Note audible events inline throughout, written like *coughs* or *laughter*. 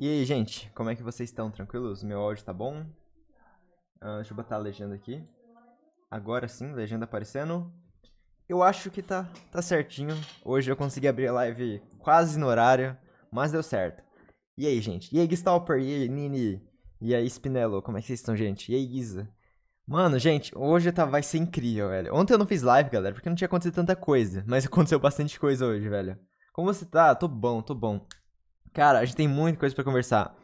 E aí, gente, como é que vocês estão? Tranquilos? Meu áudio tá bom? Uh, deixa eu botar a legenda aqui. Agora sim, legenda aparecendo. Eu acho que tá, tá certinho. Hoje eu consegui abrir a live quase no horário, mas deu certo. E aí, gente? E aí, Gestalper? E aí, Nini? E aí, Spinello? Como é que vocês estão, gente? E aí, Giza? Mano, gente, hoje tá, vai ser incrível, velho. Ontem eu não fiz live, galera, porque não tinha acontecido tanta coisa. Mas *laughs* aconteceu bastante coisa hoje, velho. Como você tá? Tô bom, tô bom. Cara, a gente tem muita coisa para conversar.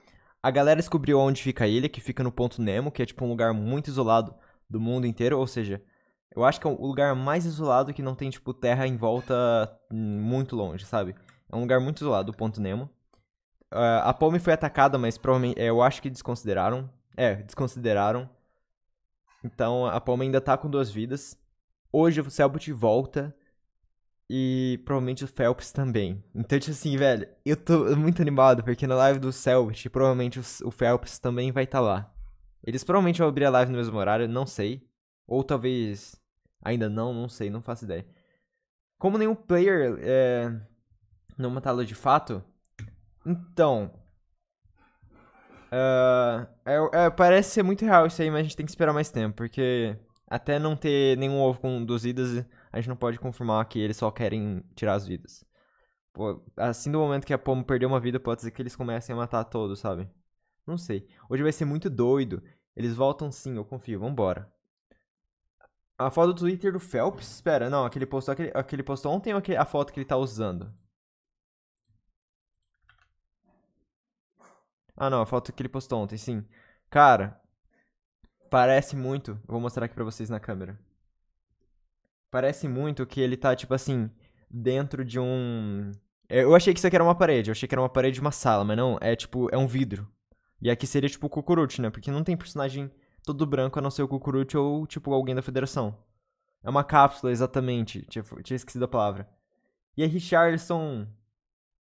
A galera descobriu onde fica a ilha, que fica no Ponto Nemo, que é tipo um lugar muito isolado do mundo inteiro, ou seja, eu acho que é o lugar mais isolado que não tem tipo terra em volta hum, muito longe, sabe? É um lugar muito isolado, o Ponto Nemo. Uh, a Palme foi atacada, mas provavelmente é, eu acho que desconsideraram. É, desconsideraram. Então a Palme ainda tá com duas vidas. Hoje o Selbit volta e provavelmente o Phelps também. Então, tipo assim, velho, eu tô muito animado porque na live do Selvit, provavelmente o Phelps também vai estar tá lá. Eles provavelmente vão abrir a live no mesmo horário, não sei. Ou talvez ainda não, não sei, não faço ideia. Como nenhum player é, não matá-lo de fato, então. Uh, é, é, parece ser muito real isso aí, mas a gente tem que esperar mais tempo, porque até não ter nenhum ovo com idas a gente não pode confirmar que eles só querem tirar as vidas. Pô, assim do momento que a Pomo perdeu uma vida, pode ser que eles comecem a matar todos, sabe? Não sei. Hoje vai ser muito doido. Eles voltam sim, eu confio. Vambora. A foto do Twitter do Phelps? Espera, não. Aquele postou, aquele, aquele postou ontem ou aquele, a foto que ele tá usando? Ah, não. A foto que ele postou ontem, sim. Cara, parece muito. vou mostrar aqui pra vocês na câmera. Parece muito que ele tá, tipo assim, dentro de um. É, eu achei que isso aqui era uma parede, eu achei que era uma parede de uma sala, mas não, é tipo, é um vidro. E aqui seria tipo o Cucurucho, né? Porque não tem personagem todo branco a não ser o Cucurucho ou, tipo, alguém da Federação. É uma cápsula, exatamente. Tinha, tinha esquecido a palavra. E é Richardson.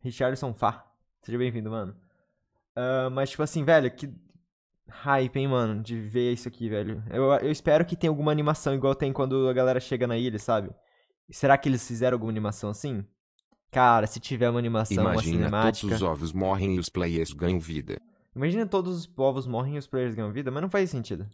Richardson Fá. Seja bem-vindo, mano. Uh, mas, tipo assim, velho, que, hype, hein, mano, de ver isso aqui, velho. Eu, eu espero que tenha alguma animação igual tem quando a galera chega na ilha, sabe? Será que eles fizeram alguma animação assim? Cara, se tiver uma animação, Imagina uma cinemática... todos os ovos morrem e os players ganham vida. Imagina todos os ovos morrem e os players ganham vida, mas não faz sentido.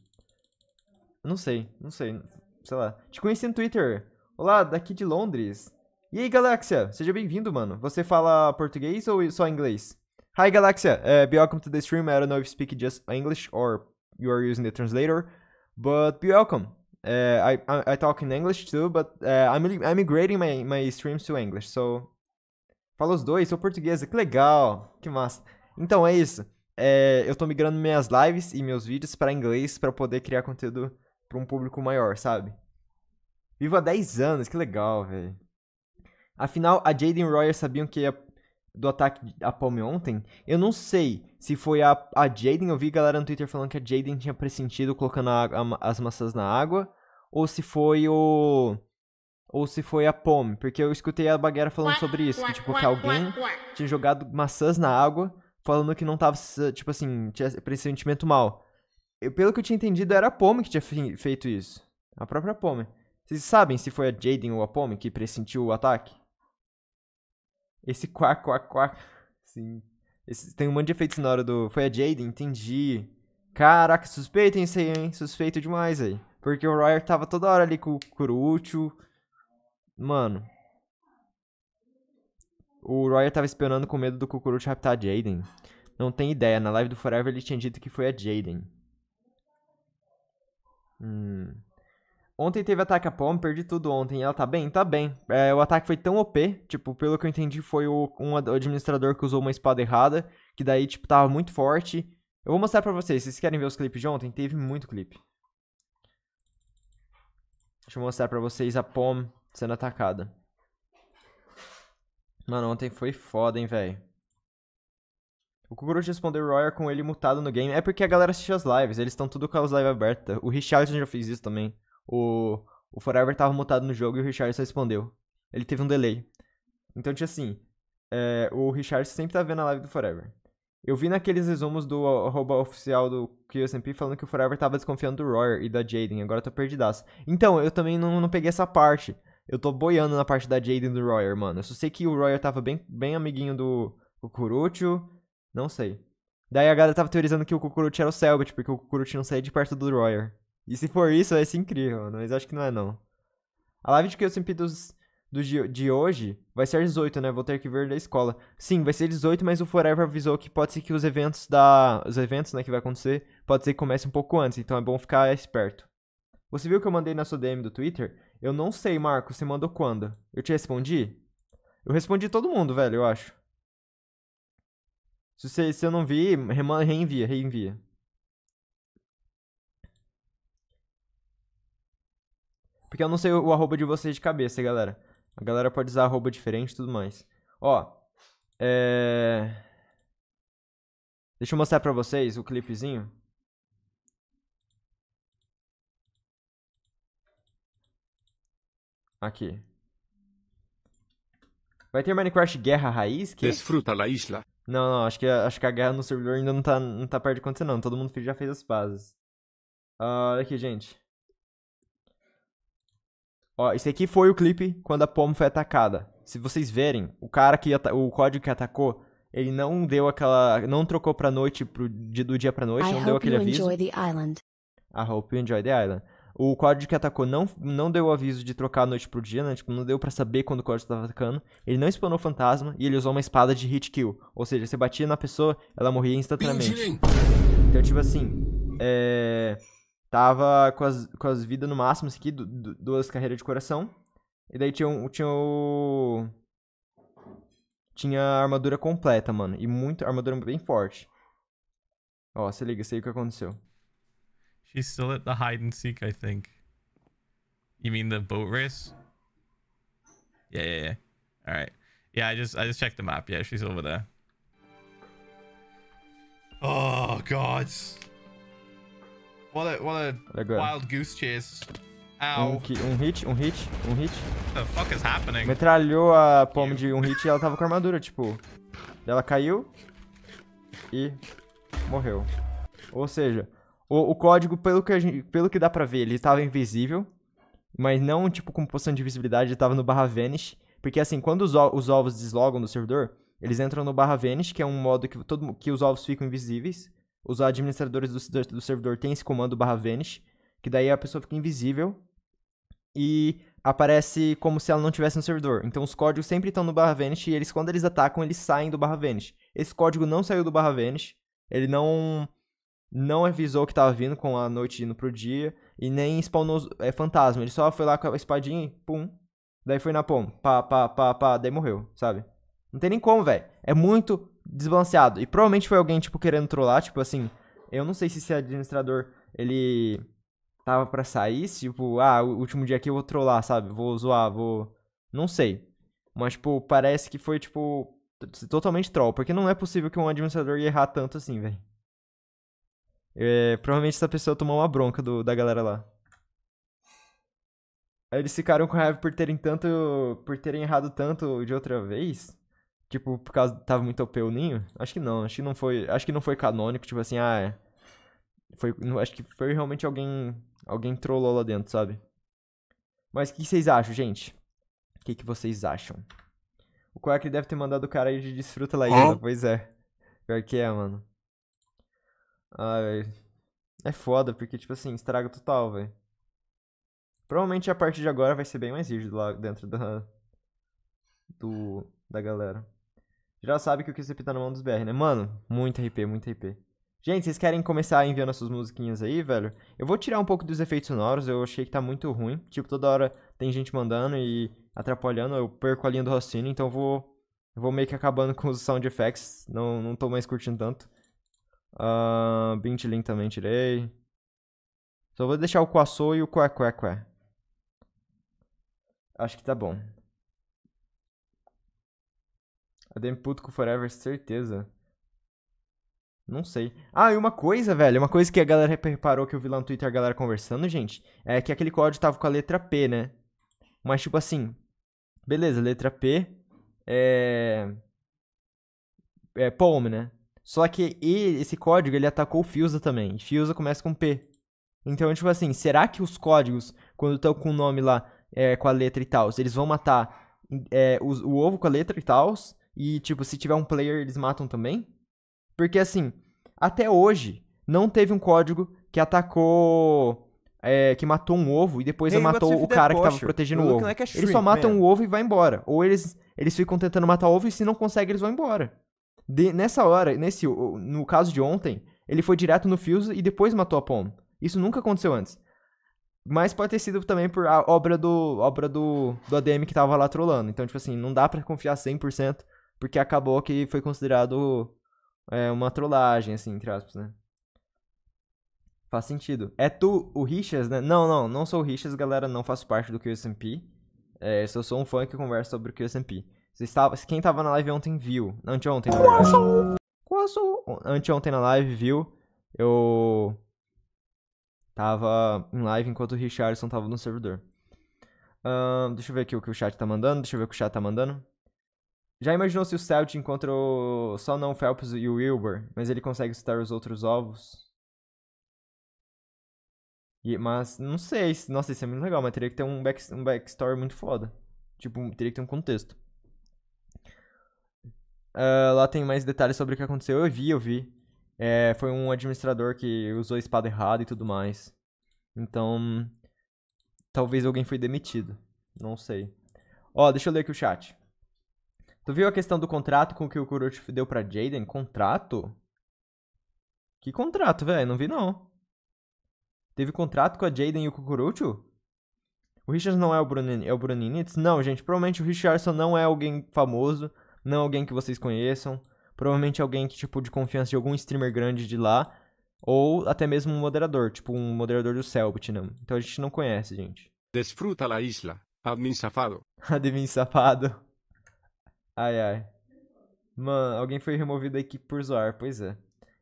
Não sei, não sei, sei lá. Te conheci no Twitter. Olá, daqui de Londres. E aí, Galáxia, seja bem-vindo, mano. Você fala português ou só inglês? Hi, Galaxia. Uh, be welcome to the stream. I don't know if you speak just English or you are using the translator, but be welcome. Uh, I, I, I talk in English too, but uh, I'm I'm migrating my my streams to English. So fala os dois, sou portuguesa. Que legal, que massa. Então é isso. É, eu tô migrando minhas lives e meus vídeos para inglês para poder criar conteúdo para um público maior, sabe? Vivo há 10 anos, que legal, velho. Afinal, a Jaden Royer sabiam que ia do ataque a Palme ontem, eu não sei se foi a, a Jaden, eu vi galera no Twitter falando que a Jaden tinha pressentido colocando a, a, as maçãs na água, ou se foi o... ou se foi a Palme, porque eu escutei a Baguera falando sobre isso, que, tipo, que alguém tinha jogado maçãs na água, falando que não tava, tipo assim, tinha pressentimento mal. Eu, pelo que eu tinha entendido, era a Palme que tinha feito isso, a própria Palme. Vocês sabem se foi a Jaden ou a Palme que pressentiu o ataque? Esse quack quack quack Sim. Esse, tem um monte de efeito sonoro do. Foi a Jaden Entendi. Caraca, suspeito isso aí, hein? Suspeito demais aí. Porque o Royer tava toda hora ali com o Kurucho. Mano. O Royer tava esperando com medo do Kukurucho raptar a Jaden. Não tem ideia. Na live do Forever ele tinha dito que foi a Jaden. Hum. Ontem teve ataque a Pom, perdi tudo ontem. Ela tá bem? Tá bem. É, o ataque foi tão OP, tipo, pelo que eu entendi, foi o, um administrador que usou uma espada errada, que daí, tipo, tava muito forte. Eu vou mostrar pra vocês, vocês querem ver os clipes de ontem? Teve muito clipe. Deixa eu mostrar pra vocês a Pom sendo atacada. Mano, ontem foi foda, hein, velho. O Kukuruchi respondeu Royer com ele mutado no game. É porque a galera assiste as lives, eles estão tudo com as lives abertas. O Richardson já fez isso também. O, o Forever tava mutado no jogo e o Richard só respondeu. Ele teve um delay. Então tinha tipo assim, é, o Richard sempre tá vendo a live do Forever. Eu vi naqueles resumos do arroba oficial do QSMP falando que o Forever tava desconfiando do Royer e da Jaden, agora eu tô perdidaço. Então, eu também não, não peguei essa parte. Eu tô boiando na parte da Jaden e do Royer, mano. Eu só sei que o Royer tava bem, bem amiguinho do Kukurucho, não sei. Daí a galera tava teorizando que o Kukurucho era o Selbit, porque o Kukurucho não saía de perto do Royer. E se for isso, vai ser incrível, mano. Mas acho que não é, não. A live de Kills dos do, de hoje vai ser às 18, né? Vou ter que ver da escola. Sim, vai ser 18, mas o Forever avisou que pode ser que os eventos da. Os eventos, né, que vai acontecer, pode ser que comece um pouco antes, então é bom ficar esperto. Você viu que eu mandei na sua DM do Twitter? Eu não sei, Marco, você mandou quando? Eu te respondi? Eu respondi todo mundo, velho, eu acho. Se, você, se eu não vi, reenvia, reenvia. Porque eu não sei o arroba de vocês de cabeça, galera. A galera pode usar arroba diferente e tudo mais. Ó, é... Deixa eu mostrar pra vocês o clipezinho. Aqui. Vai ter Minecraft Guerra Raiz? Que... Desfruta la isla. Não, não, acho que, acho que a guerra no servidor ainda não tá, não tá perto de acontecer, não. Todo mundo já fez as pazes. Uh, olha aqui, gente. Ó, esse aqui foi o clipe quando a Pomo foi atacada. Se vocês verem, o cara que o código que atacou, ele não deu aquela, não trocou para noite pro do dia para noite, I não deu aquele aviso. I hope you enjoy the island. O código que atacou não, não deu o aviso de trocar a noite pro dia, né? Tipo, não deu para saber quando o código estava atacando. Ele não spawnou fantasma e ele usou uma espada de hit kill. Ou seja, você batia na pessoa, ela morria instantaneamente. Então, tipo assim, é... Tava com as, com as vidas no máximo, assim, aqui, du, du, duas carreiras de coração. E daí tinha, tinha o. Tinha a armadura completa, mano. E muito. Armadura bem forte. Ó, se liga, sei o que aconteceu. She's still at the hide and seek, I think. You mean the boat race? Yeah, yeah, yeah. All right. Yeah, I just I just checked the map. Yeah, she's over there. Oh gods. What a, what a Agora. wild goose chase. Ow. Um, um hit, um hit, um hit. What the fuck is happening? Metralhou a pomo de um hit e ela tava com armadura, tipo. Ela caiu e morreu. Ou seja, o, o código, pelo que, gente, pelo que dá pra ver, ele tava invisível, mas não, tipo, com posição de visibilidade, ele tava no barra vanish. Porque, assim, quando os, os ovos deslogam no servidor, eles entram no barra vanish, que é um modo que, todo, que os ovos ficam invisíveis os administradores do, do servidor têm esse comando barra vanish, que daí a pessoa fica invisível e aparece como se ela não estivesse no servidor. Então os códigos sempre estão no barra vanish e eles, quando eles atacam, eles saem do barra vanish. Esse código não saiu do barra vanish, ele não não avisou que estava vindo com a noite indo pro dia e nem spawnou é, fantasma. Ele só foi lá com a espadinha e pum. Daí foi na pom, pá, pá, pá, pá, daí morreu, sabe? Não tem nem como, velho. É muito desbalanceado. E provavelmente foi alguém, tipo, querendo trollar, tipo assim. Eu não sei se esse administrador, ele tava para sair, tipo, ah, o último dia aqui eu vou trollar, sabe? Vou zoar, vou. Não sei. Mas, tipo, parece que foi, tipo, totalmente troll. Porque não é possível que um administrador ia errar tanto assim, velho. É, provavelmente essa pessoa tomou uma bronca do, da galera lá. Eles ficaram com raiva por terem tanto. por terem errado tanto de outra vez. Tipo, por causa. Tava muito OP o Ninho? Acho que não. Acho que não foi. Acho que não foi canônico, tipo assim, ah. É. Foi, não, acho que foi realmente alguém. Alguém trollou lá dentro, sabe? Mas o que vocês acham, gente? O que, que vocês acham? O Quark deve ter mandado o cara aí de desfruta lá ainda, pois é. Pior que é, mano. Ai, É foda, porque, tipo assim, estraga total, velho. Provavelmente a partir de agora vai ser bem mais rígido lá dentro da. Do. da galera. Já sabe que o QCP tá na mão dos BR, né? Mano, muito RP, muito RP. Gente, vocês querem começar enviando essas suas musiquinhas aí, velho? Eu vou tirar um pouco dos efeitos sonoros, eu achei que tá muito ruim. Tipo, toda hora tem gente mandando e atrapalhando, eu perco a linha do raciocínio, então vou, vou meio que acabando com os sound effects, não, não tô mais curtindo tanto. Uh, ah, Bintlin também tirei. Só vou deixar o Quassou e o Quaquequé. Acho que tá bom. A puto com Forever, certeza. Não sei. Ah, e uma coisa, velho, uma coisa que a galera reparou que eu vi lá no Twitter a galera conversando, gente, é que aquele código tava com a letra P, né? Mas, tipo assim, beleza, letra P é. É Palm, né? Só que esse código ele atacou o Fusa também. Fusa começa com P. Então, tipo assim, será que os códigos, quando estão com o nome lá, é, com a letra e tal, eles vão matar é, o, o ovo com a letra e tal? E, tipo, se tiver um player, eles matam também? Porque, assim, até hoje, não teve um código que atacou. É, que matou um ovo e depois hey, matou o é cara que tava protegendo o ovo. Like é shrimp, é eles só matam man. o ovo e vai embora. Ou eles, eles ficam tentando matar o ovo e se não consegue, eles vão embora. De, nessa hora, nesse, no caso de ontem, ele foi direto no Fuse e depois matou a Pom. Isso nunca aconteceu antes. Mas pode ter sido também por a obra do obra do, do ADM que tava lá trolando. Então, tipo assim, não dá para confiar 100% porque acabou que foi considerado é, uma trollagem, assim, entre aspas, né? Faz sentido. É tu o Richas, né? Não, não, não sou o Richas, galera, não faço parte do QSMP. É, Eu sou um fã que conversa sobre o QSMP. quem tava na live ontem viu. Anteontem, Quase! Quase. Anteontem na live viu. Eu tava em live enquanto o Richardson tava no servidor. Uh, deixa eu ver aqui o que o chat tá mandando. Deixa eu ver o que o chat tá mandando. Já imaginou se o Celt encontrou só não o Phelps e o Wilbur, mas ele consegue citar os outros ovos? E, mas não sei, nossa, isso é muito legal, mas teria que ter um, back, um backstory muito foda. Tipo, teria que ter um contexto. Uh, lá tem mais detalhes sobre o que aconteceu. Eu vi, eu vi. É, foi um administrador que usou a espada errada e tudo mais. Então, talvez alguém foi demitido. Não sei. Ó, deixa eu ler aqui o chat. Tu viu a questão do contrato com que o Kurochif deu pra Jaden? Contrato? Que contrato, velho? Não vi, não. Teve contrato com a Jaden e o Kukurucho? O Richardson não é o Brunini, é o Brunini? Não, gente, provavelmente o Richardson não é alguém famoso, não alguém que vocês conheçam, provavelmente alguém que tipo de confiança de algum streamer grande de lá, ou até mesmo um moderador, tipo um moderador do Selbit, não. Né? Então a gente não conhece, gente. Desfruta la isla, admin safado. *laughs* admin safado. Ai, ai. Mano, alguém foi removido da equipe por zoar, pois é.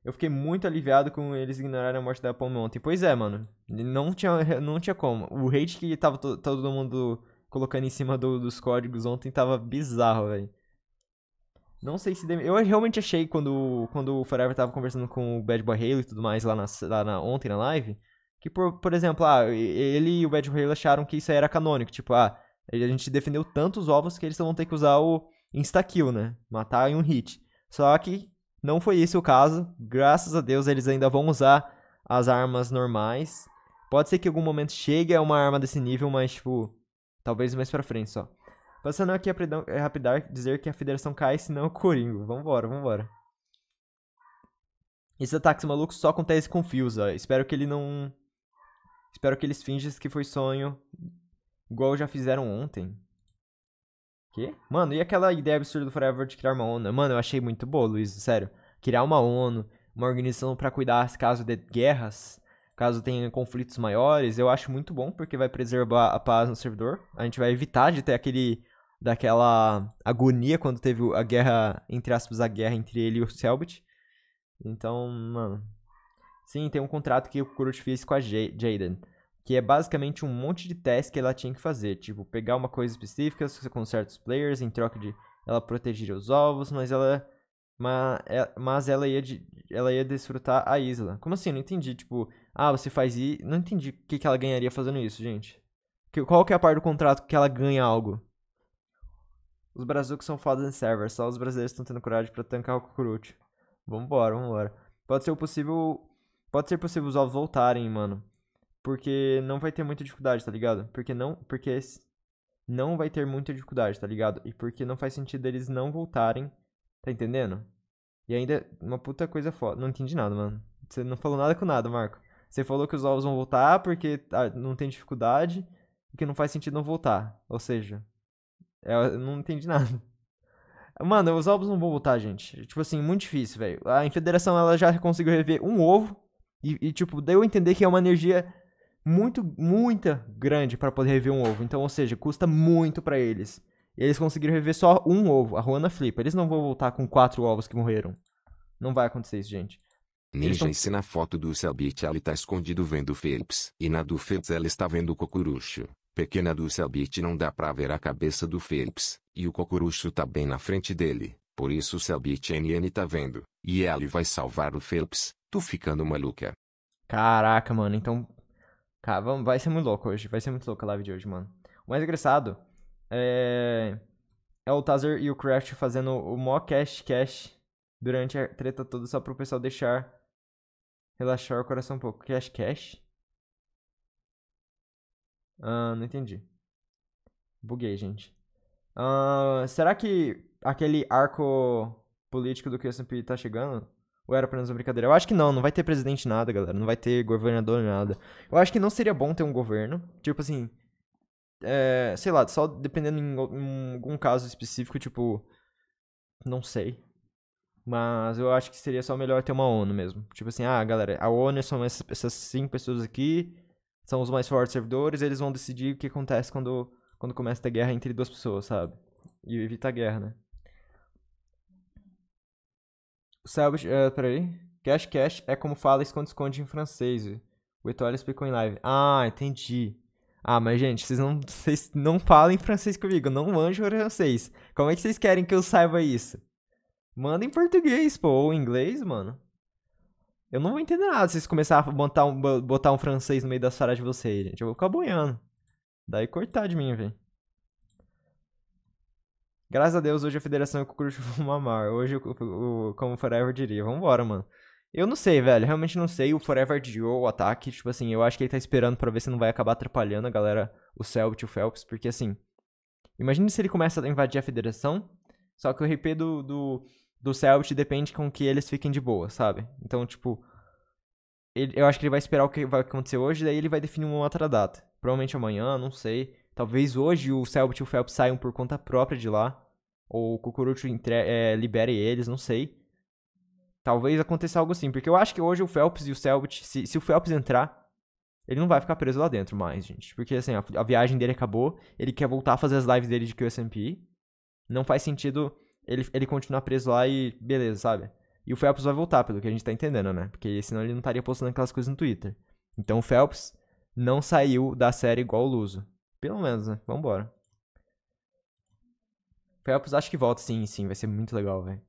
Eu fiquei muito aliviado com eles ignorarem a morte da Palme ontem. Pois é, mano. Não tinha, não tinha como. O hate que tava to, todo mundo colocando em cima do, dos códigos ontem tava bizarro, velho. Não sei se... Eu realmente achei quando, quando o Forever tava conversando com o Bad Boy Halo e tudo mais lá, na, lá na, ontem na live... Que, por, por exemplo, ah, ele e o Bad Boy Halo acharam que isso aí era canônico. Tipo, ah, a gente defendeu tantos ovos que eles vão ter que usar o, insta-kill, né? Matar em um hit. Só que não foi esse o caso. Graças a Deus eles ainda vão usar as armas normais. Pode ser que em algum momento chegue a uma arma desse nível, mas tipo, talvez mais pra frente só. Passando aqui a é, Rapidar, dizer que a federação cai, senão o Coringo. Vambora, vambora. Esses ataques malucos só acontecem com Fiusa. Espero que ele não. Espero que eles fingam que foi sonho. Igual já fizeram ontem. Que? Mano, e aquela ideia absurda do Forever de criar uma ONU? Mano, eu achei muito boa, Luiz, sério. Criar uma ONU, uma organização para cuidar caso de guerras, caso tenha conflitos maiores, eu acho muito bom, porque vai preservar a paz no servidor. A gente vai evitar de ter aquele. daquela agonia quando teve a guerra, entre aspas, a guerra entre ele e o Selbit. Então, mano. Sim, tem um contrato que o kurt fez com a Jaden que é basicamente um monte de tasks que ela tinha que fazer, tipo pegar uma coisa específica com certos players em troca de ela proteger os ovos, mas ela é, mas ela ia de, ela ia desfrutar a isla. Como assim? não entendi, tipo, ah, você faz e não entendi o que que ela ganharia fazendo isso, gente. qual que é a parte do contrato que ela ganha algo? Os brazucos são fodas em server, só os brasileiros estão tendo coragem para tancar o cucurute. Vambora, vambora. Pode ser possível, pode ser possível os ovos voltarem, mano. Porque não vai ter muita dificuldade, tá ligado? Porque não. Porque não vai ter muita dificuldade, tá ligado? E porque não faz sentido eles não voltarem, tá entendendo? E ainda, é uma puta coisa foda. Não entendi nada, mano. Você não falou nada com nada, Marco. Você falou que os ovos vão voltar porque ah, não tem dificuldade e que não faz sentido não voltar. Ou seja, é, eu não entendi *laughs* nada. Mano, os ovos não vão voltar, gente. Tipo assim, muito difícil, velho. A Infederação, ela já conseguiu rever um ovo e, e tipo, deu a entender que é uma energia muito, muita grande para poder rever um ovo. Então, ou seja, custa muito para eles. E eles conseguiram rever só um ovo. A Ruana flipa. Eles não vão voltar com quatro ovos que morreram. Não vai acontecer isso, gente. Ninja tão... ensina a foto do Selbit, ela está escondido vendo o Phelps. E na do Phelps ela está vendo o cocurucho. Pequena do Selbit não dá para ver a cabeça do Phelps. E o cocurucho tá bem na frente dele. Por isso o Selbit NN tá vendo. E ela vai salvar o Phelps. Tu ficando maluca. Caraca, mano. Então Cara, vai ser muito louco hoje. Vai ser muito louco a live de hoje, mano. O mais engraçado é, é o Tazer e o Craft fazendo o mó cash cash durante a treta toda só pro pessoal deixar relaxar o coração um pouco. Cash cash? Ah, não entendi. Buguei, gente. Ah, será que aquele arco político do QSMP tá chegando? Ou era apenas uma brincadeira? Eu acho que não, não vai ter presidente nada, galera. Não vai ter governador nada. Eu acho que não seria bom ter um governo. Tipo assim. É, sei lá, só dependendo em, algum caso específico, tipo. Não sei. Mas eu acho que seria só melhor ter uma ONU mesmo. Tipo assim, ah, galera, a ONU é são essas cinco pessoas aqui, são os mais fortes servidores, eles vão decidir o que acontece quando, quando começa a guerra entre duas pessoas, sabe? E evitar guerra, né? Salvage. Uh, eh, peraí. Cash Cash é como fala esconde-esconde em francês. O Etoile explicou em live. Ah, entendi. Ah, mas gente, vocês não, *laughs* vocês não em francês comigo. Eu não manjo francês. Como é que vocês querem que eu saiba isso? Manda em português, pô, ou em inglês, mano. Eu não vou entender nada se vocês começarem a botar um, botar um francês no meio da sala de vocês, gente. Eu vou ficar boiando. Daí cortar de mim, velho. Graças a Deus, hoje a federação é cucurucho mamar. Hoje, o, o, como o Forever diria, vambora, mano. Eu não sei, velho. Realmente não sei. O Forever adiou o ataque. Tipo assim, eu acho que ele tá esperando pra ver se não vai acabar atrapalhando a galera, o Selbit e o Phelps. Porque assim, imagine se ele começa a invadir a federação. Só que o RP do, do, do Selbit depende com que eles fiquem de boa, sabe? Então, tipo, ele, eu acho que ele vai esperar o que vai acontecer hoje. Daí ele vai definir uma outra data. Provavelmente amanhã, não sei. Talvez hoje o Selbit e o Phelps saiam por conta própria de lá. Ou o Cucurucho entre... é, libere eles, não sei. Talvez aconteça algo assim. Porque eu acho que hoje o Phelps e o Selbit, se, se o Phelps entrar, ele não vai ficar preso lá dentro mais, gente. Porque assim, a, a viagem dele acabou. Ele quer voltar a fazer as lives dele de QSMP. Não faz sentido ele, ele continuar preso lá e beleza, sabe? E o Phelps vai voltar, pelo que a gente tá entendendo, né? Porque senão ele não estaria postando aquelas coisas no Twitter. Então o Phelps não saiu da série igual o Luso. Pelo menos, né? Vambora. Phelps acho que volta, sim, sim. Vai ser muito legal, velho.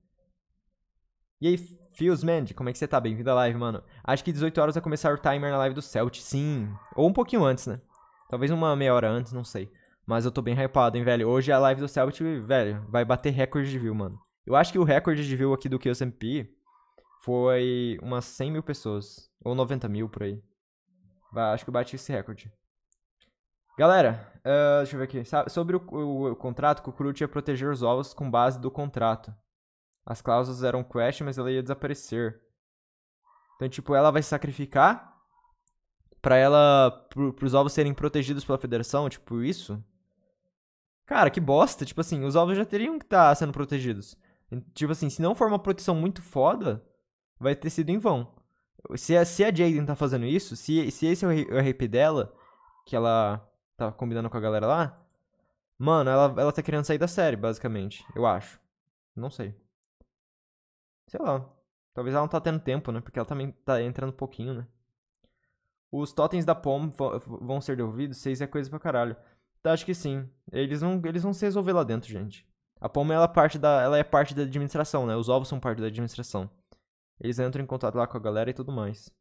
E aí, Fios, man, como é que você tá? Bem-vindo à live, mano. Acho que 18 horas vai começar o timer na live do Celt, sim. Ou um pouquinho antes, né? Talvez uma meia hora antes, não sei. Mas eu tô bem hypado, hein, velho. Hoje a live do Celt, velho, vai bater recorde de view, mano. Eu acho que o recorde de view aqui do QSMP foi umas 100 mil pessoas. Ou 90 mil, por aí. Acho que eu bati esse recorde. Galera, uh, deixa eu ver aqui. Sobre o, o, o contrato, o Crute ia proteger os ovos com base do contrato. As cláusulas eram quest, mas ela ia desaparecer. Então, tipo, ela vai sacrificar para ela pro, pros ovos serem protegidos pela federação, tipo, isso? Cara, que bosta, tipo assim, os ovos já teriam que estar tá sendo protegidos. Tipo assim, se não for uma proteção muito foda, vai ter sido em vão. Se a, se a Jaden tá fazendo isso, se, se esse é o RP dela, que ela tava combinando com a galera lá. Mano, ela, ela tá querendo sair da série, basicamente. Eu acho. Não sei. Sei lá. Talvez ela não tá tendo tempo, né? Porque ela também tá entrando um pouquinho, né? Os totens da POM vão ser devolvidos? Seis é coisa pra caralho. Tá, acho que sim. Eles vão, eles vão se resolver lá dentro, gente. A POM ela, é parte da, ela é parte da administração, né? Os ovos são parte da administração. Eles entram em contato lá com a galera e tudo mais.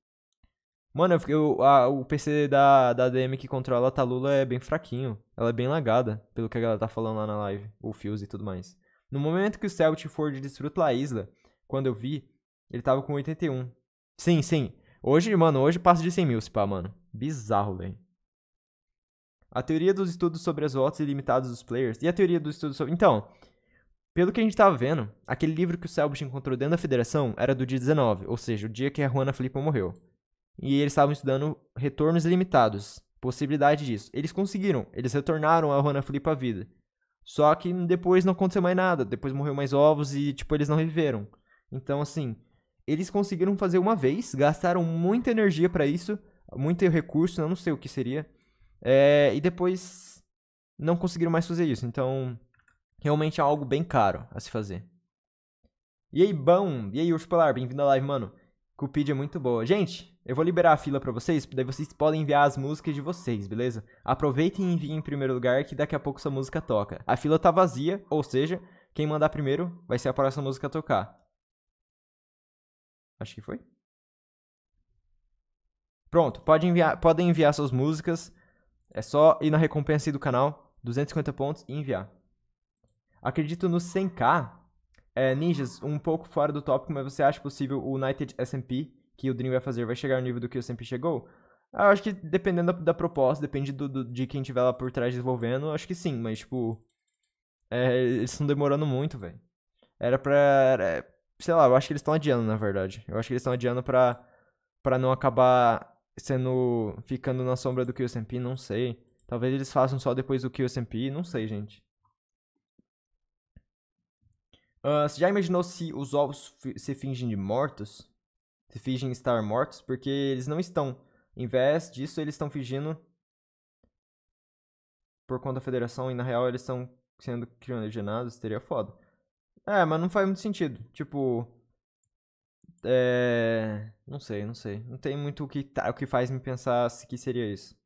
Mano, eu, a, o PC da, da DM que controla a Talula é bem fraquinho. Ela é bem lagada, pelo que a galera tá falando lá na live. O Fuse e tudo mais. No momento que o Celt Ford desfruta a isla, quando eu vi, ele tava com 81. Sim, sim. Hoje, mano, hoje passa de 100 mil, se pá, mano. Bizarro, velho. A teoria dos estudos sobre as votos ilimitadas dos players. E a teoria dos estudos sobre. Então, pelo que a gente tava vendo, aquele livro que o Selbit encontrou dentro da federação era do dia 19, ou seja, o dia que a Juana Flipa morreu e eles estavam estudando retornos limitados, possibilidade disso. Eles conseguiram, eles retornaram a Juana Felipe à vida. Só que depois não aconteceu mais nada, depois morreu mais ovos e, tipo, eles não reviveram. Então, assim, eles conseguiram fazer uma vez, gastaram muita energia para isso, muito recurso, eu não sei o que seria, é, e depois não conseguiram mais fazer isso. Então, realmente é algo bem caro a se fazer. E aí, bom? E aí, Urso Polar, bem-vindo à live, mano. Cupid é muito boa. Gente, eu vou liberar a fila para vocês, daí vocês podem enviar as músicas de vocês, beleza? Aproveitem e enviem em primeiro lugar que daqui a pouco sua música toca. A fila tá vazia, ou seja, quem mandar primeiro vai ser a próxima música a tocar. Acho que foi. Pronto, pode enviar, podem enviar suas músicas. É só ir na recompensa aí do canal, 250 pontos e enviar. Acredito no 100k. É, ninjas, um pouco fora do tópico, mas você acha possível o United SMP que o Dream vai fazer vai chegar ao nível do que sempre chegou? Ah, eu acho que dependendo da, da proposta, depende do, do, de quem tiver lá por trás desenvolvendo, acho que sim, mas tipo. É, eles estão demorando muito, velho. Era pra. Era, sei lá, eu acho que eles estão adiando, na verdade. Eu acho que eles estão adiando pra, pra não acabar sendo. ficando na sombra do QSMP, não sei. Talvez eles façam só depois do QSMP, não sei, gente. Uh, você já imaginou se os ovos se fingem de mortos? se fingem estar mortos, porque eles não estão. Em vez disso, eles estão fingindo por conta da federação e na real eles estão sendo criogenados, seria foda. É, mas não faz muito sentido. Tipo. É. Não sei, não sei. Não tem muito o que, tá, o que faz me pensar que seria isso.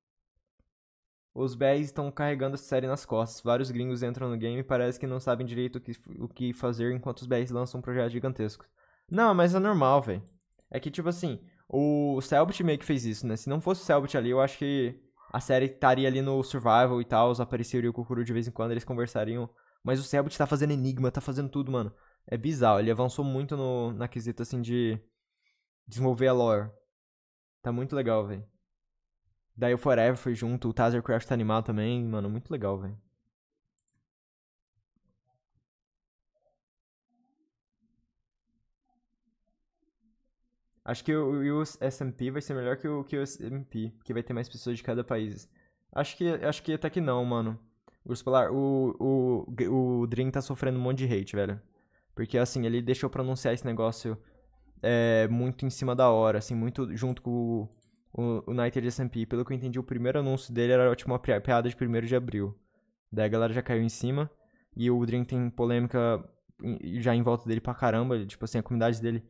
Os BRs estão carregando a série nas costas. Vários gringos entram no game e parece que não sabem direito o que, o que fazer enquanto os BRs lançam um projeto gigantesco. Não, mas é normal, velho. É que, tipo assim, o Selbit meio que fez isso, né? Se não fosse o Selbit ali, eu acho que a série estaria ali no Survival e tal, apareceria o Kukuru de vez em quando, eles conversariam. Mas o Selbit tá fazendo enigma, tá fazendo tudo, mano. É bizarro, ele avançou muito no, na quesita, assim, de desenvolver a lore. Tá muito legal, velho. Daí o Forever foi junto, o Tazercraft tá animado também, mano, muito legal, velho. Acho que o, o vai ser melhor que o, que o que vai ter mais pessoas de cada país. Acho que, acho que até que não, mano. o, o, o Dream tá sofrendo um monte de hate, velho. Porque, assim, ele deixou pronunciar esse negócio é, muito em cima da hora, assim, muito junto com o, o United S&P. Pelo que eu entendi, o primeiro anúncio dele era ótimo a última piada de 1 de abril. Daí a galera já caiu em cima. E o Dream tem polêmica já em volta dele pra caramba. Tipo assim, a comunidade dele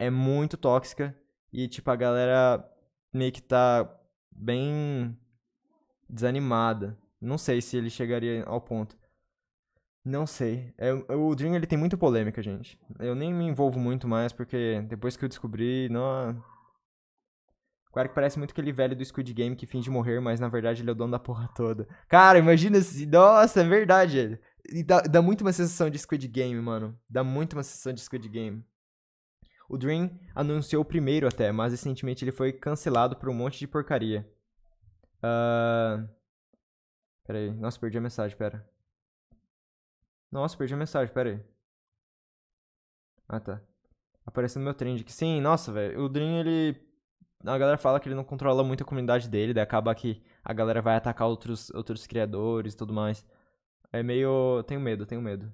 é muito tóxica e, tipo, a galera meio que tá bem desanimada. Não sei se ele chegaria ao ponto. Não sei. É, o Dream ele tem muita polêmica, gente. Eu nem me envolvo muito mais, porque depois que eu descobri, não. Claro que parece muito aquele velho do Squid Game que finge morrer, mas na verdade ele é o dono da porra toda. Cara, imagina se. Nossa, é verdade. E dá, dá muito uma sensação de Squid Game, mano. Dá muito uma sensação de Squid Game. O Dream anunciou o primeiro até, mas recentemente ele foi cancelado por um monte de porcaria. Uh... Ah, pera aí. Nossa, perdi a mensagem, pera. Nossa, perdi a mensagem, pera aí. Ah, tá. Aparecendo meu trend aqui. Sim, nossa, velho. O Dream, ele... A galera fala que ele não controla muito a comunidade dele, daí acaba que a galera vai atacar outros, outros criadores e tudo mais. É meio... Tenho medo, tenho medo.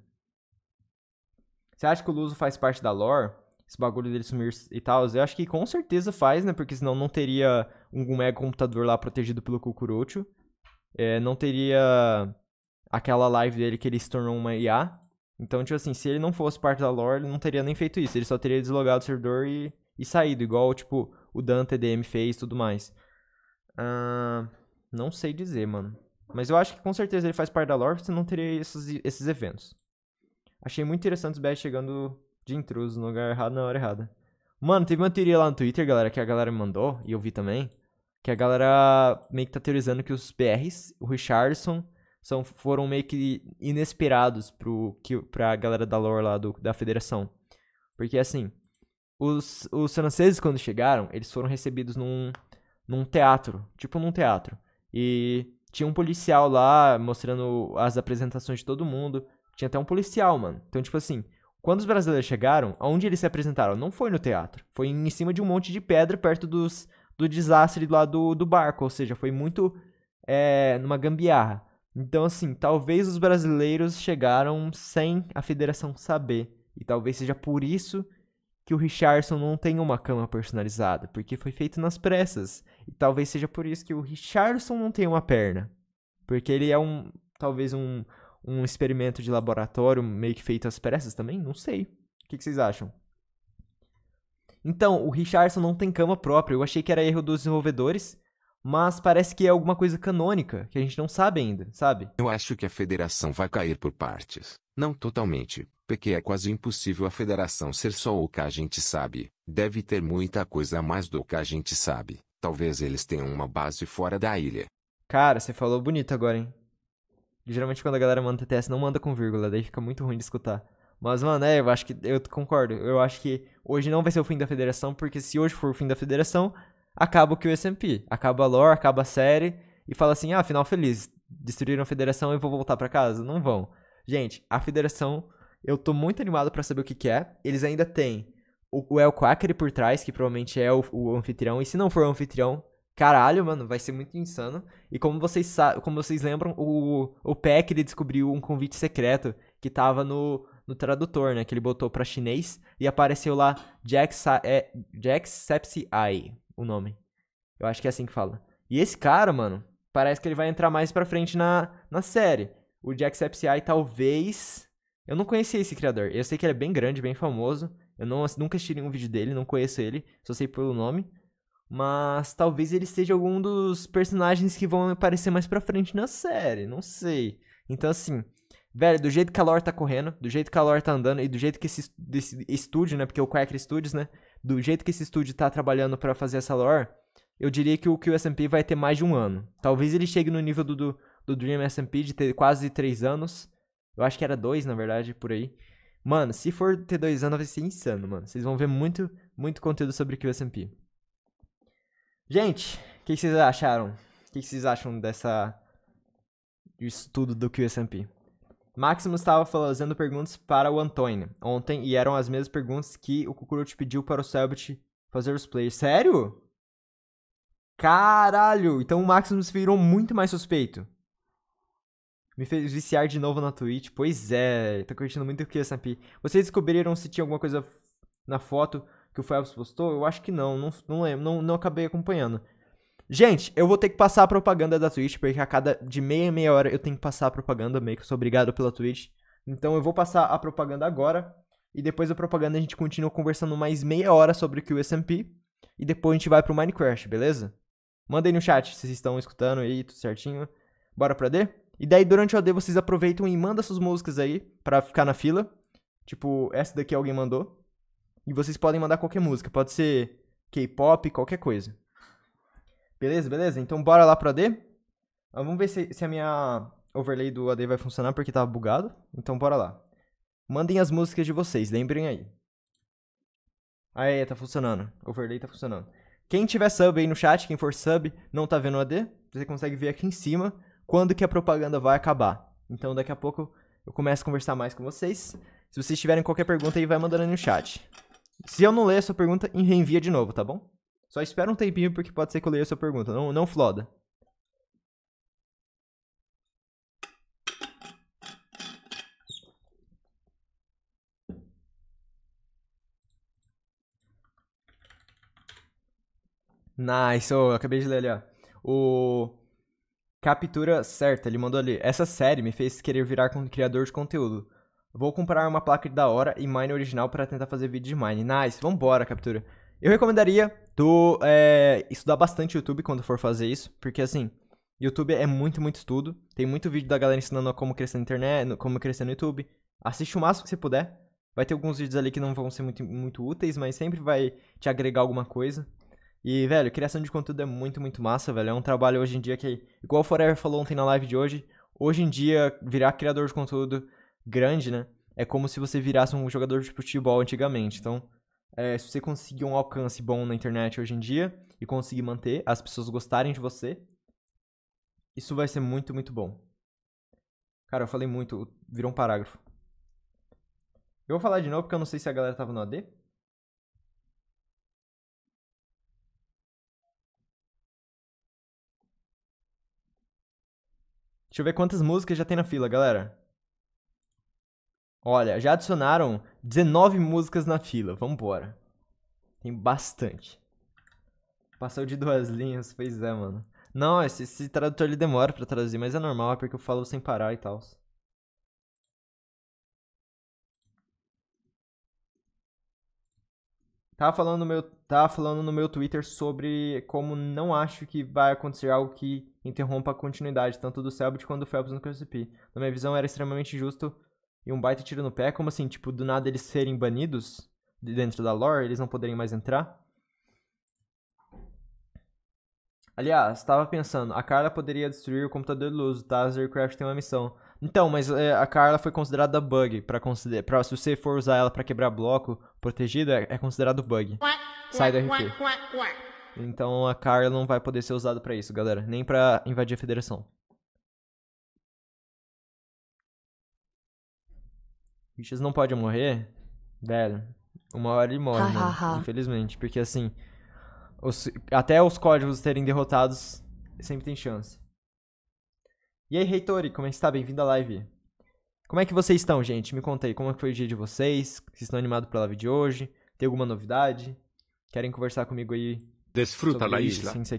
Você acha que o Luso faz parte da lore? esse bagulho dele sumir e tal. Eu acho que com certeza faz, né? Porque senão não teria um mega computador lá protegido pelo Kukurocho. É, não teria aquela live dele que ele se tornou uma IA. Então, tipo assim, se ele não fosse parte da lore, ele não teria nem feito isso. Ele só teria deslogado o servidor e, e saído, igual, tipo, o Dante DM fez e tudo mais. Uh, não sei dizer, mano. Mas eu acho que com certeza ele faz parte da lore, senão não teria esses, esses eventos. Achei muito interessante os Bad chegando de intruso no lugar errado na hora errada. Mano, teve uma teoria lá no Twitter, galera, que a galera me mandou, e eu vi também, que a galera meio que tá teorizando que os PRs, o Richardson, são, foram meio que inesperados pro, que, pra galera da lore lá do, da federação. Porque, assim, os, os franceses, quando chegaram, eles foram recebidos num, num teatro, tipo num teatro. E tinha um policial lá mostrando as apresentações de todo mundo. Tinha até um policial, mano. Então, tipo assim, quando os brasileiros chegaram, onde eles se apresentaram não foi no teatro, foi em cima de um monte de pedra perto dos, do desastre lá do, do barco, ou seja, foi muito é, numa gambiarra. Então, assim, talvez os brasileiros chegaram sem a federação saber, e talvez seja por isso que o Richardson não tem uma cama personalizada, porque foi feito nas pressas. E talvez seja por isso que o Richardson não tem uma perna. Porque ele é um. talvez um, um experimento de laboratório meio que feito às pressas também? Não sei. O que, que vocês acham? Então, o Richardson não tem cama própria. Eu achei que era erro dos desenvolvedores, mas parece que é alguma coisa canônica, que a gente não sabe ainda, sabe? Eu acho que a federação vai cair por partes. Não totalmente, porque é quase impossível a federação ser só o que a gente sabe. Deve ter muita coisa a mais do que a gente sabe. Talvez eles tenham uma base fora da ilha. Cara, você falou bonito agora, hein? Geralmente quando a galera manda TTS não manda com vírgula, daí fica muito ruim de escutar. Mas, mano, é, eu acho que eu concordo. Eu acho que hoje não vai ser o fim da federação, porque se hoje for o fim da federação, acaba o QSMP, acaba a lore, acaba a série, e fala assim, ah, final feliz, destruíram a federação e vou voltar para casa. Não vão. Gente, a federação, eu tô muito animado para saber o que, que é. Eles ainda têm o, o El Quackery por trás, que provavelmente é o, o anfitrião, e se não for o anfitrião, Caralho, mano, vai ser muito insano. E como vocês como vocês lembram, o, o Peck ele descobriu um convite secreto que tava no, no tradutor, né? Que ele botou pra chinês e apareceu lá Jack, é, o nome. Eu acho que é assim que fala. E esse cara, mano, parece que ele vai entrar mais pra frente na, na série. O Jacksepticeye talvez... Eu não conhecia esse criador. Eu sei que ele é bem grande, bem famoso. Eu não, nunca assisti nenhum vídeo dele, não conheço ele. Só sei pelo nome. Mas talvez ele seja algum dos personagens que vão aparecer mais pra frente na série, não sei. Então, assim, velho, do jeito que a lore tá correndo, do jeito que a lore tá andando e do jeito que esse, esse estúdio, né, porque é o Quaker Studios, né, do jeito que esse estúdio tá trabalhando para fazer essa lore, eu diria que o QSMP vai ter mais de um ano. Talvez ele chegue no nível do, do, do Dream SMP de ter quase três anos. Eu acho que era dois, na verdade, por aí. Mano, se for ter dois anos, vai ser insano, mano. Vocês vão ver muito, muito conteúdo sobre o QSMP. Gente, o que, que vocês acharam? O que, que vocês acham dessa estudo do QSMP? Maximus estava fazendo perguntas para o Antônio ontem e eram as mesmas perguntas que o Kukurut pediu para o Selbit fazer os plays. Sério? Caralho! Então o Maximus virou muito mais suspeito. Me fez viciar de novo na Twitch. Pois é, tô curtindo muito o QSMP. Vocês descobriram se tinha alguma coisa na foto que o Phelps postou? Eu acho que não, não, não lembro, não, não acabei acompanhando. Gente, eu vou ter que passar a propaganda da Twitch, porque a cada de meia e meia hora eu tenho que passar a propaganda, meio que eu sou obrigado pela Twitch. Então eu vou passar a propaganda agora, e depois da propaganda a gente continua conversando mais meia hora sobre o que o SMP, e depois a gente vai pro Minecraft, beleza? aí no chat se vocês estão escutando aí, tudo certinho. Bora pra D? E daí durante o AD vocês aproveitam e mandam suas músicas aí, pra ficar na fila. Tipo, essa daqui alguém mandou. E vocês podem mandar qualquer música, pode ser K-pop, qualquer coisa. Beleza, beleza? Então bora lá pro AD. Ah, vamos ver se, se a minha overlay do AD vai funcionar porque tava bugado. Então bora lá. Mandem as músicas de vocês, lembrem aí. Aê, tá funcionando. Overlay tá funcionando. Quem tiver sub aí no chat, quem for sub, não tá vendo o AD, você consegue ver aqui em cima quando que a propaganda vai acabar. Então daqui a pouco eu começo a conversar mais com vocês. Se vocês tiverem qualquer pergunta aí, vai mandando aí no chat. Se eu não ler a sua pergunta, reenvia de novo, tá bom? Só espera um tempinho, porque pode ser que eu leia a sua pergunta. Não, não floda. Nice, oh, eu acabei de ler ali, ó. O Captura Certa, ele mandou ali. Essa série me fez querer virar criador de conteúdo. Vou comprar uma placa da hora e mine original para tentar fazer vídeo de mine. Nice, vambora, captura. Eu recomendaria tu é, estudar bastante YouTube quando for fazer isso, porque assim, YouTube é muito, muito estudo. Tem muito vídeo da galera ensinando como crescer na internet, como crescer no YouTube. Assiste o máximo que você puder. Vai ter alguns vídeos ali que não vão ser muito, muito úteis, mas sempre vai te agregar alguma coisa. E, velho, criação de conteúdo é muito, muito massa, velho. É um trabalho hoje em dia que, igual o Forever falou ontem na live de hoje, hoje em dia, virar criador de conteúdo grande, né? É como se você virasse um jogador de futebol antigamente. Então, é, se você conseguir um alcance bom na internet hoje em dia e conseguir manter, as pessoas gostarem de você, isso vai ser muito, muito bom. Cara, eu falei muito, virou um parágrafo. Eu vou falar de novo porque eu não sei se a galera tava no AD. Deixa eu ver quantas músicas já tem na fila, galera. Olha, já adicionaram 19 músicas na fila. Vambora. Tem bastante. Passou de duas linhas, pois é, mano. Não, esse, esse tradutor ele demora pra traduzir, mas é normal, é porque eu falo sem parar e tal. Tava falando, no meu, tava falando no meu Twitter sobre como não acho que vai acontecer algo que interrompa a continuidade, tanto do Selbit quanto do Phelps no KCP. Na minha visão, era extremamente justo e um baita tiro no pé, como assim, tipo, do nada eles serem banidos de dentro da lore, eles não poderem mais entrar. Aliás, estava pensando, a Carla poderia destruir o computador do Luz, tá? A Zercraft tem uma missão. Então, mas é, a Carla foi considerada bug. Pra consider... pra, se você for usar ela para quebrar bloco protegido, é, é considerado bug. Sai do RP. Então a Carla não vai poder ser usada para isso, galera. Nem para invadir a federação. bichos não pode morrer, velho. Uma hora ele morre, né? Infelizmente. Porque assim. Os, até os códigos serem derrotados, sempre tem chance. E aí, Reitori, como é que está? Bem-vindo à live. Como é que vocês estão, gente? Me conta aí, como é foi o dia de vocês? Vocês estão animados pela live de hoje? Tem alguma novidade? Querem conversar comigo aí? Desfruta na isla. Sim, ser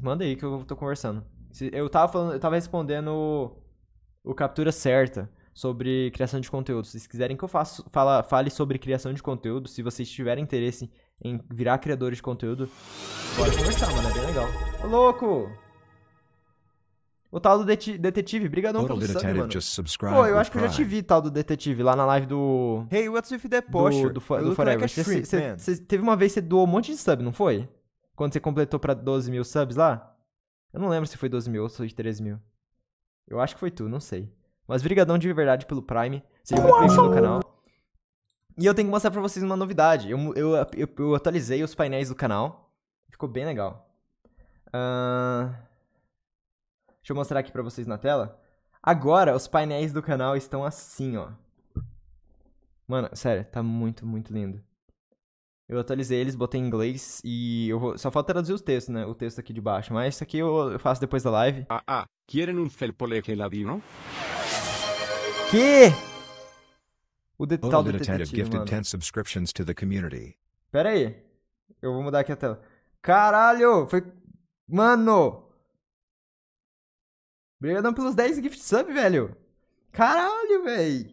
o manda aí que eu tô conversando. Eu tava, falando, eu tava respondendo o captura certa sobre criação de conteúdo. Se vocês quiserem que eu faça, fala, fale sobre criação de conteúdo, se vocês tiverem interesse em virar criadores de conteúdo, pode conversar, mano. É bem legal. Ô, louco! O tal do det detetive, briga não pelo sangue, mano. Pô, eu acho que eu já te vi tal do detetive lá na live do... Hey, what's with the posture? Do, do, do, Forever. Like shrimp, cê, cê, teve uma vez que você doou um monte de sub, não foi? Quando você completou pra 12 mil subs lá? Eu não lembro se foi 12 mil ou se foi 13 mil. Eu acho que foi tu, não sei. Mas brigadão de verdade pelo Prime. Seja muito bem-vindo ao canal. E eu tenho que mostrar pra vocês uma novidade. Eu, eu, eu, eu atualizei os painéis do canal. Ficou bem legal. Uh... Deixa eu mostrar aqui pra vocês na tela. Agora, os painéis do canal estão assim, ó. Mano, sério, tá muito, muito lindo. Eu atualizei eles, botei em inglês e eu vou... Só falta traduzir os textos, né? O texto aqui de baixo. Mas isso aqui eu faço depois da live. Ah, ah. Querem um felpolé geladinho? quê? O tal detetive, mano. Pera aí. Eu vou mudar aqui a tela. Caralho! Foi... Mano! Obrigadão pelos 10 gift subs, velho. Caralho, velho.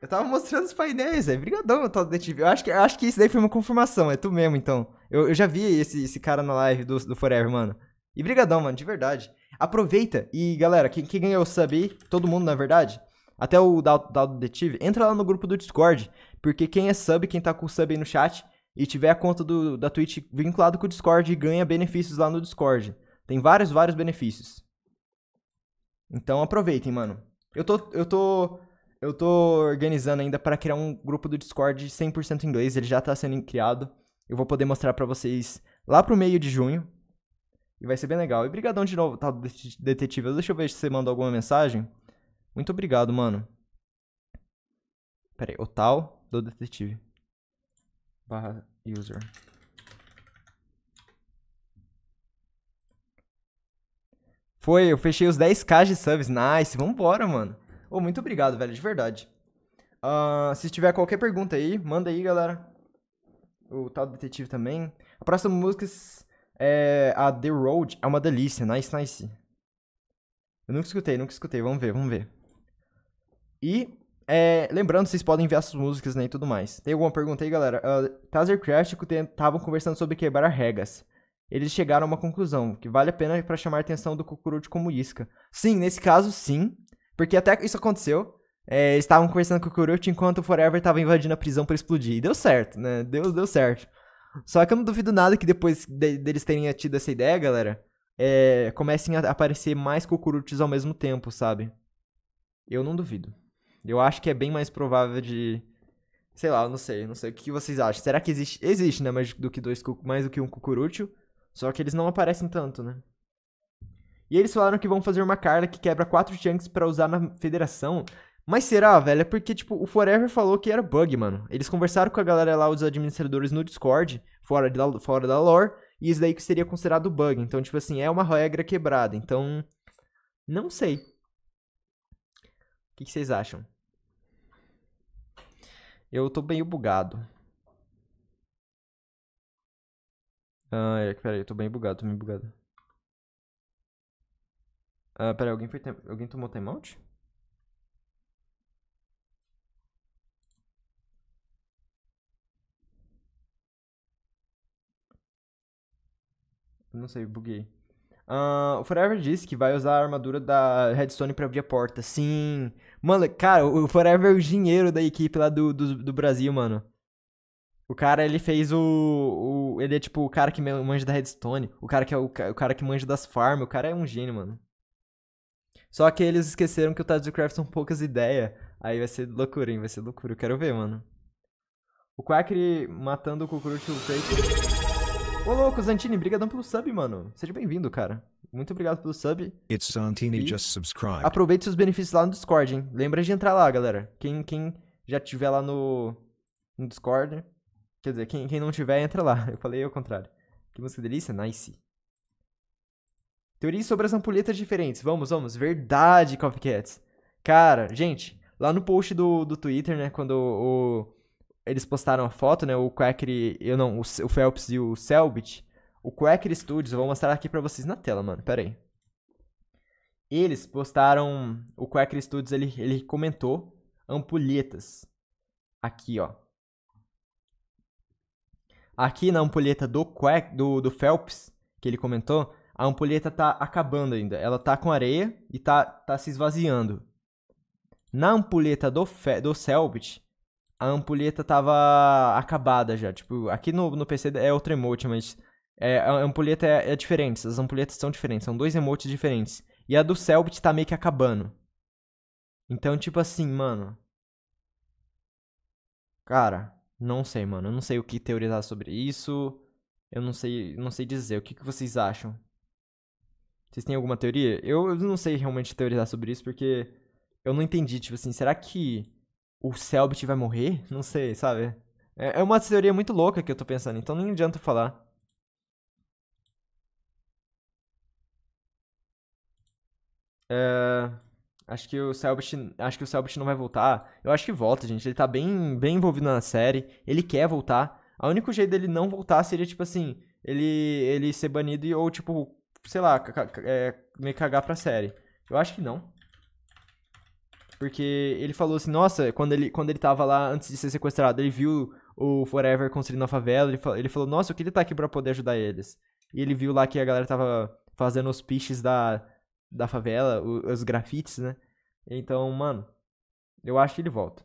Eu tava mostrando os painéis, velho. Obrigadão, tal Detetive. Eu acho, que, eu acho que isso daí foi uma confirmação. É tu mesmo, então. Eu, eu já vi esse, esse cara na live do, do Forever, mano. E brigadão, mano. De verdade. Aproveita. E, galera, quem, quem ganhou o sub aí, todo mundo, na verdade, até o Dado Detive, entra lá no grupo do Discord, porque quem é sub, quem tá com o sub aí no chat e tiver a conta do, da Twitch vinculada com o Discord, ganha benefícios lá no Discord. Tem vários, vários benefícios. Então aproveitem, mano. Eu tô, eu tô, eu tô organizando ainda para criar um grupo do Discord 100% inglês, ele já tá sendo criado. Eu vou poder mostrar para vocês lá pro meio de junho. E vai ser bem legal. E brigadão de novo, tal tá, detetive. Deixa eu ver se você mandou alguma mensagem. Muito obrigado, mano. Pera aí, tal do detetive. Barra user. Foi, eu fechei os 10k de subs. Nice, vambora, mano. Oh, muito obrigado, velho, de verdade. Uh, se tiver qualquer pergunta aí, manda aí, galera. O tal do detetive também. A próxima música é a The Road. É uma delícia, nice, nice. Eu nunca escutei, nunca escutei. Vamos ver, vamos ver. E é, lembrando, vocês podem enviar suas músicas né, e tudo mais. Tem alguma pergunta aí, galera? Uh, ah, Tazer Crash estavam conversando sobre quebrar regras. Eles chegaram a uma conclusão, que vale a pena para chamar a atenção do Kukuruchi como isca. Sim, nesse caso, sim. Porque até isso aconteceu. É, estavam conversando com o Kukuruchi enquanto o Forever estava invadindo a prisão para explodir. E deu certo, né? Deu, deu certo. Só que eu não duvido nada que depois de, deles terem tido essa ideia, galera, é, comecem a aparecer mais Kukuruchis ao mesmo tempo, sabe? Eu não duvido. Eu acho que é bem mais provável de. Sei lá, eu não sei, não sei. O que vocês acham? Será que existe. Existe, né? Mais do que dois mais do que um cucurútil. Só que eles não aparecem tanto, né? E eles falaram que vão fazer uma carta que quebra quatro chunks para usar na federação. Mas será, velho? É porque, tipo, o Forever falou que era bug, mano. Eles conversaram com a galera lá, os administradores no Discord, fora da, fora da lore, e isso daí que seria considerado bug. Então, tipo assim, é uma regra quebrada. Então, não sei. O que vocês acham? Eu tô meio bugado. Ah, é, peraí, eu tô bem bugado, tô bem bugado. Ah, peraí, alguém, foi tem... alguém tomou timeout? Eu não sei, buguei. Ah, o Forever disse que vai usar a armadura da Redstone para abrir a porta. Sim, Mano, cara, o Forever é o dinheiro da equipe lá do, do, do Brasil, mano. O cara, ele fez o, o, Ele é tipo o cara que manja da Redstone, o cara que é o, o cara que manja das farms, o cara é um gênio, mano. Só que eles esqueceram que o Tides são poucas ideias. Aí vai ser loucura, hein? Vai ser loucura. Eu quero ver, mano. O Quackery matando o Cucurute Crate. Ô louco, Zantini, brigadão pelo sub, mano. Seja bem-vindo, cara. Muito obrigado pelo sub. It's Santini just subscribe. Aproveite os benefícios lá no Discord, hein? Lembra de entrar lá, galera. Quem, quem já tiver lá no, no Discord, quer dizer, quem, quem não tiver, entra lá. *laughs* Eu falei ao contrário. Que música delícia, nice. Teorias sobre as ampulhetas diferentes. Vamos, vamos. Verdade, Copycats. Cara, gente, lá no post do, do Twitter, né, quando o, o eles postaram a foto, né? O Quacker, eu não, o, o Phelps e o Selbit. O Quacker Studios, eu vou mostrar aqui pra vocês na tela, mano. Pera aí. Eles postaram, o Quacker Studios, ele, ele comentou ampulhetas. Aqui, ó. Aqui na ampulheta do, Quack, do, do Phelps, que ele comentou, a ampulheta tá acabando ainda. Ela tá com areia e tá, tá se esvaziando. Na ampulheta do, do Selbit, a ampulheta tava acabada já. Tipo, aqui no, no PC é outro emote, mas é, a ampulheta é, é diferente. As ampulhetas são diferentes, são dois emotes diferentes. E a do Selbit tá meio que acabando. Então, tipo assim, mano. Cara, não sei, mano. Eu não sei o que teorizar sobre isso. Eu não sei, não sei dizer. O que, que vocês acham? Vocês têm alguma teoria? Eu, eu não sei realmente teorizar sobre isso, porque eu não entendi. Tipo assim, será que o Selbit vai morrer? Não sei, sabe? É, é uma teoria muito louca que eu tô pensando, então nem adianta falar. É... Acho que o Selbit, acho que o Selbit não vai voltar. Eu acho que volta, gente. Ele tá bem, bem envolvido na série. Ele quer voltar. O único jeito dele não voltar seria tipo assim, ele ele ser banido e ou tipo, sei lá, é, me cagar pra série. Eu acho que não. Porque ele falou assim, nossa, quando ele, quando ele tava lá antes de ser sequestrado, ele viu o Forever construindo a favela, ele, ele falou, nossa, eu queria estar tá aqui para poder ajudar eles. E ele viu lá que a galera tava fazendo os piches da, da favela, os, os grafites, né? Então, mano, eu acho que ele volta.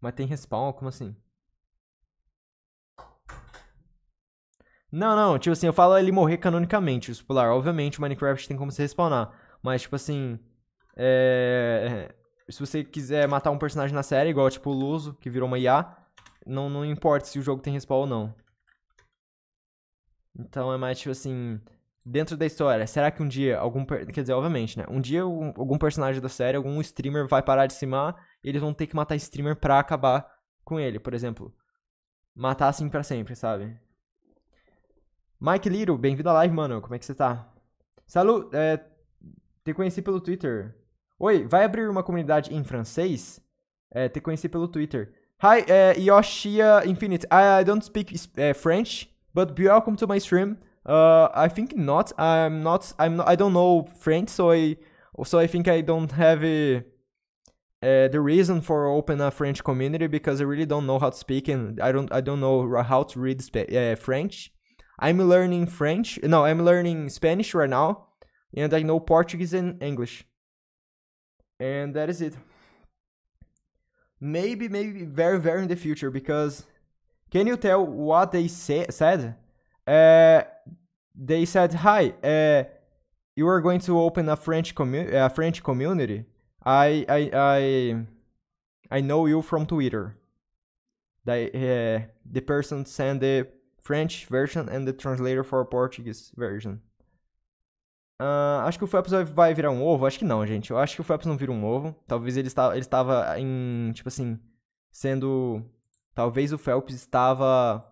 Mas tem respawn? Como assim? Não, não, tipo assim, eu falo ele morrer canonicamente, o Spular. Obviamente o Minecraft tem como se respawnar. Mas, tipo assim. É... Se você quiser matar um personagem na série, igual tipo o Luso, que virou uma IA, não, não importa se o jogo tem respawn ou não. Então é mais tipo assim. Dentro da história, será que um dia algum. Quer dizer, obviamente, né? Um dia algum personagem da série, algum streamer vai parar de simar e eles vão ter que matar streamer pra acabar com ele, por exemplo. Matar assim pra sempre, sabe? Mike Liro, bem-vindo à live, mano. Como é que você tá? Salut! É, eh, te conheci pelo Twitter. Oi, vai abrir uma comunidade em francês? É, te conheci pelo Twitter. Hi, uh, Yoshia Infinite. I, I don't speak uh, French, but welcome to my stream. Uh, I think not. I'm not. I'm. Not, I don't know French, so I. So I think I don't have a, uh, eh, eh, the reason for open a French community because I really don't know how to speak and I don't. I don't know how to read eh, French. I'm learning French. No, I'm learning Spanish right now. and I know Portuguese and English. And that is it. Maybe, maybe very, very in the future because can you tell what they say, said? Uh, they said, "Hi, uh, you are going to open a French commu- a French community. I, I, I, I know you from Twitter." The uh, the person sent the French version and the translator for Portuguese version. Uh, acho que o Phelps vai virar um ovo. Acho que não, gente. Eu acho que o Phelps não vira um ovo. Talvez ele, está, ele estava em. Tipo assim. Sendo. Talvez o Phelps estava.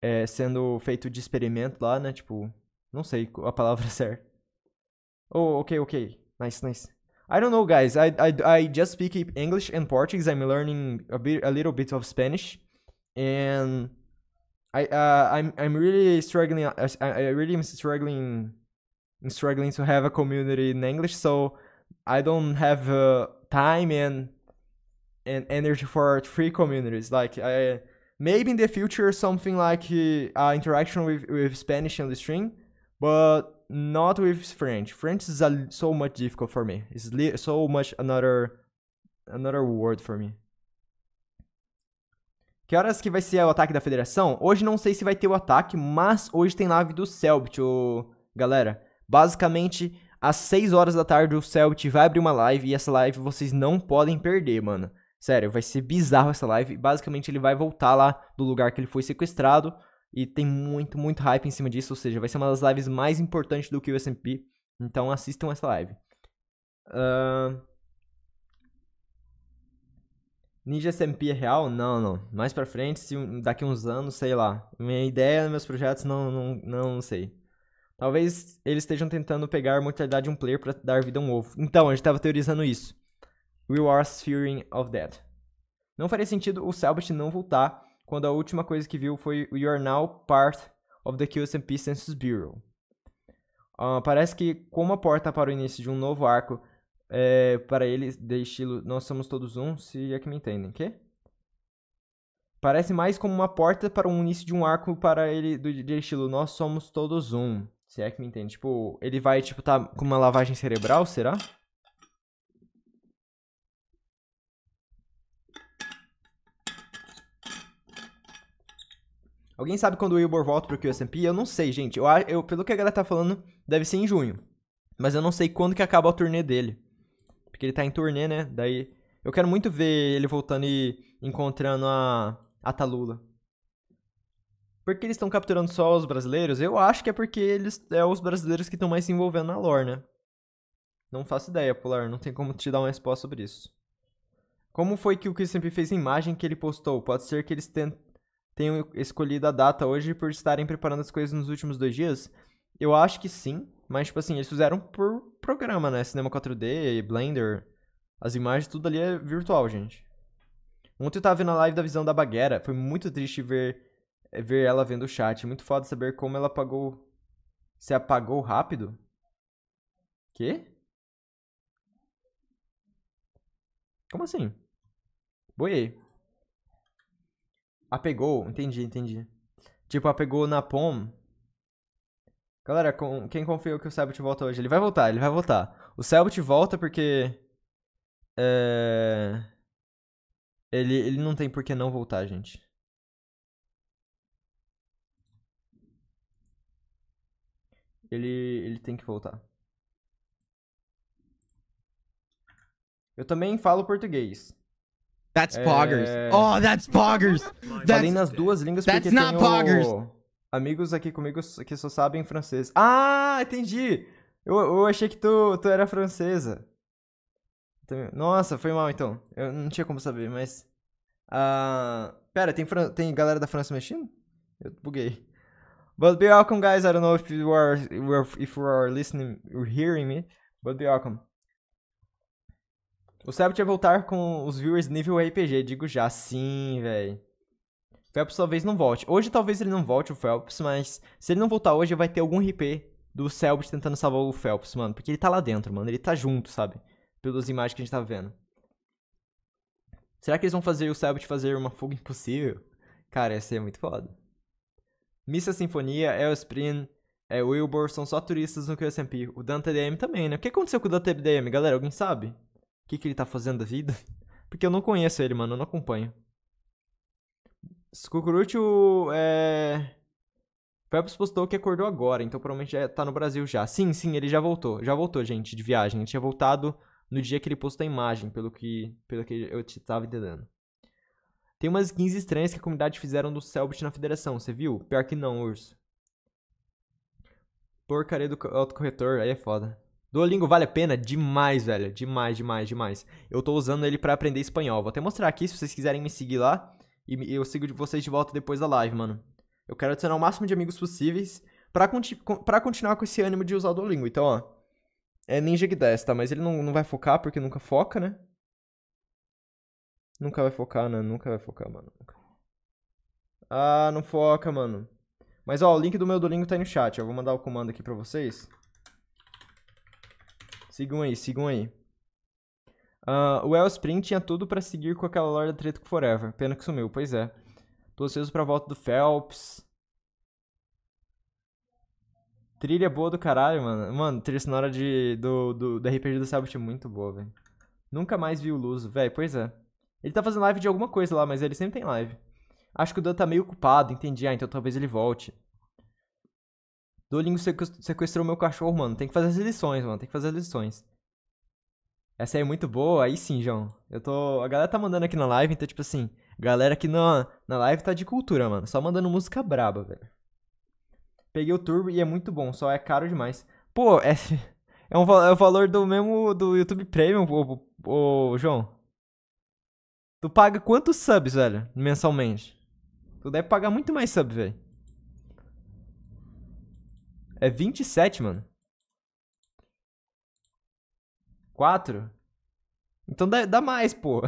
É, sendo feito de experimento lá, né? Tipo. Não sei a palavra *laughs* certa. Oh, ok, ok. Nice, nice. I don't know, guys. I, I, I just speak English and Portuguese. I'm learning a, bit, a little bit of Spanish. And. I, uh, I'm, I'm really struggling. Uh, I, I really am struggling struggling to have a community in English, so I don't have uh, time and and energy for three communities. Like I maybe in the future something like uh, interaction with with Spanish on the stream, but not with French. French is a, so much difficult for me. It's so much another another word for me. Que horas que vai ser o ataque da federação? Hoje não sei se vai ter o ataque, mas hoje tem live do Selbit, galera. Basicamente, às 6 horas da tarde o Celt vai abrir uma live e essa live vocês não podem perder, mano. Sério, vai ser bizarro essa live. Basicamente, ele vai voltar lá do lugar que ele foi sequestrado. E tem muito, muito hype em cima disso. Ou seja, vai ser uma das lives mais importantes do que o SMP. Então assistam essa live. Uh... Ninja SMP é real? Não, não. Mais pra frente, se daqui uns anos, sei lá. Minha ideia, meus projetos, não, não, não sei. Talvez eles estejam tentando pegar a mortalidade de um player para dar vida a um ovo. Então, a gente estava teorizando isso. We are fearing of that. Não faria sentido o Selbit não voltar quando a última coisa que viu foi We are now part of the QSMP Census Bureau. Uh, parece que, como a porta para o início de um novo arco é, para eles, de estilo Nós somos todos um, se é que me entendem, que? Parece mais como uma porta para o início de um arco para ele, do, de estilo Nós somos todos um. Se é que me entende. Tipo, ele vai, tipo, tá com uma lavagem cerebral, será? Alguém sabe quando o Wilbur volta pro QSMP? Eu não sei, gente. Eu, eu, pelo que a galera tá falando, deve ser em junho. Mas eu não sei quando que acaba a turnê dele. Porque ele tá em turnê, né? Daí eu quero muito ver ele voltando e encontrando a, a Talula. Porque eles estão capturando só os brasileiros? Eu acho que é porque eles é os brasileiros que estão mais se envolvendo na lore, né? Não faço ideia, Polar, não tem como te dar uma resposta sobre isso. Como foi que o Chris sempre fez a imagem que ele postou? Pode ser que eles ten... tenham escolhido a data hoje por estarem preparando as coisas nos últimos dois dias? Eu acho que sim, mas tipo assim, eles fizeram por programa, né? Cinema 4D, Blender, as imagens, tudo ali é virtual, gente. Ontem eu tava vendo a live da visão da Baguera, foi muito triste ver é ver ela vendo o chat. É muito foda saber como ela apagou. Se apagou rápido? Quê? Como assim? Boiei. Apegou, entendi, entendi. Tipo, apegou na POM. Galera, com, quem confiou que o Selbit volta hoje? Ele vai voltar, ele vai voltar. O Selbit volta porque. É... Ele, ele não tem por que não voltar, gente. ele, ele tem que voltar. Eu também falo português. That's é... poggers. Oh, that's poggers. Falei nas duas línguas porque not tenho poggers. amigos aqui comigo que só sabem francês. Ah, entendi. Eu, eu achei que tu, tu era francesa. Nossa, foi mal então. Eu não tinha como saber, mas... Uh... Pera, tem, Fran... tem galera da França mexendo? Eu buguei. But be welcome, guys. I don't know if you are if you are listening or hearing me, but be welcome. O Sabbath ia voltar com os viewers nível RPG, digo já. Sim, velho. Phelps talvez não volte. Hoje talvez ele não volte, o Phelps, mas se ele não voltar hoje, vai ter algum RP do Selbit tentando salvar o Phelps, mano. Porque ele tá lá dentro, mano. Ele tá junto, sabe? Pelas imagens que a gente tá vendo. Será que eles vão fazer o Selbit fazer uma fuga impossível? Cara, ia ser muito foda. Missa Sinfonia, Elsprin, é, Wilbur, são só turistas no QSMP. O Dante DM também, né? O que aconteceu com o Dante DM, galera? Alguém sabe? O que, que ele tá fazendo da vida? *laughs* Porque eu não conheço ele, mano, eu não acompanho. Cucurucho é. Phelps postou que acordou agora, então provavelmente já tá no Brasil já. Sim, sim, ele já voltou. Já voltou, gente, de viagem. Ele tinha voltado no dia que ele postou a imagem, pelo que, pelo que eu te tava entendendo. Tem umas skins estranhas que a comunidade fizeram do Selbit na federação, você viu? Pior que não, urso. Porcaria do autocorretor, aí é foda. Duolingo vale a pena? Demais, velho. Demais, demais, demais. Eu tô usando ele para aprender espanhol. Vou até mostrar aqui se vocês quiserem me seguir lá. E eu sigo vocês de volta depois da live, mano. Eu quero adicionar o máximo de amigos possíveis pra, conti pra continuar com esse ânimo de usar o Duolingo. Então, ó. É Ninja que 10, tá? Mas ele não, não vai focar porque nunca foca, né? Nunca vai focar, né? Nunca vai focar, mano. Ah, não foca, mano. Mas, ó, o link do meu Duolingo tá aí no chat. Eu vou mandar o comando aqui pra vocês. Sigam aí, sigam aí. Uh, o Elspring tinha tudo para seguir com aquela lore da treta com Forever. Pena que sumiu, pois é. Tô ansioso pra volta do Phelps. Trilha boa do caralho, mano. Mano, trilha sonora de, do, do, da RPG do Sabbath é muito boa, velho. Nunca mais vi o Luso, velho, pois é. Ele tá fazendo live de alguma coisa lá, mas ele sempre tem live. Acho que o Dan tá meio ocupado, entendi. Ah, então talvez ele volte. Duolingo sequestrou meu cachorro, mano. Tem que fazer as lições, mano. Tem que fazer as lições. Essa aí é muito boa. Aí sim, João. Eu tô... A galera tá mandando aqui na live, então, tipo assim... Galera aqui na, na live tá de cultura, mano. Só mandando música braba, velho. Peguei o Turbo e é muito bom, só é caro demais. Pô, é, *laughs* é, um, é o valor do mesmo do YouTube Premium, ô, ô, ô João. Tu paga quantos subs, velho, mensalmente? Tu deve pagar muito mais sub, velho. É 27, mano. 4? Então dá, dá mais, pô.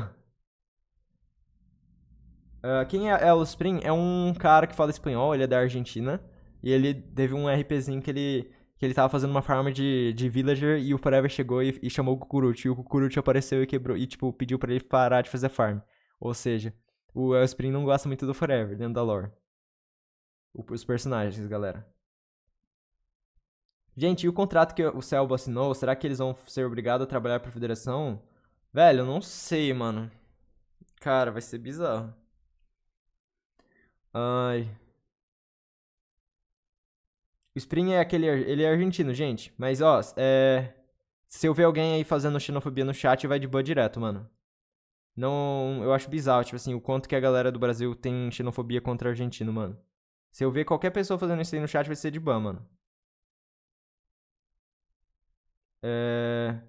Uh, *laughs* quem é, é o Spring? É um cara que fala espanhol, ele é da Argentina. E ele teve um RPzinho que ele que ele tava fazendo uma farm de, de villager e o Forever chegou e, e chamou o Kukuruchi. E o Kukuruchi apareceu e quebrou e, tipo, pediu para ele parar de fazer farm. Ou seja, o Elspring não gosta muito do Forever dentro da lore. O, os personagens, galera. Gente, e o contrato que o Selbo assinou, será que eles vão ser obrigados a trabalhar pra federação? Velho, eu não sei, mano. Cara, vai ser bizarro. Ai. O Spring é aquele. Ele é argentino, gente. Mas, ó, é. Se eu ver alguém aí fazendo xenofobia no chat, vai de boa direto, mano. Não. Eu acho bizarro, tipo assim, o quanto que a galera do Brasil tem xenofobia contra argentino, mano. Se eu ver qualquer pessoa fazendo isso aí no chat, vai ser de ban, mano. É...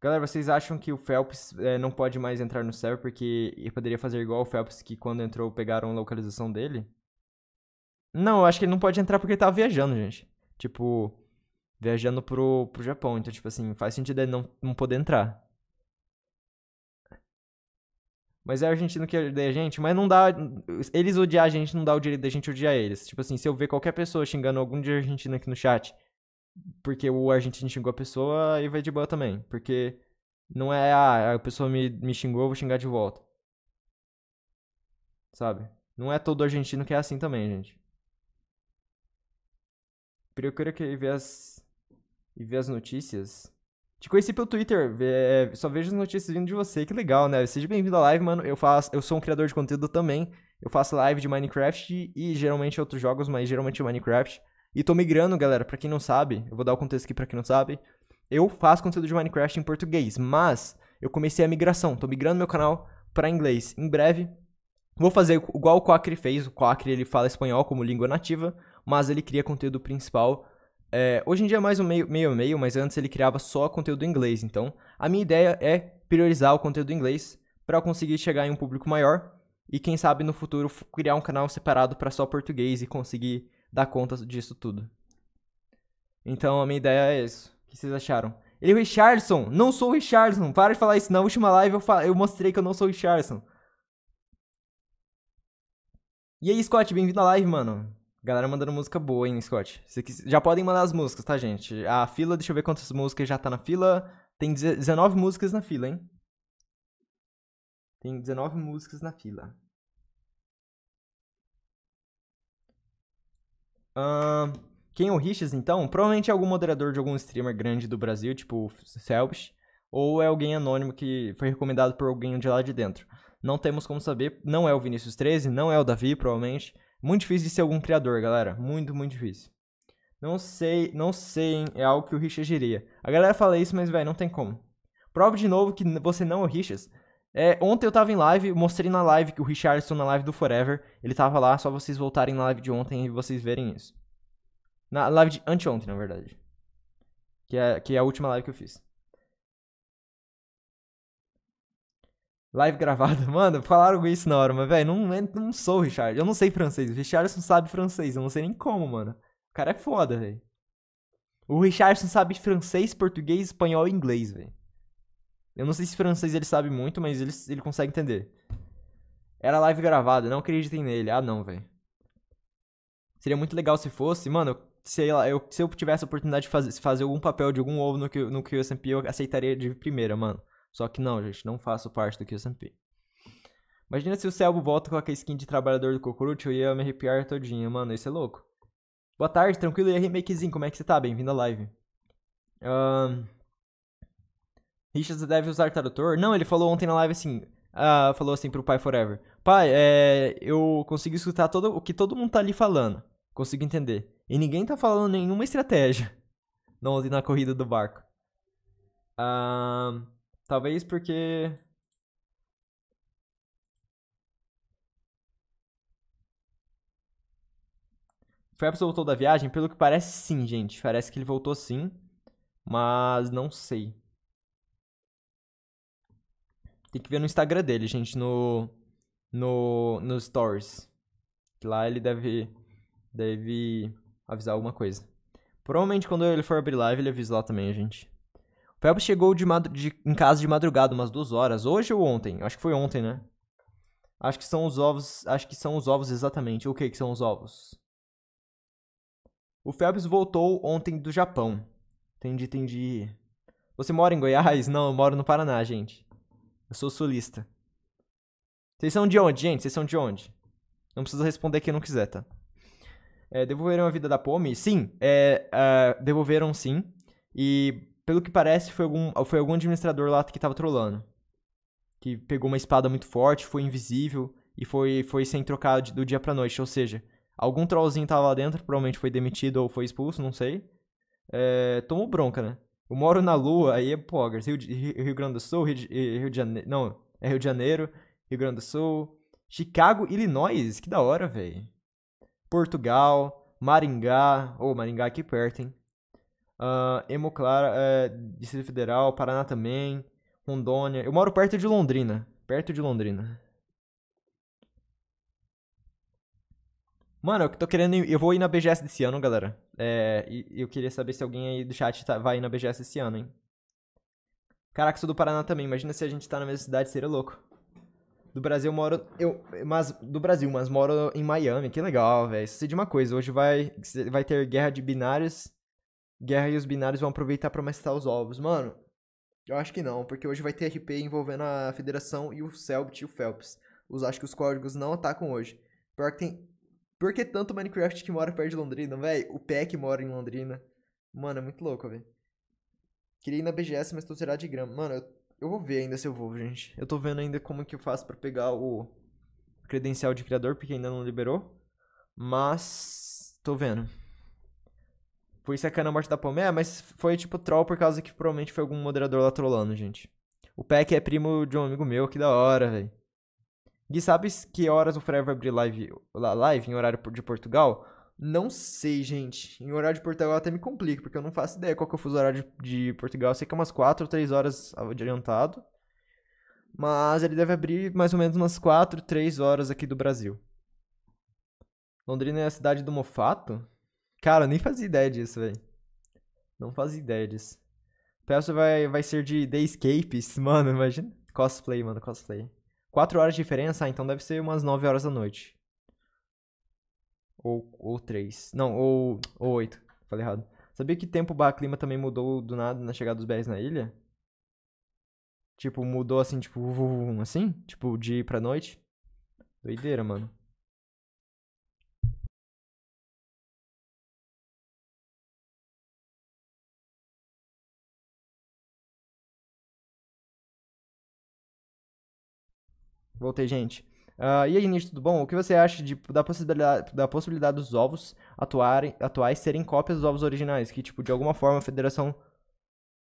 Galera, vocês acham que o Phelps é, não pode mais entrar no server porque poderia fazer igual o Phelps que quando entrou pegaram a localização dele? Não, eu acho que ele não pode entrar porque ele tava viajando, gente. Tipo, viajando pro, pro Japão. Então, tipo assim, faz sentido ele não, não poder entrar. Mas é argentino que odeia a gente, mas não dá. Eles odiar a gente não dá o direito da gente odiar eles. Tipo assim, se eu ver qualquer pessoa xingando algum de argentino aqui no chat, porque o argentino xingou a pessoa, aí vai de boa também. Porque não é, ah, a pessoa me, me xingou, eu vou xingar de volta. Sabe? Não é todo argentino que é assim também, gente eu que ver as, e ver as notícias. Te conheci pelo Twitter, é, só vejo as notícias vindo de você, que legal, né? Seja bem-vindo à live, mano. Eu faço, eu sou um criador de conteúdo também. Eu faço live de Minecraft e, geralmente outros jogos, mas geralmente Minecraft. E tô migrando, galera, para quem não sabe, eu vou dar o contexto aqui para quem não sabe. Eu faço conteúdo de Minecraft em português, mas eu comecei a migração, tô migrando meu canal para inglês. Em breve, vou fazer igual o Quacre fez, o Quacre ele fala espanhol como língua nativa, mas ele cria conteúdo principal. É, hoje em dia é mais um meio, meio meio, mas antes ele criava só conteúdo em inglês. Então, a minha ideia é priorizar o conteúdo em inglês para conseguir chegar em um público maior e quem sabe no futuro criar um canal separado para só português e conseguir dar conta disso tudo. Então, a minha ideia é isso. O que vocês acharam? Ele é o Richardson. Não sou o Richardson. Para de falar isso. Na última live eu, eu mostrei que eu não sou o Richardson. E aí, Scott, bem-vindo à live, mano. Galera mandando música boa, hein, Scott? Já podem mandar as músicas, tá, gente? A fila, deixa eu ver quantas músicas já tá na fila. Tem 19 músicas na fila, hein? Tem 19 músicas na fila. Quem é o Riches? então? Provavelmente é algum moderador de algum streamer grande do Brasil, tipo Selvish, ou é alguém anônimo que foi recomendado por alguém de lá de dentro. Não temos como saber, não é o Vinícius 13, não é o Davi, provavelmente. Muito difícil de ser algum criador, galera. Muito, muito difícil. Não sei, não sei, hein? É algo que o Richas diria. A galera fala isso, mas, velho, não tem como. Prova de novo que você não é o Richas. É, ontem eu tava em live, mostrei na live que o Richardson na live do Forever, ele tava lá, só vocês voltarem na live de ontem e vocês verem isso. Na live de anteontem, na verdade. Que é, que é a última live que eu fiz. Live gravada. *laughs* Mano, falaram isso na hora, mas, velho, não, é, não sou o Richard. Eu não sei francês. O Richardson sabe francês. Eu não sei nem como, mano. O cara é foda, velho. O Richardson sabe francês, português, espanhol e inglês, velho. Eu não sei se francês ele sabe muito, mas ele, ele consegue entender. Era live gravada, não acreditem nele. Ah, não, velho. Seria muito legal se fosse. Mano, sei lá, eu, se eu tivesse a oportunidade de fazer, fazer algum papel de algum ovo no, no QSMP, eu aceitaria de primeira, mano. Só que não, gente, não faço parte do QSMP. Imagina se o Selbo volta com aquela skin de trabalhador do Cocorute, eu ia me arrepiar todinha, mano, isso é louco. Boa tarde, tranquilo, e aí, remakezinho, como é que você tá? Bem-vindo à live. Ahn... Um... deve usar tradutor? Não, ele falou ontem na live assim. Uh, falou assim pro pai Forever. Pai, é, eu consigo escutar todo, o que todo mundo tá ali falando. Consigo entender. E ninguém tá falando nenhuma estratégia. *laughs* Não, ali na corrida do barco. Uh, Talvez porque. Phelps voltou da viagem? Pelo que parece, sim, gente. Parece que ele voltou sim. Mas não sei. Tem que ver no Instagram dele, gente. No. No. No Stories. Que lá ele deve. Deve avisar alguma coisa. Provavelmente quando ele for abrir live, ele avisa lá também, gente. Phelps chegou de de, em casa de madrugada, umas duas horas. Hoje ou ontem? Acho que foi ontem, né? Acho que são os ovos. Acho que são os ovos exatamente. O que, que são os ovos? O Phelps voltou ontem do Japão. Entendi, entendi. Você mora em Goiás? Não, eu moro no Paraná, gente. Eu sou sulista. Vocês são de onde, gente? Vocês são de onde? Não precisa responder quem não quiser, tá? É, devolveram a vida da Pome? Sim, é, uh, devolveram sim. E pelo que parece, foi algum, foi algum administrador lá que tava trolando. Que pegou uma espada muito forte, foi invisível e foi, foi sem trocar de, do dia pra noite. Ou seja, algum trollzinho tava lá dentro, provavelmente foi demitido ou foi expulso, não sei. É, tomou bronca, né? Eu moro na Lua, aí é Poggers. Rio, Rio, Rio, Grande do Sul, Rio, Rio de Janeiro. Não, é Rio de Janeiro, Rio Grande do Sul, Chicago, Illinois, que da hora, velho. Portugal, Maringá, ou oh, Maringá aqui perto, hein? uh, Emoclara, é, Distrito Federal, Paraná também, Rondônia. Eu moro perto de Londrina. Perto de Londrina. Mano, eu tô querendo. Ir, eu vou ir na BGS desse ano, galera. É, eu queria saber se alguém aí do chat tá, vai ir na BGS esse ano, hein? Caraca, sou do Paraná também. Imagina se a gente tá na mesma cidade, seria louco. Do Brasil eu moro. Eu, mas, do Brasil, mas moro em Miami. Que legal, velho. Sei de uma coisa, hoje vai, vai ter guerra de binários Guerra e os binários vão aproveitar para mestar os ovos. Mano, eu acho que não, porque hoje vai ter RP envolvendo a Federação e o Selbit e o Phelps. Os, acho que os códigos não atacam hoje. Pior que tem... Por que tanto Minecraft que mora perto de Londrina, velho? O PEC mora em Londrina. Mano, é muito louco, velho. Queria ir na BGS, mas tô zerado de grama. Mano, eu, eu vou ver ainda se eu vou, gente. Eu tô vendo ainda como que eu faço para pegar o credencial de criador, porque ainda não liberou. Mas tô vendo por isso é que é a morte da Palmeira, mas foi tipo troll por causa que provavelmente foi algum moderador lá trollando, gente. O Peck é primo de um amigo meu, que da hora, velho. Gui, sabe que horas o Forever vai abrir live, live em horário de Portugal? Não sei, gente. Em horário de Portugal até me complica, porque eu não faço ideia qual que eu fuso horário de, de Portugal. Eu sei que é umas 4 ou 3 horas adiantado. Mas ele deve abrir mais ou menos umas 4, 3 horas aqui do Brasil. Londrina é a cidade do Mofato? Cara, eu nem fazia ideia disso, velho. Não fazia ideia disso. Pelso vai, vai ser de The Escapes, *laughs* mano, imagina. Cosplay, mano, cosplay. 4 horas de diferença? Ah, então deve ser umas 9 horas da noite. Ou, ou 3. Não, ou, ou 8. Falei errado. Sabia que tempo barra clima também mudou do nada na chegada dos BRs na ilha? Tipo, mudou assim, tipo, assim? Tipo, de ir pra noite? Doideira, mano. Voltei, gente. Uh, e aí, Nish, tudo bom? O que você acha de, da, possibilidade, da possibilidade dos ovos atuarem, atuais serem cópias dos ovos originais? Que, tipo, de alguma forma a federação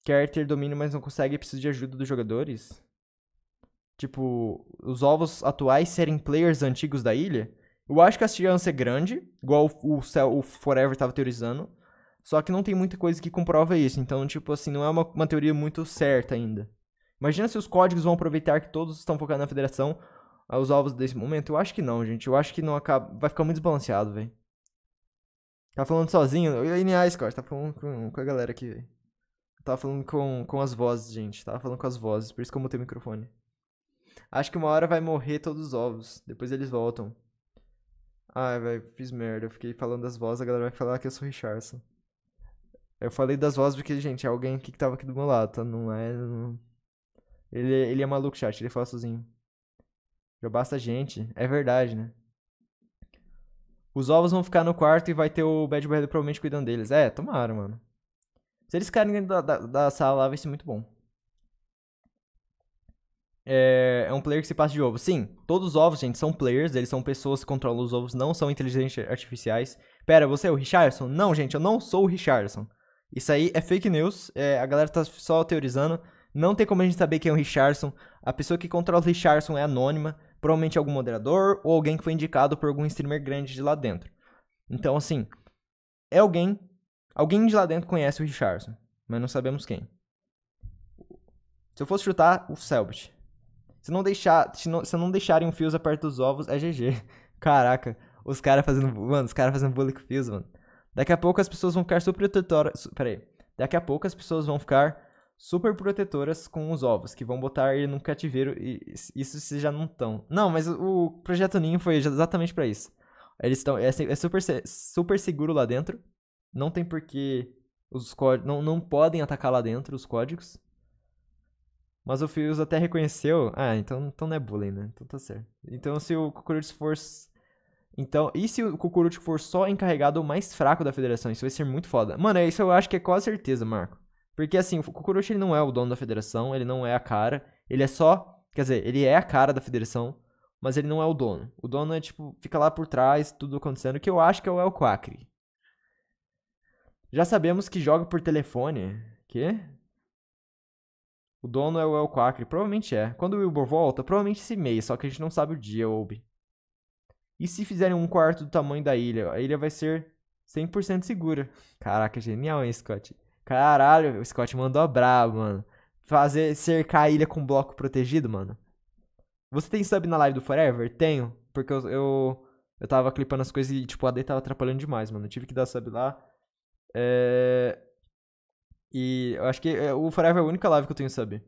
quer ter domínio, mas não consegue e precisa de ajuda dos jogadores? Tipo, os ovos atuais serem players antigos da ilha? Eu acho que a chance é grande, igual o, o, o Forever estava teorizando. Só que não tem muita coisa que comprova isso. Então, tipo assim, não é uma, uma teoria muito certa ainda. Imagina se os códigos vão aproveitar que todos estão focados na federação aos ah, alvos desse momento. Eu acho que não, gente. Eu acho que não acaba... vai ficar muito desbalanceado, velho. Tá falando sozinho? Linear, Scott. Tá falando com, com a galera aqui, velho. Tava tá falando com, com as vozes, gente. Tava tá falando com as vozes. Por isso que eu mutei o microfone. Acho que uma hora vai morrer todos os ovos. Depois eles voltam. Ai, velho, fiz merda. Eu fiquei falando das vozes, a galera vai falar que eu sou Richardson. Eu falei das vozes porque, gente, é alguém aqui que tava aqui do meu lado, tá? Não é. Não... Ele, ele é maluco, chat. Ele fala sozinho. Já basta gente. É verdade, né? Os ovos vão ficar no quarto e vai ter o Bad Brother provavelmente cuidando deles. É, tomara, mano. Se eles ficarem dentro da, da, da sala lá, vai ser muito bom. É, é, um player que se passa de ovo. Sim, todos os ovos, gente, são players. Eles são pessoas que controlam os ovos, não são inteligentes artificiais. Pera, você é o Richardson? Não, gente, eu não sou o Richardson. Isso aí é fake news. É, a galera tá só teorizando. Não tem como a gente saber quem é o Richardson. A pessoa que controla o Richardson é anônima, provavelmente algum moderador ou alguém que foi indicado por algum streamer grande de lá dentro. Então, assim, é alguém. Alguém de lá dentro conhece o Richardson, mas não sabemos quem. Se eu fosse chutar, o Selbit. Se não, deixar, se, não, se não deixarem o Fios perto dos ovos, é GG. *laughs* Caraca, os caras fazendo. Mano, os caras fazendo bullying com o Fios, mano. Daqui a pouco as pessoas vão ficar super protetora. Su, pera aí. Daqui a pouco as pessoas vão ficar super protetoras com os ovos, que vão botar ele num cativeiro e isso vocês já não estão. Não, mas o Projeto Ninho foi exatamente para isso. Eles estão é, é, super super seguro lá dentro. Não tem porque os códigos não, não podem atacar lá dentro os códigos. Mas o Fios até reconheceu, ah, então, então não é bullying, né? Então tá certo. Então se o Kukuruchi for então, e se o Kukuruchi for só encarregado o mais fraco da federação? Isso vai ser muito foda. Mano, isso eu acho que é quase certeza, Marco. Porque assim, o Kokoroshi ele não é o dono da federação, ele não é a cara, ele é só, quer dizer, ele é a cara da federação, mas ele não é o dono. O dono é tipo, fica lá por trás, tudo acontecendo, que eu acho que é o El Quacri. Já sabemos que joga por telefone. Quê? O dono é o El Quacri, provavelmente é. Quando o Wilbur volta, provavelmente esse mês, só que a gente não sabe o dia, Obi. E se fizerem um quarto do tamanho da ilha? A ilha vai ser 100% segura. Caraca, genial, hein, Scott? Caralho, o Scott mandou brabo, mano. Fazer cercar a ilha com bloco protegido, mano. Você tem sub na live do Forever? Tenho, porque eu, eu, eu tava clipando as coisas e, tipo, a D tava atrapalhando demais, mano. Eu tive que dar sub lá. É... E eu acho que é, o Forever é a única live que eu tenho sub.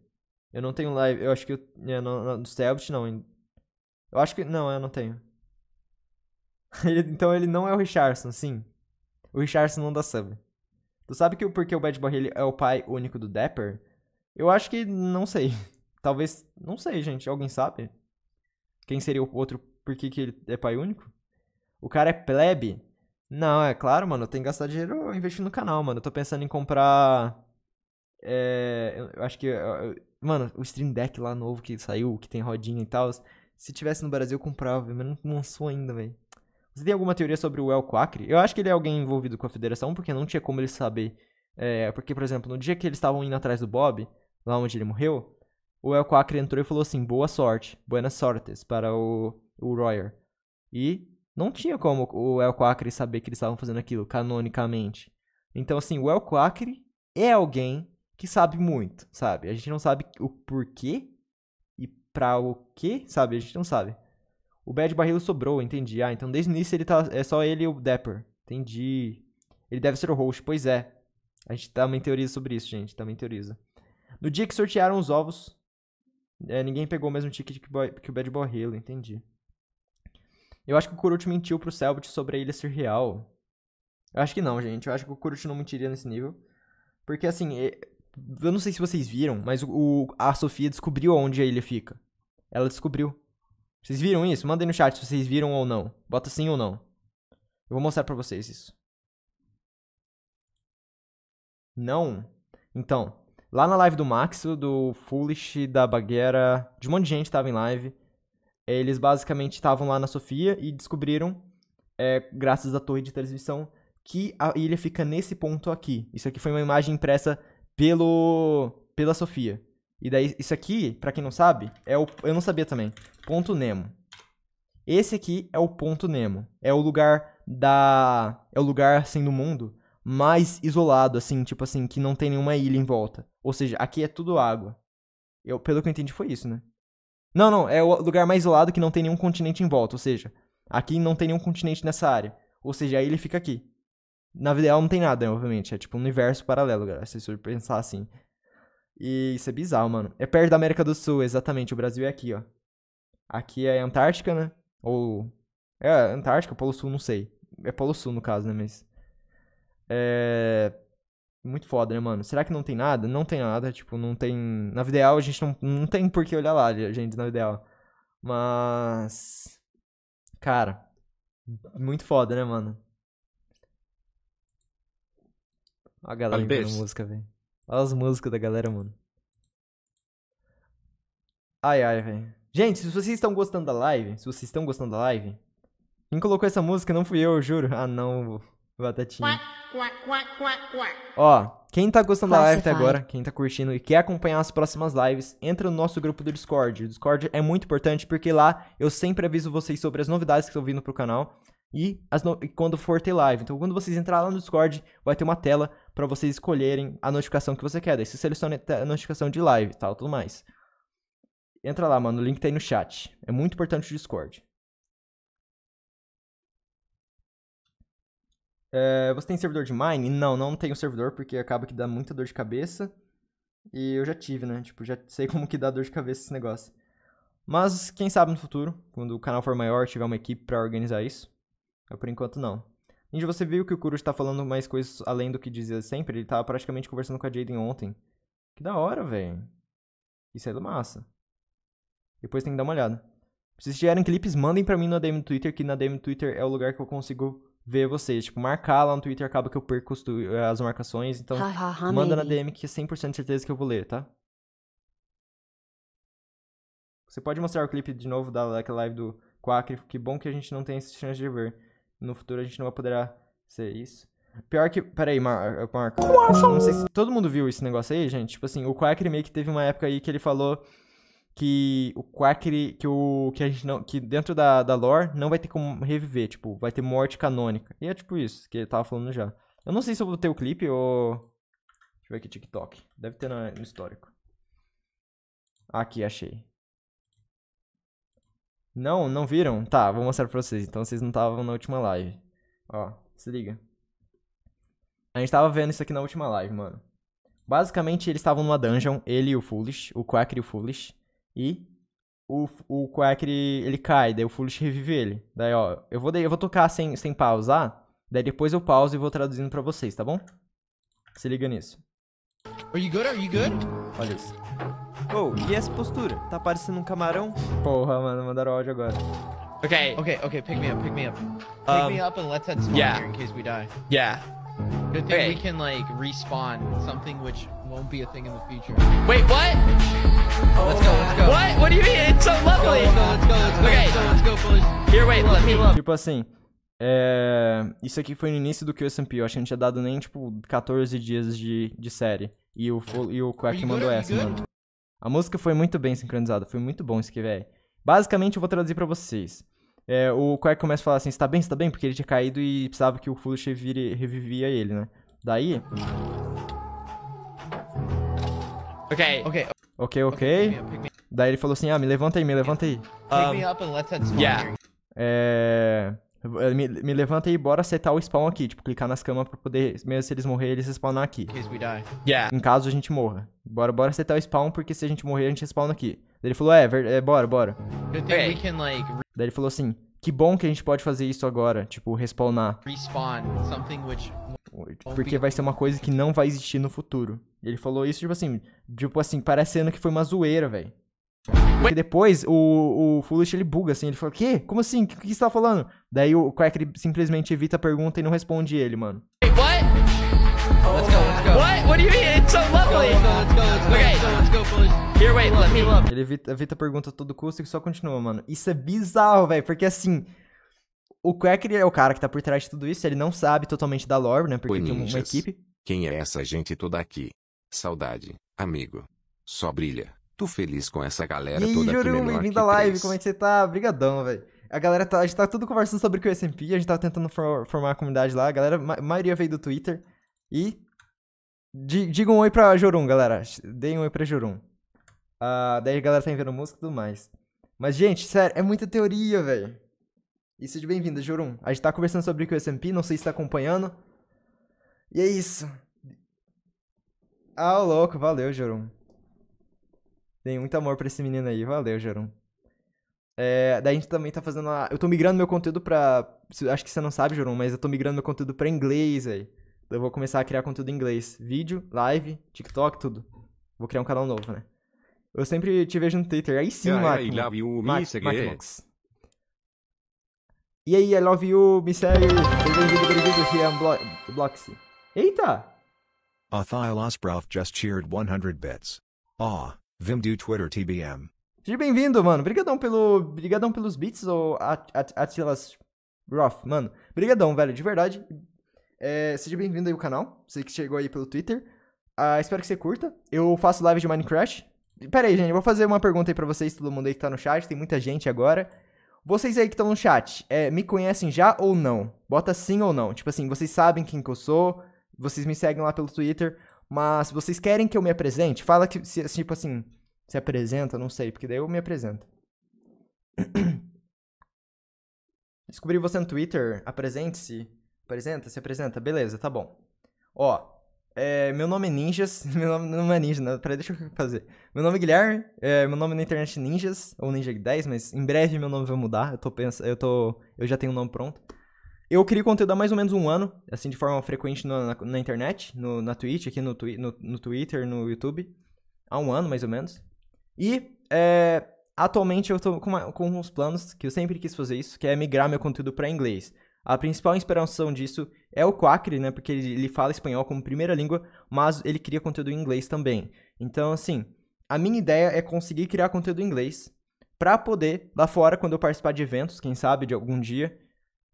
Eu não tenho live, eu acho que eu, é, não. Eu acho que, não, eu não tenho. *laughs* então ele não é o Richardson, sim. O Richardson não dá sub. Tu sabe que porque o Bad Boy é o pai único do Dapper? Eu acho que não sei. *laughs* Talvez. Não sei, gente. Alguém sabe? Quem seria o outro? Por que, que ele é pai único? O cara é plebe? Não, é claro, mano. Eu tenho que gastar dinheiro investindo no canal, mano. Eu tô pensando em comprar. É. Eu acho que. Mano, o Stream Deck lá novo que saiu, que tem rodinha e tal. Se tivesse no Brasil, eu comprava, mas não lançou ainda, velho. Você tem alguma teoria sobre o El Quacre? Eu acho que ele é alguém envolvido com a federação, porque não tinha como ele saber. É, porque, por exemplo, no dia que eles estavam indo atrás do Bob, lá onde ele morreu, o El Quacre entrou e falou assim: boa sorte, buenas sortes para o, o Royer. E não tinha como o El Quacre saber que eles estavam fazendo aquilo canonicamente. Então, assim, o El Quacre é alguém que sabe muito, sabe? A gente não sabe o porquê e pra o quê, sabe? A gente não sabe. O Bad Barril sobrou, entendi. Ah, então desde o início ele tá, é só ele e o Dapper. Entendi. Ele deve ser o host, pois é. A gente também teoriza sobre isso, gente. Também teoriza. No dia que sortearam os ovos, é, ninguém pegou o mesmo ticket que, boy, que o Bad Barril, entendi. Eu acho que o Kurut mentiu pro Selbit sobre a ilha ser real. Eu acho que não, gente. Eu acho que o Kurut não mentiria nesse nível. Porque, assim, é, eu não sei se vocês viram, mas o, a Sofia descobriu onde a ilha fica. Ela descobriu. Vocês viram isso? Mandem no chat se vocês viram ou não. Bota sim ou não. Eu vou mostrar pra vocês isso. Não? Então, lá na live do Max, do Foolish, da Baguera, de um monte de gente tava em live. Eles basicamente estavam lá na Sofia e descobriram, é, graças à torre de transmissão, que a ilha fica nesse ponto aqui. Isso aqui foi uma imagem impressa pelo pela Sofia. E daí, isso aqui, para quem não sabe, é o. Eu não sabia também. Ponto Nemo. Esse aqui é o ponto Nemo. É o lugar da. É o lugar, assim, no mundo mais isolado, assim, tipo assim, que não tem nenhuma ilha em volta. Ou seja, aqui é tudo água. Eu, pelo que eu entendi, foi isso, né? Não, não, é o lugar mais isolado que não tem nenhum continente em volta. Ou seja, aqui não tem nenhum continente nessa área. Ou seja, a ilha fica aqui. Na vida real não tem nada, obviamente. É tipo um universo paralelo, galera, se você pensar assim. E isso é bizarro, mano. É perto da América do Sul, exatamente. O Brasil é aqui, ó. Aqui é Antártica, né? Ou. É, Antártica, Polo Sul, não sei. É Polo Sul, no caso, né? Mas. É. Muito foda, né, mano? Será que não tem nada? Não tem nada, tipo, não tem. Na vida ideal, a gente não, não tem por que olhar lá, gente, na vida ideal. Mas. Cara. Muito foda, né, mano? A galera Olha, música, velho. Olha as músicas da galera, mano. Ai, ai, velho. Gente, se vocês estão gostando da live, se vocês estão gostando da live, quem colocou essa música não fui eu, eu juro. Ah, não, batatinha. Ó, quem tá gostando Classify. da live até agora, quem tá curtindo e quer acompanhar as próximas lives, entra no nosso grupo do Discord. O Discord é muito importante porque lá eu sempre aviso vocês sobre as novidades que estão vindo pro canal e, no... e quando for ter live. Então, quando vocês entrarem lá no Discord, vai ter uma tela para vocês escolherem a notificação que você quer. Daí você seleciona a notificação de live e tal, tudo mais. Entra lá, mano. O link tá aí no chat. É muito importante o Discord. É, você tem servidor de mine? Não, não tenho servidor, porque acaba que dá muita dor de cabeça. E eu já tive, né? Tipo, já sei *laughs* como que dá dor de cabeça esse negócio. Mas quem sabe no futuro, quando o canal for maior, tiver uma equipe para organizar isso. Eu, por enquanto, não. Ninja, você viu que o Kuro está falando mais coisas além do que dizia sempre? Ele tava tá praticamente conversando com a Jaden ontem. Que da hora, velho. Isso é do massa. Depois tem que dar uma olhada. Se vocês tiverem clipes, mandem pra mim na DM do Twitter, que na DM do Twitter é o lugar que eu consigo ver vocês. Tipo, marcar lá no Twitter acaba que eu perco eh, as marcações. Então, manda na DM que é 100% certeza que eu vou ler, tá? Você pode mostrar o clipe de novo daquela live do Quack. Que bom que a gente não tem essa chance de ver no futuro a gente não vai poderá ser isso. Pior que. Peraí, Mar eh, Marco. Não sei se todo mundo viu esse negócio aí, gente. Tipo assim, o quarky meio que teve uma época aí que ele falou que o Quackry. Que o. Que a gente não. Que dentro da, da lore não vai ter como reviver. Tipo, vai ter morte canônica. E é tipo isso que ele tava falando já. Eu não sei se eu vou ter o clipe ou. Deixa eu ver aqui, TikTok. Deve ter no, no histórico. Aqui, achei. Não, não viram? Tá, vou mostrar pra vocês. Então vocês não estavam na última live. Ó, se liga. A gente tava vendo isso aqui na última live, mano. Basicamente, eles estavam numa dungeon, ele e o Foolish, o Quackery e o Foolish. E o, o ele cai, daí o Foolish revive ele. Daí, ó, eu vou, eu vou tocar sem, sem pausar, daí depois eu pauso e vou traduzindo pra vocês, tá bom? Se liga nisso. Are you good? Are you good? Olha isso. Oh, e essa postura? Tá parecendo um camarão? Porra, mano, mandaram áudio agora. Okay. Okay, okay, pick me up, pick me up. Pick um, me up and let's head spawn yeah. here in case we die. Yeah. Good thing okay. we can, like, respawn something which won't be a thing in the future. Wait, what? Oh, let's go, let's go. What? What do you mean? It's so lovely. Let's go, let's go, let's go, okay. let's go, let's go, let's go Here, wait, let me look. Tipo assim, é... isso aqui foi no início do QSMP. Eu acho que não tinha dado nem, tipo, 14 dias de, de série. E o, e o Quack mandou essa, mano. A música foi muito bem sincronizada, foi muito bom isso aqui, velho. Basicamente, eu vou traduzir para vocês. É, o Quack começa a falar assim, está bem, está bem, porque ele tinha caído e precisava que o Foolish revivia ele, né? Daí... Ok, ok. Ok, ok. okay pick me up, pick me Daí ele falou assim, ah, me levanta aí, me levanta aí. Um, yeah. É... Eh, me, me levanta e bora setar o spawn aqui. Tipo, clicar nas camas pra poder, mesmo se eles morrerem, eles spawnar aqui. Yeah. Em caso a gente morra. Bora, bora setar o spawn, porque se a gente morrer, a gente spawna aqui. Daí ele falou, é, ver, é bora, bora. Daí ele falou assim, que bom que a gente pode fazer isso agora. Tipo, respawnar. Respawn, which... Porque vai ser uma coisa que não vai existir no futuro. Ele falou isso, tipo assim, tipo assim, parecendo que foi uma zoeira, velho. E depois o, o Foolish ele buga assim, ele fala, que? Como assim? O que, que você tá falando? Daí o Cracker simplesmente evita a pergunta e não responde ele, mano. Ele evita, evita a pergunta a todo custo e só continua, mano. Isso é bizarro, velho, porque assim, o Cracker é o cara que tá por trás de tudo isso, ele não sabe totalmente da lore, né, porque Oi, tem uma, equipe. Quem é essa gente toda aqui? Saudade, amigo. Só brilha. Tô feliz com essa galera e toda Juru, aqui bem-vindo à live, como é que você tá? Obrigadão, velho. A galera tá, a gente tá tudo conversando sobre o SMP, a gente tá tentando for, formar a comunidade lá. A galera, a maioria veio do Twitter. E. Digam um oi pra Jorum, galera. Deem um oi pra Jorum. Uh, ah, daí a galera tá enviando música e tudo mais. Mas, gente, sério, é muita teoria, velho. E seja bem-vindo, Jorum. A gente tá conversando sobre o o SMP, não sei se tá acompanhando. E é isso. Ah, louco, valeu, Jorum. Tem muito amor pra esse menino aí, valeu, Jorum. É, daí a gente também tá fazendo uma... Eu tô migrando meu conteúdo pra... Acho que você não sabe, Joron, mas eu tô migrando meu conteúdo pra inglês, aí. Então eu vou começar a criar conteúdo em inglês. Vídeo, live, TikTok, tudo. Vou criar um canal novo, né? Eu sempre te vejo no Twitter. Aí sim, yeah, Mac. I love you, Mac, Mac, E aí, I love you, me segue. Bem-vindo, bem-vindo, Eita! Athilas Prof just cheered 100 bits. Ah, Vimdu Twitter TBM. Seja bem-vindo, mano. Obrigadão pelo, brigadão pelos beats, ou Attilas Roth, mano. Brigadão, velho, de verdade. É, seja bem-vindo aí ao canal, você que chegou aí pelo Twitter. Ah, espero que você curta. Eu faço live de Minecraft. Pera aí, gente, vou fazer uma pergunta aí pra vocês, todo mundo aí que tá no chat, tem muita gente agora. Vocês aí que estão no chat, é, me conhecem já ou não? Bota sim ou não. Tipo assim, vocês sabem quem que eu sou, vocês me seguem lá pelo Twitter, mas vocês querem que eu me apresente? Fala que, se, tipo assim, se apresenta, não sei, porque daí eu me apresento. *coughs* Descobri você no Twitter, apresente-se. Apresenta, se apresenta, beleza, tá bom. Ó, é, meu nome é Ninjas, *laughs* meu nome não é Ninja, não, peraí, deixa eu *laughs* fazer. Meu nome é Guilherme, é, meu nome é na internet é Ninjas, ou Ninja 10, mas em breve meu nome vai mudar, eu tô pensando, eu tô, eu já tenho um nome pronto. Eu crio conteúdo há mais ou menos um ano, assim, de forma frequente na, na, internet, no, na Twitch, aqui no, no, no Twitter, no YouTube. Há um ano, mais ou menos. E é, atualmente eu estou com, uma, com uns planos que eu sempre quis fazer isso, que é migrar meu conteúdo para inglês. A principal inspiração disso é o Quacre, né? Porque ele, ele, fala espanhol como primeira língua, mas ele cria conteúdo em inglês também. Então, assim, a minha ideia é conseguir criar conteúdo em inglês para poder, lá fora, quando eu participar de eventos, quem sabe, de algum dia,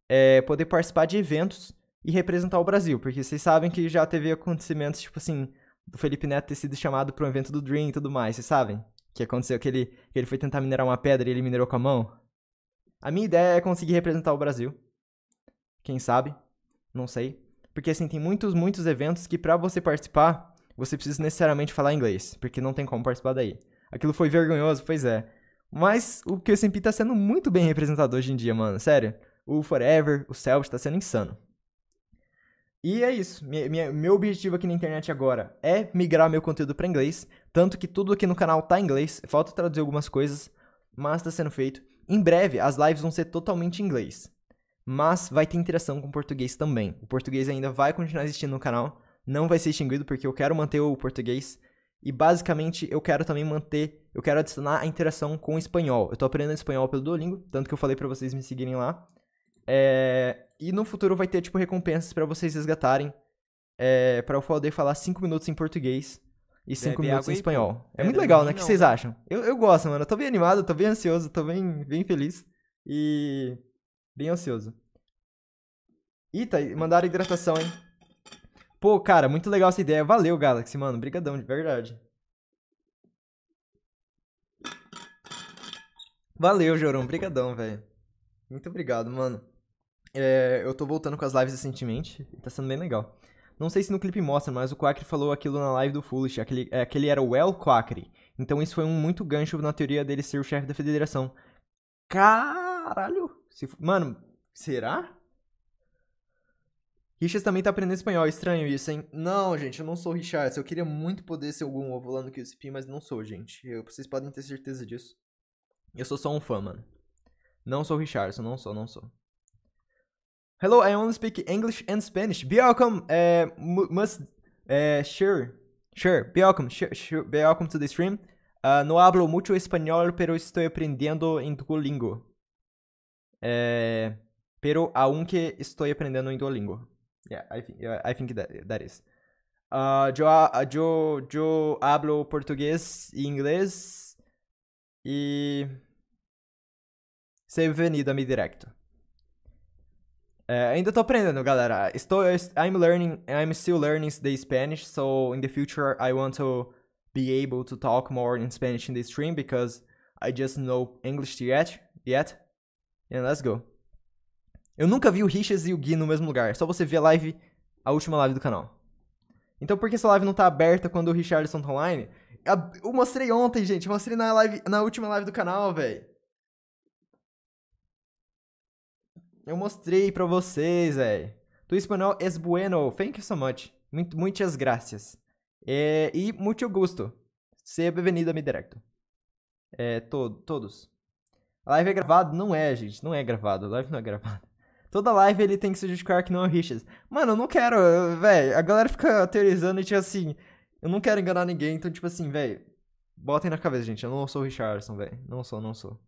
é, poder participar de eventos e representar o Brasil. Porque vocês sabem que já teve acontecimentos, tipo assim, do Felipe Neto ter sido chamado para um evento do Dream e tudo mais, vocês sabem? que aconteceu, que ele, que ele foi tentar minerar uma pedra e ele minerou com a mão. A minha ideia é conseguir representar o Brasil. Quem sabe? Não sei. Porque assim, tem muitos, muitos eventos que para você participar, você precisa necessariamente falar inglês, porque não tem como participar daí. Aquilo foi vergonhoso, pois é. Mas o QSMP tá sendo muito bem representado hoje em dia, mano, sério. O Forever, o Selbst tá sendo insano. E é isso. Minha, minha, meu objetivo aqui na internet agora é migrar meu conteúdo para inglês. Tanto que tudo aqui no canal tá em inglês. Falta traduzir algumas coisas, mas está sendo feito. Em breve, as lives vão ser totalmente em inglês. Mas vai ter interação com português também. O português ainda vai continuar existindo no canal. Não vai ser extinguido porque eu quero manter o português. E basicamente eu quero também manter, eu quero adicionar a interação com o espanhol. Eu tô aprendendo espanhol pelo Duolingo, tanto que eu falei para vocês me seguirem lá. É, e no futuro vai ter, tipo, recompensas para vocês resgatarem. É, para eu poder falar 5 minutos em português e 5 minutos em espanhol. É, muito legal, né? O que vocês né? acham? Eu, eu gosto, mano. Eu tô bem animado, tô bem ansioso, tô bem, bem feliz. E. Bem ansioso. Eita, tá mandaram hidratação, hein? Pô, cara, muito legal essa ideia. Valeu, Galaxy, mano. Brigadão, de verdade. Valeu, Jorão. Brigadão, velho. Muito obrigado, mano. É, eu tô voltando com as lives recentemente e tá sendo bem legal. Não sei se no clipe mostra, mas o Quackery falou aquilo na live do Foolish. Aquele, aquele é, era o El Quackery. Então isso foi um muito gancho na teoria dele ser o chefe da federação. Caralho! Se, mano, será? Richard também tá aprendendo espanhol. É estranho isso, hein? Não, gente, eu não sou Richard. Eu queria muito poder ser algum ovo lá no QCP, mas não sou, gente. Eu, vocês podem ter certeza disso. Eu sou só um fã, mano. Não sou Richard, eu não sou, não sou. Hello, I only speak English and Spanish. Be welcome, uh, must, uh, eh, sure, sure, be welcome, sure, sure, be welcome to the stream. Uh, ah, no hablo mucho español, pero estoy aprendiendo en Duolingo. Uh, pero aunque estoy aprendiendo en Duolingo. Yeah, I think, yeah, I think that, that is. Uh, yo, ah, yo, yo hablo portugués e inglês e... Seja bem-vindo a mi directo. É, ainda tô aprendendo, galera. Estou, I'm learning, I'm still learning the Spanish, so in the future I want to be able to talk more in Spanish in the stream because I just know English yet, yet. And let's go. Eu nunca vi o Richas e o Gui no mesmo lugar, só você ver a live, a última live do canal. Então por que essa live não tá aberta quando o Richardson tá online? Eu mostrei ontem, gente, eu mostrei na live, na última live do canal, velho. Eu mostrei pra vocês, velho. Tu espanhol es bueno. Thank you so much. Muito, muitas graças. É, e muito gusto. Seja bem-vindo a mi directo. É, to todos. A live é gravado? Não é, gente. Não é gravado. A live não é gravada. Toda live ele tem que se justificar que não é Richards. Mano, eu não quero, velho. A galera fica teorizando e tipo assim. Eu não quero enganar ninguém, então, tipo assim, velho. Botem na cabeça, gente. Eu não sou o Richardson, velho. Não sou, não sou.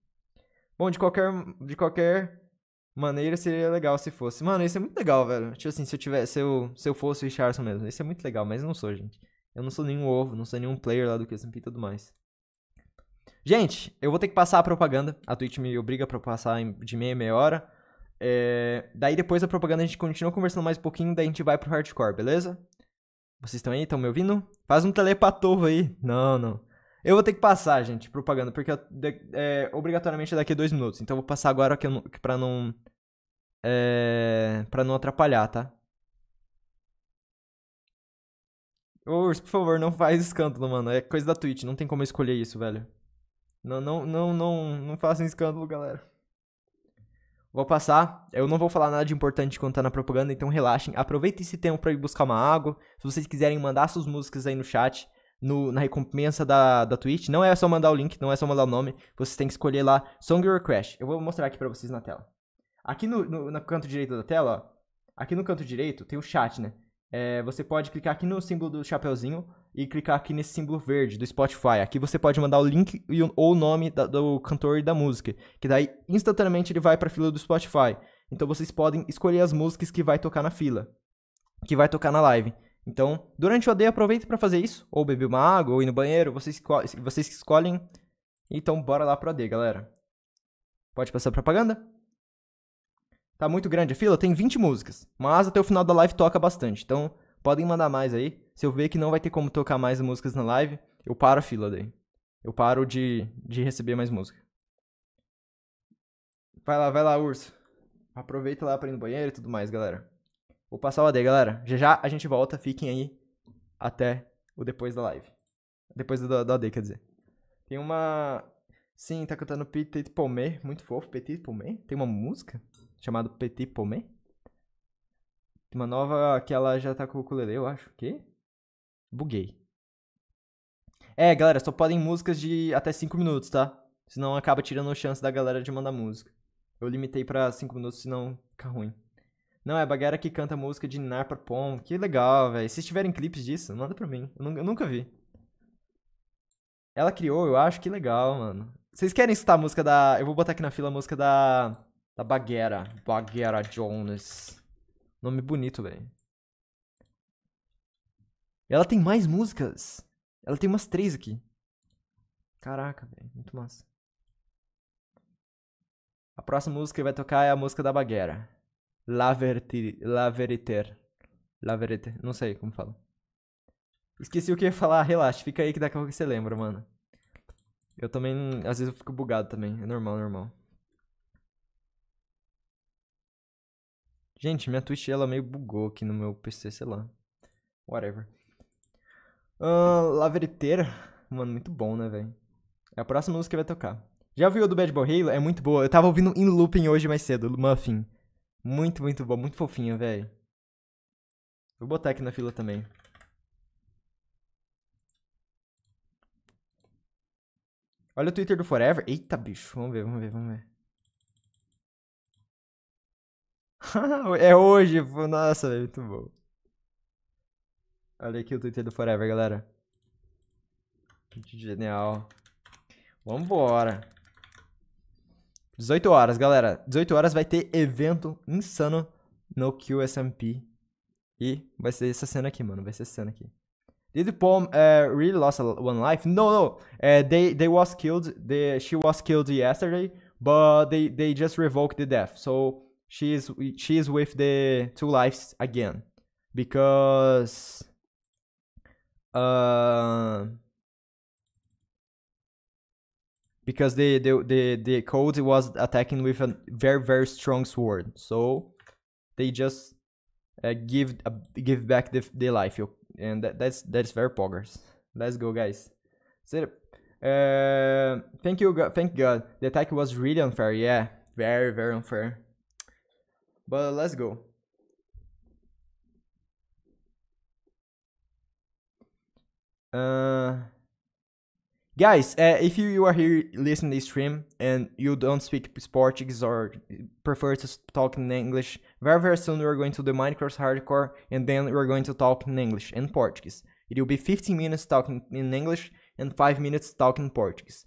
Bom, de qualquer. De qualquer maneira seria legal se fosse. Mano, isso é muito legal, velho. Tipo assim, se eu tivesse, se eu, se eu fosse o Richardson mesmo, isso é muito legal, mas não sou, gente. Eu não sou nenhum ovo, não sou nenhum player lá do QSMP e tudo mais. Gente, eu vou ter que passar a propaganda. A Twitch me obriga pra passar de meia meia hora. É... Daí depois da propaganda a gente continua conversando mais um pouquinho, daí a gente vai pro hardcore, beleza? Vocês estão aí? Estão me ouvindo? Faz um telepatovo aí. Não, não. Eu vou ter que passar, gente, propaganda, porque é, obrigatoriamente é daqui a dois minutos. Então eu vou passar agora que pra não. É, pra não atrapalhar, tá? Ô, Urso, por favor, não faz escândalo, mano. É coisa da Twitch, não tem como eu escolher isso, velho. Não, não, não, não, não façam escândalo, galera. Vou passar. Eu não vou falar nada de importante quando tá na propaganda, então relaxem. Aproveitem esse tempo para ir buscar uma água. Se vocês quiserem mandar suas músicas aí no chat, no, na recompensa da, da Twitch. Não é só mandar o link, não é só mandar o nome. Vocês têm que escolher lá Song or Crash. Eu vou mostrar aqui pra vocês na tela. Aqui no, no, no canto direito da tela, ó. Aqui no canto direito tem o chat, né? É, você pode clicar aqui no símbolo do chapeuzinho e clicar aqui nesse símbolo verde do Spotify. Aqui você pode mandar o link e, ou o nome da, do cantor e da música, que daí instantaneamente ele vai para a fila do Spotify. Então vocês podem escolher as músicas que vai tocar na fila, que vai tocar na live. Então, durante o AD, aproveita para fazer isso, ou beber uma água, ou ir no banheiro, vocês, vocês que escolhem. Então, bora lá pro AD, galera. Pode passar propaganda? Tá muito grande a fila, tem 20 músicas, mas até o final da live toca bastante, então podem mandar mais aí. Se eu ver que não vai ter como tocar mais músicas na live, eu paro a fila daí. Eu paro de, de receber mais música. Vai lá, vai lá, urso. Aproveita lá pra ir no banheiro e tudo mais, galera. Vou passar o AD, galera. Já já a gente volta, fiquem aí até o depois da live. Depois do, do AD, quer dizer. Tem uma... Sim, tá cantando Petit Pomé, muito fofo, Petit Pomé. Tem uma música chamada Petit Pomé. Tem uma nova que ela já tá com o ukulele, eu acho. O quê? Buguei. É, galera, só podem músicas de até 5 minutos, tá? Senão acaba tirando a chance da galera de mandar música. Eu limitei pra 5 minutos, senão fica ruim. Não, é a Baguera que canta a música de Narpa Pom. Que legal, velho. Se tiverem clipes disso, manda pra mim. Eu, eu nunca vi. Ela criou, eu acho. Que legal, mano. Vocês querem citar a música da... Eu vou botar aqui na fila a música da... Da Baguera, Baguera Jones. Nome bonito, velho. Ela tem mais músicas. Ela tem umas três aqui. Caraca, velho. Muito massa. A próxima música que vai tocar é a música da Baguera. Laverti, Laveriter. Laveriter. Não sei como fala. Esqueci o que ia falar, relaxa, fica aí que daqui a pouco você lembra, mano. Eu também, às vezes eu fico bugado também, é normal, normal. Gente, minha Twitch ela meio bugou aqui no meu PC, sei lá. Whatever. Uh, Laveriteira. Mano, muito bom, né, velho? É a próxima música que vai tocar. Já ouviu do Bad Boy Halo? É muito boa. Eu tava ouvindo em looping hoje mais cedo, Muffin. Muito, muito boa. Muito fofinha, velho. Vou botar aqui na fila também. Olha o Twitter do Forever. Eita, bicho. Vamos ver, vamos ver, vamos ver. *laughs* é hoje. Nossa, velho. Muito bom. Olha aqui o Twitter do Forever, galera. Genial. Vambora. 18 horas, galera. 18 horas vai ter evento insano no QSMP. E vai ser essa cena aqui, mano. Vai ser essa cena aqui. Did the poem uh, really lost one life? No, no. Uh, they they was killed. she was killed yesterday, but they they just revoked the death. So she is she is with the two lives again because uh because the the the, the code was attacking with a very very strong sword so they just uh, give uh, give back the, the life and that, that's that's very poggers let's go guys so, uh, thank you god thank god the attack was really unfair yeah very very unfair but let's go uh Guys, uh, if you are here listening to stream and you don't speak Portuguese or prefer to talk in English, very very soon we're going to the Minecraft Hardcore and then we're going to talk in English and Portuguese. It will be 15 minutes talking in English and 5 minutes talking Portuguese.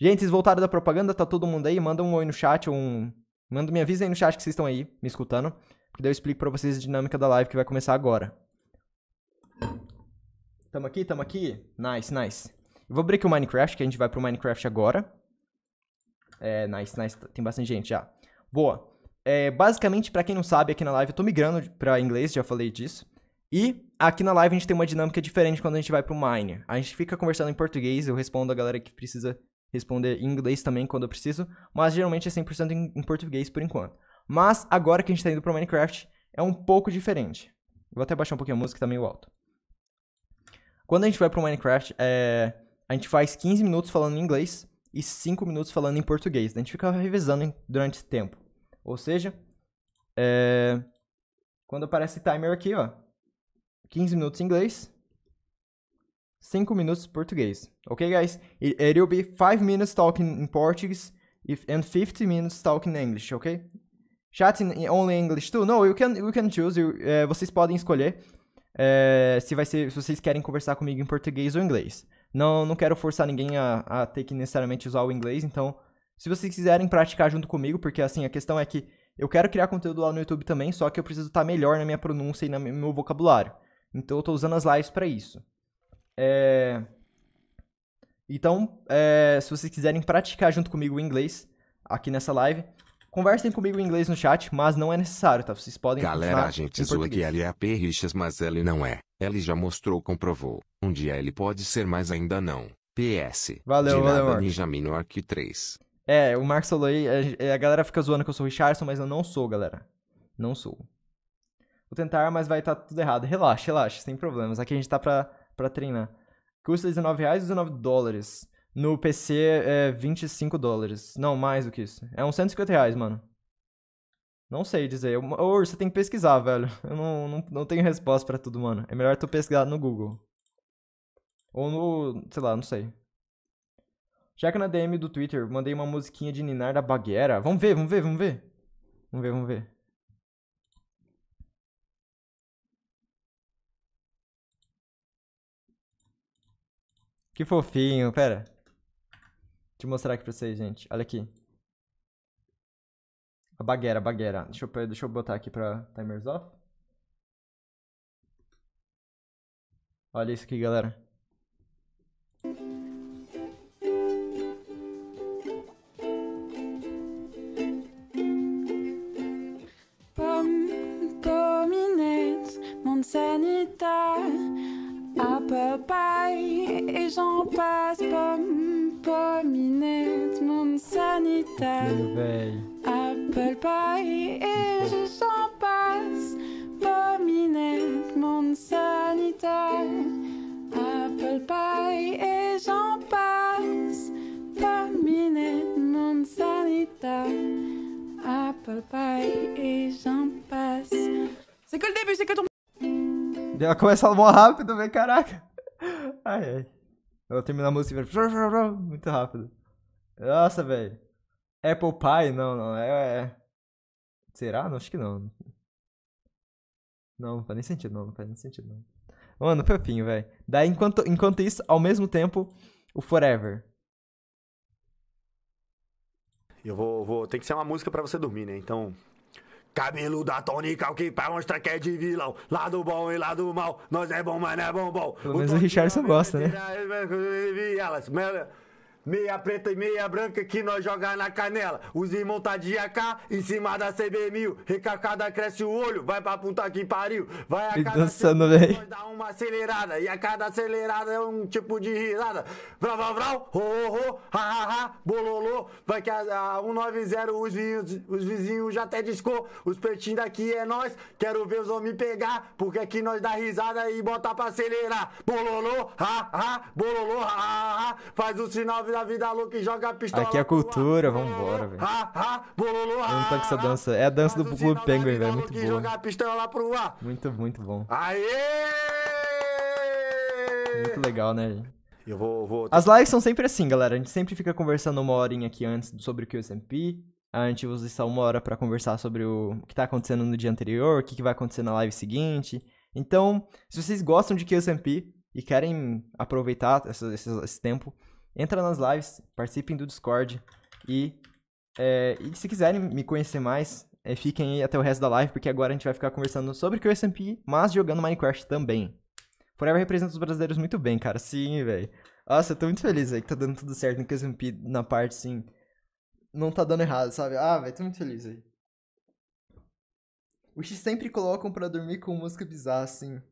Gente, vocês voltaram da propaganda, tá todo mundo aí? Manda um oi no chat, um... Manda, me avisa aí no chat que vocês estão aí, me escutando. que daí eu explico pra vocês a dinâmica da live que vai começar agora. Tamo aqui, tamo aqui? Nice, nice. Eu vou abrir aqui o Minecraft, que a gente vai pro Minecraft agora. É, nice, nice. Tem bastante gente já. Boa. É, basicamente, para quem não sabe, aqui na live eu tô migrando pra inglês, já falei disso. E aqui na live a gente tem uma dinâmica diferente quando a gente vai pro Mine. A gente fica conversando em português, eu respondo a galera que precisa responder em inglês também quando eu preciso, mas geralmente é 100% em, em português por enquanto. Mas agora que a gente tá indo pro Minecraft, é um pouco diferente. vou até baixar um pouquinho a música, tá meio alto. Quando a gente vai pro Minecraft, é a gente faz 15 minutos falando em inglês e 5 minutos falando em português. A gente fica revisando durante esse tempo. Ou seja, é... quando aparece timer aqui, ó, 15 minutos em inglês, 5 minutos em português. Ok, guys? It, it'll be 5 minutes talking in Portuguese and 50 minutes talking in English, ok? Chat in only English too? No, you can, you can choose. You, é, vocês podem escolher é, se, vai ser, se vocês querem conversar comigo em português ou inglês. Não, não quero forçar ninguém a, a ter que necessariamente usar o inglês, então se vocês quiserem praticar junto comigo, porque assim, a questão é que eu quero criar conteúdo lá no YouTube também, só que eu preciso estar tá melhor na minha pronúncia e no meu vocabulário. Então eu estou usando as lives para isso. É... Então, é... se vocês quiserem praticar junto comigo o inglês aqui nessa live, conversem comigo em inglês no chat, mas não é necessário, tá? Vocês podem Galera, a gente zoa que ela é a P. Richas, mas ela não é. Ela já mostrou, comprovou. Um dia ele pode ser, mas ainda não. PS. Valeu, mano. valeu, nada, Ninja 3. É, o Marcos falou aí, é, é, a, galera fica zoando que eu sou o Richardson, mas eu não sou, galera. Não sou. Vou tentar, mas vai estar tá tudo errado. Relaxa, relaxa, sem problemas. Aqui a gente tá pra, pra treinar. Custa 19 reais, 19 dólares. No PC é 25 dólares. Não, mais do que isso. É uns 150 reais, mano. Não sei dizer. Ou você tem que pesquisar, velho. Eu não, não, não tenho resposta para tudo, mano. É melhor tu pesquisar no Google. Ou no. sei lá, não sei. Já que na DM do Twitter mandei uma musiquinha de Ninar da Baguera. Vamos ver, vamos ver, vamos ver. Vamos ver, vamos ver. Que fofinho, pera. Deixa eu mostrar aqui pra vocês, gente. Olha aqui. A Baguera a baguera. Deixa eu, deixa eu botar aqui pra timers off. Olha isso aqui, galera. sanitaire, Apple pie et j'en passe, pomme, pominette, mon sanitaire, Apple Pie et j'en passe, pominette, mon sanitaire, Apple Pie et j'en passe, pominette, mon sanitaire, Apple Pie et j'en passe. C'est que le début, c'est que ton Ela começa mó rápido, velho, caraca. Ai, ai. Ela termina a música e vai... Muito rápido. Nossa, velho. Apple Pie? Não, não. É, é... Será? Não, acho que não. Não, não faz nem sentido, não. Não faz nem sentido, não. Mano, fofinho, velho. Daí, enquanto, enquanto isso, ao mesmo tempo, o Forever. Eu vou, vou. Tem que ser uma música para você dormir, né? Então, Cabelo da tônica, o que pra mostrar que é de vilão. Lado bom e lado mal, nós é bom, mas não é bombom. Pelo o menos o Richardson gosta, né? Elas, Meia preta e meia branca que nós joga na canela. Os irmãos tá de AK em cima da CB1000. Recacada cresce o olho, vai pra puta que pariu. Vai a cada dançando, velho. dá uma acelerada. E a cada acelerada é um tipo de risada. Vrá, vrá, vrá, ho, ho, ho, ha, ha, ha, bololô. Vai que a, a 190 os vizinhos, os vizinhos já até discou. Os pretinhos daqui é nós. Quero ver os homens pegar, porque aqui nós dá risada e botar pra acelerar. Bololô, ha, ha, bololô, ha, ha, ha. Faz o sinal, da vida louca e joga a pistola. Aqui é cultura, vambora, velho. Eu não tô com essa dança. É a dança do Clube Penguin, velho. Muito pro Né? Muito, muito bom. Aê! Muito legal, né, Eu vou, vou... As lives são sempre assim, galera. A gente sempre fica conversando uma horinha aqui antes sobre o QSMP. A gente usa isso uma hora para conversar sobre o que tá acontecendo no dia anterior, o que, que vai acontecer na live seguinte. Então, se vocês gostam de QSMP e querem aproveitar esse, esse, esse tempo, entra nas lives, participem do Discord e, é, e se quiserem me conhecer mais, é, fiquem aí até o resto da live, porque agora a gente vai ficar conversando sobre o SMP, mas jogando Minecraft também. Forever representa os brasileiros muito bem, cara. Sim, velho. Nossa, eu tô muito feliz, aí que tá dando tudo certo no QSMP na parte, sim Não tá dando errado, sabe? Ah, velho, tô muito feliz, aí os X sempre colocam pra dormir com música bizarra, assim.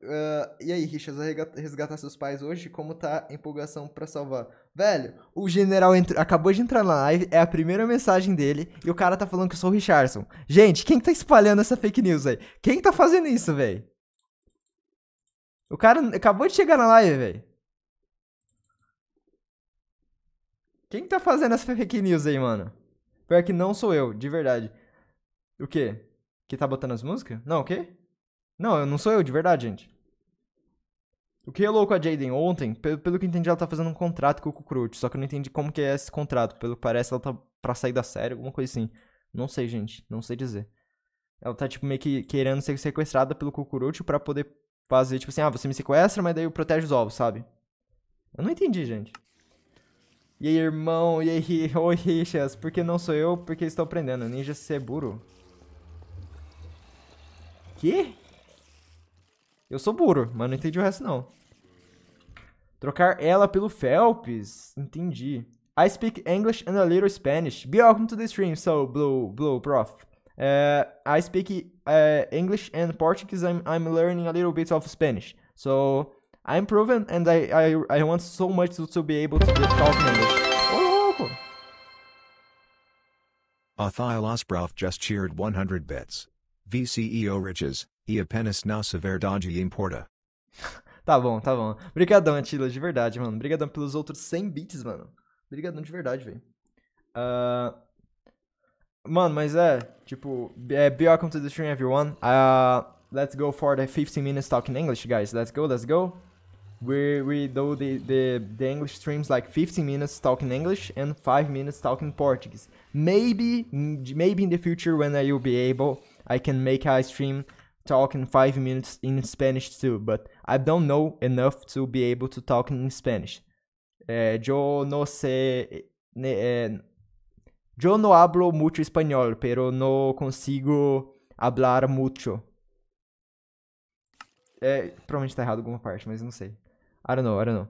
Uh, e aí, Richas, vai resgatar seus pais hoje? Como tá a empolgação para salvar? Velho, o general acabou de entrar na live, é a primeira mensagem dele, e o cara tá falando que eu sou o Richardson. Gente, quem tá espalhando essa fake news aí? Quem tá fazendo isso, velho? O cara acabou de chegar na live, velho. Quem tá fazendo essa fake news aí, mano? Pior que não sou eu, de verdade. O quê? Que tá botando as músicas? Não, o quê? Não, não sou eu, de verdade, gente. O que é louco a Jaden ontem, pelo, pelo que entendi, ela tá fazendo um contrato com o Kukrut. Só que eu não entendi como que é esse contrato. Pelo que parece, ela tá pra sair da série, alguma coisa assim. Não sei, gente. Não sei dizer. Ela tá, tipo, meio que querendo ser sequestrada pelo Kukurut para poder fazer, tipo assim, ah, você me sequestra, mas daí eu protejo os ovos, sabe? Eu não entendi, gente. E aí, irmão? E aí? Oi, *laughs* Richas. Por que não sou eu? Porque estou aprendendo. Ninja Seburo. Que? Eu sou burro, mas não entendi o resto, não. Trocar ela pelo Phelps? Entendi. I speak English and a little Spanish. Be welcome to the stream, so blue, blue, prof. Uh, I speak uh, English and Portuguese. I'm, I'm learning a little bit of Spanish. So I'm proven and I, I, I want so much to, to be able to talk English. Athilas Prof just cheered 100 bits. VCEO riches e apenas nossa verdade importa. *laughs* tá bom, tá bom. Obrigadão, Atila, de verdade, mano. Obrigadão pelos outros 100 bits, mano. Obrigadão de verdade, velho. Uh... Mano, mas é, tipo, é, welcome to the stream, everyone. Uh, let's go for the 15 minutes talking English, guys. Let's go, let's go. We, we do the, the, the English streams like 15 minutes talking English and 5 minutes talking Portuguese. Maybe, maybe in the future when I will be able, I can make a stream talking in five minutes in Spanish too, but I don't know enough to be able to talk in Spanish. Eh, yo no sé. Eh, yo no hablo mucho español, pero no consigo hablar mucho. É, provavelmente tá errado alguma parte, mas não sei. I don't know, I don't know.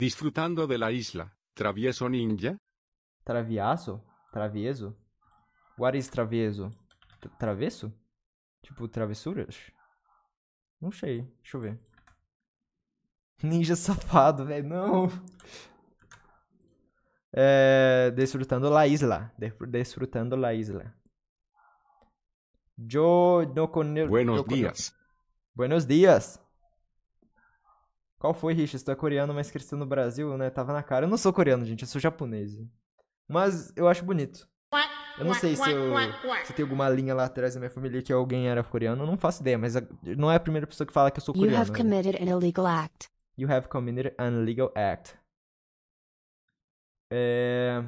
Disfrutando de la isla, travieso ninja? Traviaço? Travieso? What is travieso? T travesso? Tipo, travessuras? Não sei. Deixa eu ver. Ninja safado, velho. Não. É, desfrutando la isla. Desfrutando la isla. Yo no conheço... Buenos dias. Buenos dias. Qual foi, Richard? Você é coreano, mas cresceu no Brasil, né? Tava na cara. Eu não sou coreano, gente. Eu sou japonês. Mas eu acho bonito. Eu não sei se, eu, se tem alguma linha lá atrás da minha família que alguém era coreano, não faço ideia, mas não é a primeira pessoa que fala que eu sou coreano. You have né? committed an illegal act. You have committed an illegal act. É...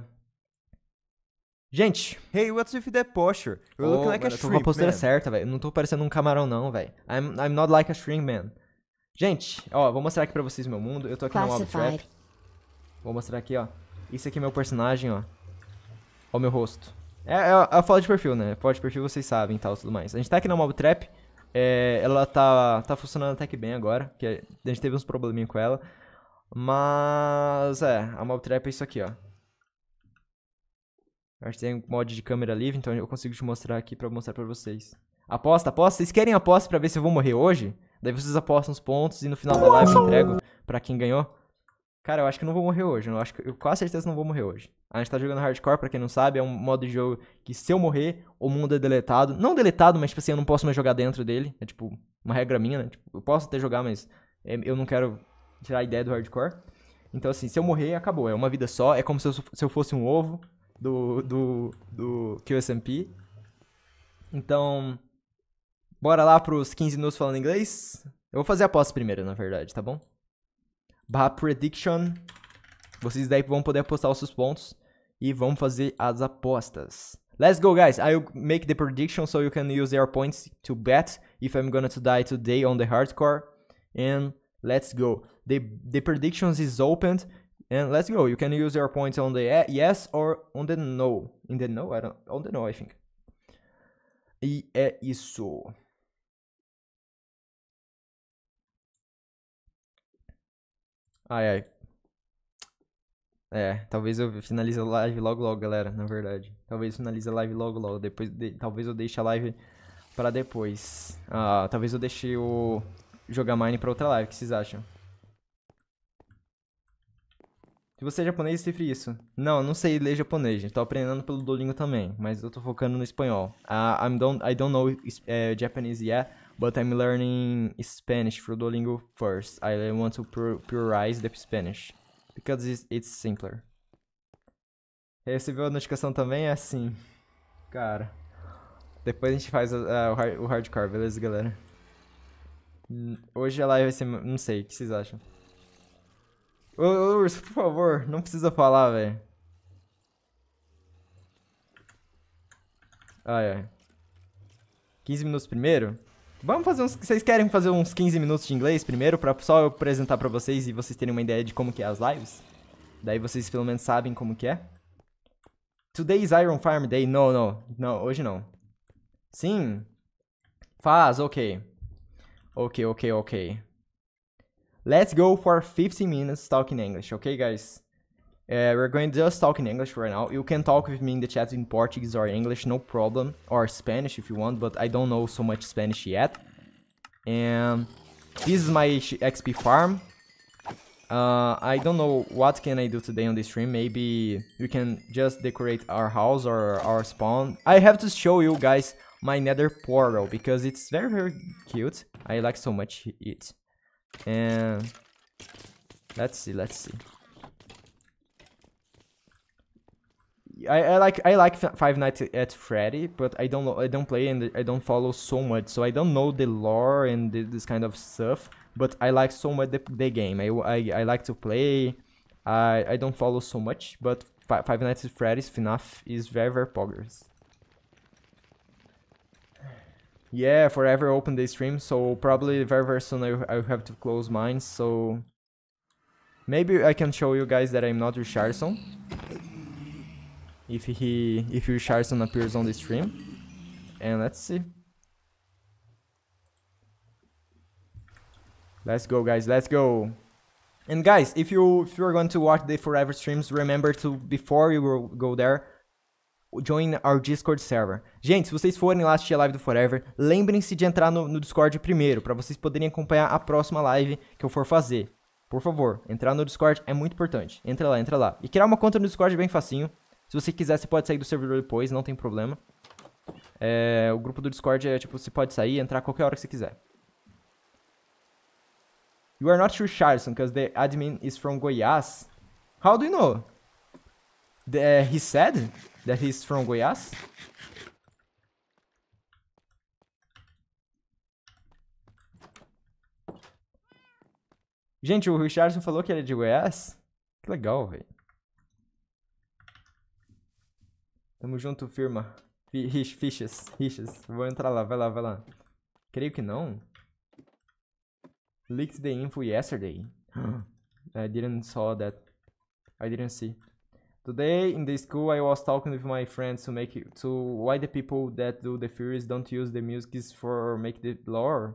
Gente. Hey, what's with that posture? You're oh, looking like mano, a shrimp, Eu tô com a postura man. certa, velho. Não tô parecendo um camarão, não, velho. I'm, I'm not like a shrimp, man. Gente, ó, vou mostrar aqui pra vocês meu mundo. Eu tô aqui Classified. no Trap. Vou mostrar aqui, ó. Isso aqui é meu personagem, ó. Ó o meu rosto. É, é, é a foto de perfil, né? Foto de perfil vocês sabem e tal, tudo mais. A gente tá aqui na Mob Trap. É, ela tá, tá funcionando até que bem agora, que a gente teve uns probleminha com ela. Mas, é, a Mob Trap é isso aqui, ó. A gente tem um mod de câmera livre, então eu consigo te mostrar aqui pra mostrar pra vocês. Aposta, aposta. Vocês querem aposta pra ver se eu vou morrer hoje? Daí vocês apostam os pontos e no final da live eu entrego pra quem ganhou. Cara, eu acho que não vou morrer hoje. Eu acho que eu quase certeza não vou morrer hoje. A gente tá jogando hardcore, pra quem não sabe, é um modo de jogo que se eu morrer, o mundo é deletado. Não deletado, mas tipo assim, eu não posso mais jogar dentro dele. É tipo uma regra minha, né? Tipo, eu posso até jogar, mas é, eu não quero tirar a ideia do hardcore. Então assim, se eu morrer, acabou. É uma vida só. É como se eu, se eu fosse um ovo do, do, do QSMP. Então, bora lá pros 15 minutos falando inglês. Eu vou fazer a posse primeiro, na verdade, tá bom? barra prediction. Vocês daí vão poder apostar os seus pontos e vão fazer as apostas. Let's go, guys. I'll make the prediction so you can use your points to bet if I'm gonna die today on the hardcore. And let's go. The, the predictions is opened. And let's go. You can use your points on the yes or on the no. In the no, I don't, on the no, I think. E é isso. Ai, ai. É, talvez eu finalize a live logo logo, galera, na verdade. Talvez finalize a live logo logo, depois de... talvez eu deixe a live para depois. Ah, talvez eu deixe o jogar Mine para outra live, o que vocês acham? Se você é japonês, cifre isso. Não, não sei ler japonês, gente. Tô aprendendo pelo Duolingo também, mas eu tô focando no espanhol. Uh, I'm don't, I don't know uh, Japanese yet, but I'm learning Spanish through Duolingo first. I want to prioritize the Spanish because it's simpler. Recebeu a notificação também? É assim. Cara. Depois a gente faz ah, o hardcore, beleza, galera? Hum, hoje a live vai ser. Não sei, o que vocês acham? Ô, ô Urso, por favor, não precisa falar, velho. Ai, ai. 15 minutos primeiro? Vamos fazer uns. Vocês querem fazer uns 15 minutos de inglês primeiro, pra só eu apresentar pra vocês e vocês terem uma ideia de como que é as lives? Daí vocês pelo menos sabem como que é. Today's Iron Farm Day. No, no. Não, hoje não. Sim. Faz, ok. Ok, ok, ok. Let's go for 15 minutes talking English, ok guys? Uh, we're going to just talk in English right now. You can talk with me in the chat in Portuguese or English, no problem. Or Spanish if you want, but I don't know so much Spanish yet. And um, this is my XP farm. Uh, I don't know what can I do today on the stream. Maybe we can just decorate our house or our spawn. I have to show you guys my nether portal because it's very, very cute. I like so much it. And let's see, let's see. I, I like I like Five Nights at Freddy, but I don't know I don't play and I don't follow so much, so I don't know the lore and this kind of stuff. But I like so much the, the game. I, I, I like to play. I I don't follow so much, but Five Nights at Freddy's FNAF is very very progress. Yeah, forever open the stream, so probably very very soon I will have to close mine. So maybe I can show you guys that I'm not Richardson. if he if Richardson appears on the stream. And let's see. Let's go, guys. Let's go. And guys, if you if are going to watch the forever streams, remember to before you go there, join our Discord server. Gente, se vocês forem lá assistir a live do Forever, lembrem-se de entrar no, no Discord primeiro, para vocês poderem acompanhar a próxima live que eu for fazer. Por favor, entrar no Discord é muito importante. Entra lá, entra lá. E criar uma conta no Discord é bem facinho. Se você quiser, você pode sair do servidor depois, não tem problema. É, o grupo do Discord é tipo, você pode sair e entrar qualquer hora que você quiser. You are not Richardson, because the admin is from Goiás. How do you know? The, eh, he said that he's from Goiás? Gente, o Richardson falou que ele é de Goiás? Que legal, velho. Tamo junto, firma. Fichas, fichas, Vou entrar lá, vai lá, vai lá. Creio que não. Leaked the info yesterday. *gasps* I didn't saw that. I didn't see. Today in the school I was talking with my friends to make to why the people that do the theories don't use the musics for make the lore.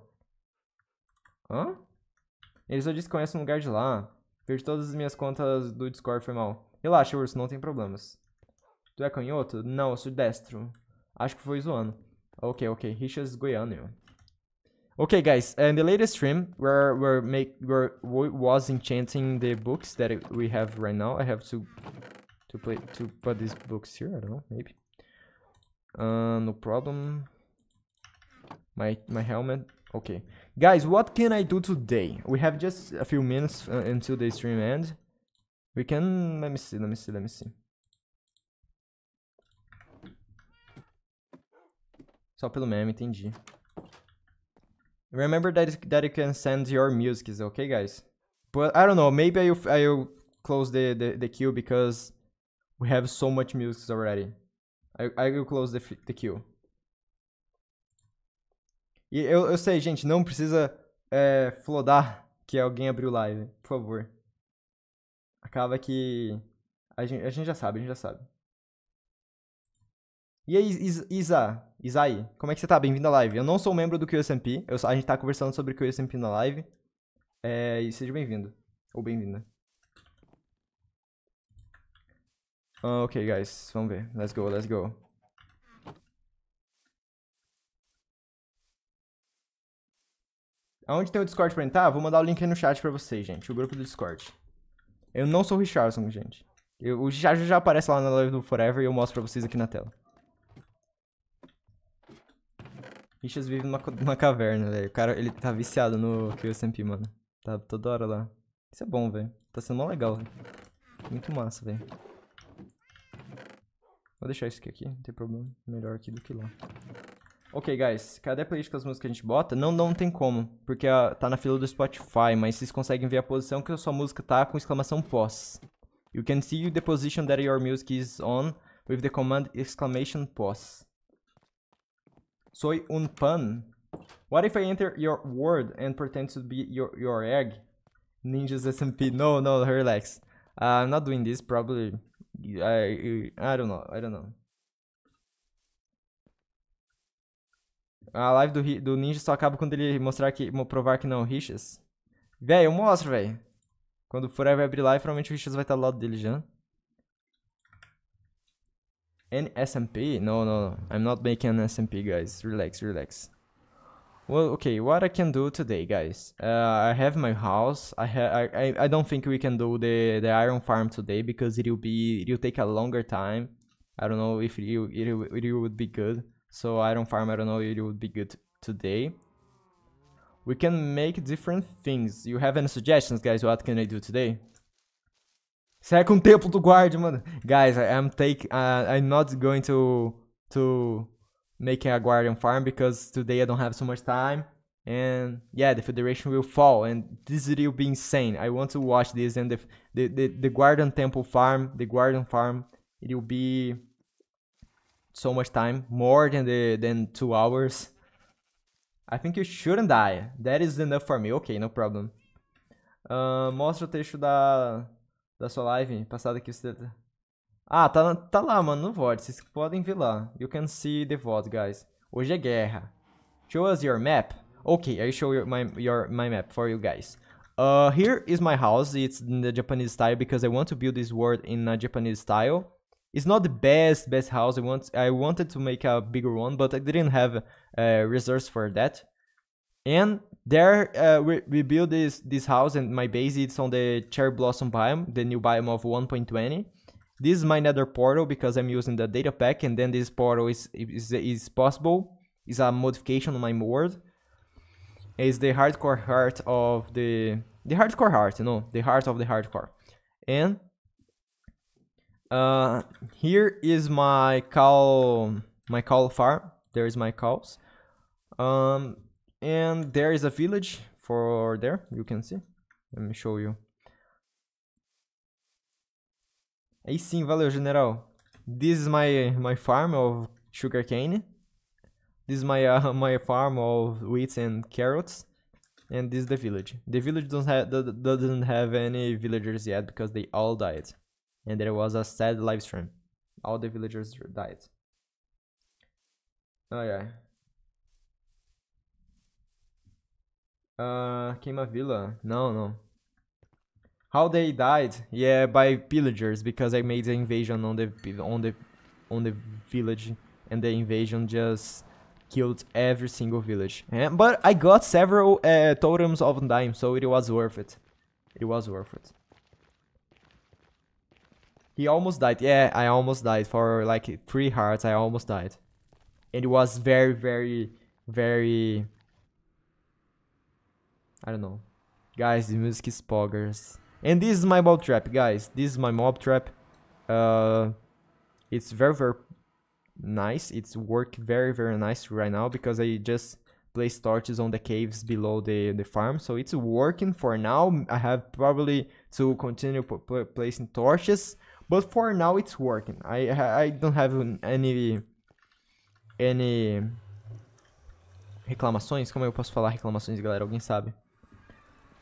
Hã? Ele só disse que conhece um lugar de lá. Perdi todas as minhas contas do Discord, foi mal. Relaxa, Urso, não tem problemas. Tu é canhoto? Não, sou destro. Acho que foi zoando. Okay, okay. Richas Goiano. Okay, guys. Uh, in the latest stream, where we're make we was enchanting the books that we have right now. I have to to play to put these books here. I don't know. Maybe. Uh, no problem. My my helmet. Okay, guys. What can I do today? We have just a few minutes uh, until the stream ends. We can. Let me see. Let me see. Let me see. Só pelo meme, entendi. Remember that, that you can send your music, okay, guys? But I don't know, maybe I'll, I'll close the, the, the queue because we have so much music already. I, I will close the, the queue. E eu, eu sei, gente, não precisa é, flodar que alguém abriu live, por favor. Acaba que... A gente, a gente já sabe, a gente já sabe. E aí, Isa? Isai, como é que você tá? Bem-vindo à live. Eu não sou membro do QSMP, eu, a gente tá conversando sobre o QSMP na live. É, e seja bem-vindo. Ou bem-vinda. Ah, ok, guys, vamos ver. Let's go, let's go. Aonde tem o Discord pra entrar? Vou mandar o link aí no chat pra vocês, gente. O grupo do Discord. Eu não sou o Richardson, gente. Eu, o Richardson já aparece lá na live do Forever e eu mostro pra vocês aqui na tela. Richas vive numa, numa caverna, velho. O cara, ele tá viciado no QSMP, mano. Tá toda hora lá. Isso é bom, velho. Tá sendo mó legal, velho. Muito massa, velho. Vou deixar isso aqui, aqui, não tem problema. Melhor aqui do que lá. Ok, guys. Cadê a playlist com as músicas que a gente bota? Não, não tem como, porque a, ah, tá na fila do Spotify, mas vocês conseguem ver a posição que a sua música tá com exclamação pós. You can see the position that your music is on with the command exclamation pause. Soy un pan. What if I enter your word and pretend to be your, your egg? Ninjas SMP. No, no, relax. Uh, I'm not doing this, probably. I, I don't know, I don't know. A live do, do Ninja só acaba quando ele mostrar que. provar que não, Richas. Véi, eu mostro, véi. Quando for, vai abrir live, provavelmente o Richas vai estar do lado dele já. An SMP? No, no, no. I'm not making an SMP, guys. Relax, relax. Well, okay, what I can do today, guys. Uh, I have my house. I, ha I, I I don't think we can do the the iron farm today because it will be it will take a longer time. I don't know if it it, it would be good. So iron farm, I don't know it would be good today. We can make different things. You have any suggestions, guys? What can I do today? Second Temple templo do guarda, mano. Guys, I'm take uh, I'm not going to to make a guardian farm because today I don't have so much time. And yeah, the Federation will fall, and this will be insane. I want to watch this, and the the the, the Guardian Temple farm, the Guardian farm, it will be so much time, more than the than two hours. I think you shouldn't die. That is enough for me. Ok, no problem. Uh, mostra o trecho da da sua live passada que você. Ah, tá, tá lá, mano, no VOD. Vocês podem ver lá. You can see the VOD, guys. Hoje é guerra. Show us your map. Okay, I show your, my, your, my map for you guys. Uh, here is my house. It's in the Japanese style because I want to build this world in a Japanese style. It's not the best, best house. I, want, I wanted to make a bigger one, but I didn't have uh, resource for that. And there, uh, we, we build this, this house and my base, it's on the Cherry Blossom biome, the new biome of 1.20. This is my nether portal because I'm using the data pack and then this portal is, is, is possible. Is a modification on my mode It's the hardcore heart of the... The hardcore heart, you know, the heart of the hardcore. And uh, here is my cow, my cow farm. There is my cows. Um, and there is a village for there you can see let me show you aí sim valeu general this is my my farm of sugarcane this is my uh, *laughs* my farm of wheat and carrots and this is the village the village doesn't have doesn't have any villagers yet because they all died and there was a sad live stream all the villagers died oh yeah Uh, ah, queima villa? No, no. How they died? Yeah, by pillagers because I made the invasion on the on the on the village, and the invasion just killed every single village. And, but I got several uh, totems of dime, so it was worth it. It was worth it. He almost died. Yeah, I almost died for like three hearts. I almost died, and it was very, very, very I don't know. Guys, the music is poggers. And this is my mob trap, guys. This is my mob trap. Uh, it's very, very nice. It's work very, very nice right now because I just placed torches on the caves below the, the farm. So it's working for now. I have probably to continue placing torches. But for now, it's working. I, I don't have any... Any... Reclamações? Como eu posso falar reclamações, galera? Alguém sabe?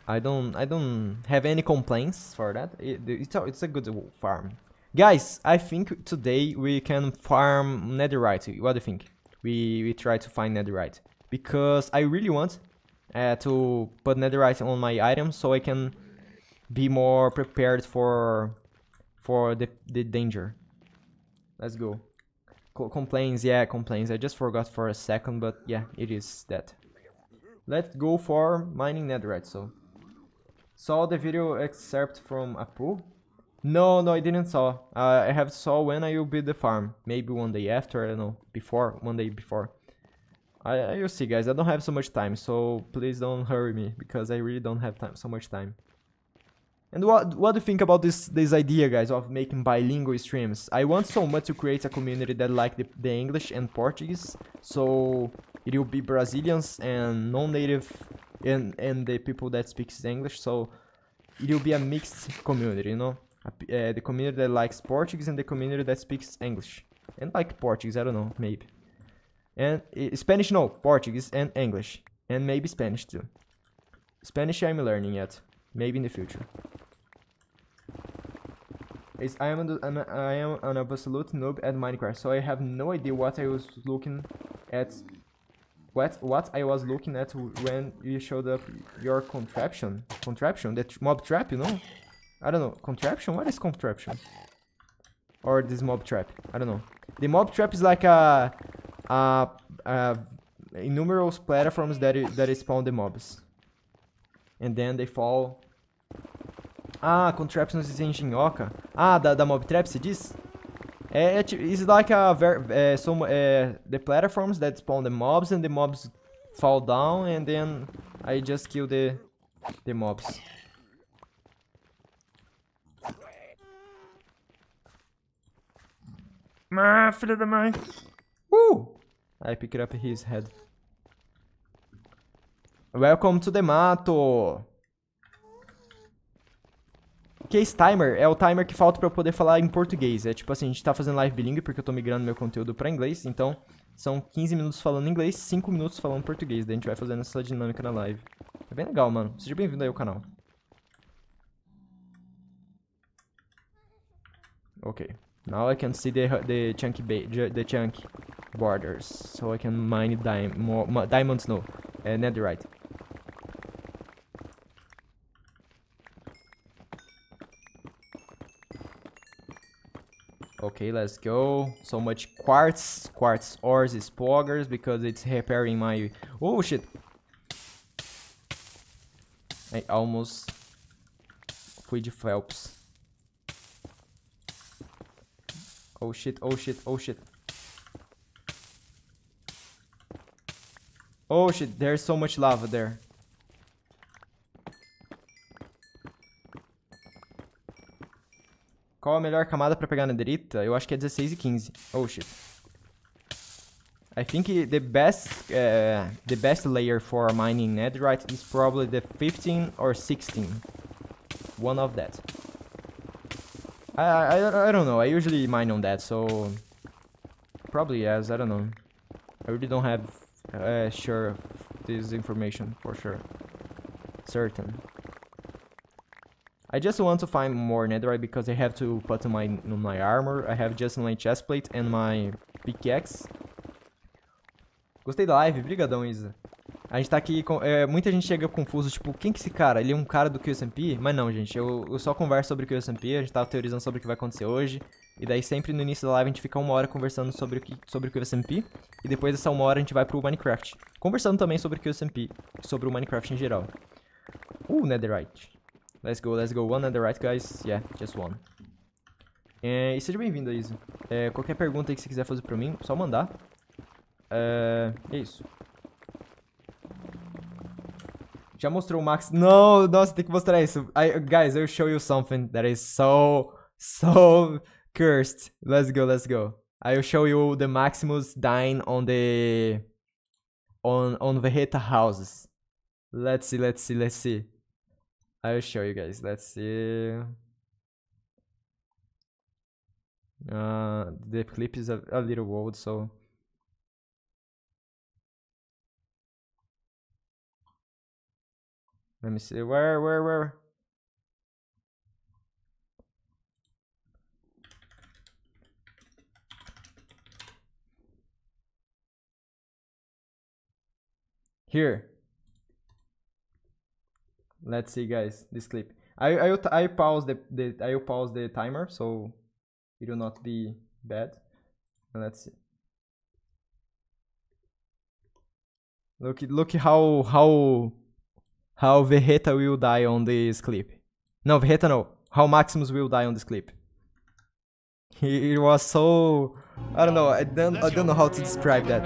I don't I don't have any complaints for that. It, it's a, it's a good farm. Guys, I think today we can farm netherite. What do you think? We we try to find netherite because I really want uh, to put netherite on my items so I can be more prepared for for the the danger. Let's go. Co complaints, yeah, complaints. I just forgot for a second, but yeah, it is that. Let's go for mining netherite. So. Saw the video excerpt from Apu? No, no, I didn't saw. Uh, I have saw when I will build the farm. Maybe one day after, I don't know, before, one day before. I, I will see, guys. I don't have so much time, so please don't hurry me, because I really don't have time, so much time. And what, what do you think about this, this idea, guys, of making bilingual streams? I want so much to create a community that like the, the English and Portuguese, so it will be Brazilians and non-native and, and the people that speaks English, so it will be a mixed community, you know? Uh, the community that likes Portuguese and the community that speaks English. And like Portuguese, I don't know, maybe. And uh, Spanish, no, Portuguese and English. And maybe Spanish too. Spanish I'm learning yet, maybe in the future is I am an, I am an absolute noob at Minecraft, so I have no idea what I was looking at, what what I was looking at when you showed up your contraption, contraption, that mob trap, you know? I don't know, contraption. What is contraption? Or this mob trap? I don't know. The mob trap is like a, a, a innumerable platforms that that spawn the mobs, and then they fall Ah, quando traps nos engenhoca. Ah, da, da mob trap se diz? É, é it's like a ver, é, some, é, the platforms that spawn the mobs and the mobs fall down and then I just kill the the mobs. Ah, filha da mãe. Uh! I picked up his head. Welcome to the mato. Case timer é o timer que falta para eu poder falar em português. É tipo assim, a gente tá fazendo live bilingue porque eu tô migrando meu conteúdo para inglês, então são 15 minutos falando inglês, 5 minutos falando português. Daí a gente vai fazendo essa dinâmica na live. É bem legal, mano. Seja bem-vindo aí ao canal. Ok. Now I can see the, the chunky the chunk borders. So I can mine diamond, diamonds, no, uh, netherite. Okay, let's go. So much quartz. Quartz ores is poggers because it's repairing my... Oh, shit. I almost... Fui Phelps. Oh shit, oh shit, oh shit. Oh shit, there's so much lava there. Qual a melhor camada pra pegar nederita? Eu acho que é 16 e 15. Oh, shit. I think the best uh, the best layer for mining netherite is probably the 15 or 16. One of that. I, I, I don't know, I usually mine on that, so... Probably yes, I don't know. I really don't have uh, sure this information for sure. Certain. I just want to find more netherite because I have to put my my armor. I have just my chest plate and my pickaxe. Gostei da live, brigadão, Isa. A gente tá aqui, com, é, muita gente chega confuso, tipo, quem que é esse cara? Ele é um cara do QSMP? Mas não, gente, eu, eu só converso sobre o QSMP, a gente tá teorizando sobre o que vai acontecer hoje. E daí sempre no início da live a gente fica uma hora conversando sobre o, que, sobre o QSMP. E depois dessa uma hora a gente vai pro Minecraft. Conversando também sobre o QSMP, sobre o Minecraft em geral. Uh, Netherite. Let's go, let's go. One on the right, guys. Yeah, just one. É, e seja bem-vindo, Izzy. É, qualquer pergunta que você quiser fazer pra mim, só mandar. É, é isso. Já mostrou o Max. Não, nossa, tem que mostrar isso. I, guys, I'll show you something that is so, so cursed. Let's go, let's go. I'll show you the Maximus dying on the... On, on Vegeta houses. Let's see, let's see, let's see. I'll show you guys. Let's see. Uh, the clip is a, a little old, so. Let me see. Where, where, where? Here. Let's see, guys, this clip. I I I pause the, the I will pause the timer so it will not be bad. Let's see. Look look how how how Vegeta will die on this clip. No, Vegeta no. How Maximus will die on this clip. it was so I don't know. I don't I don't know how to describe that.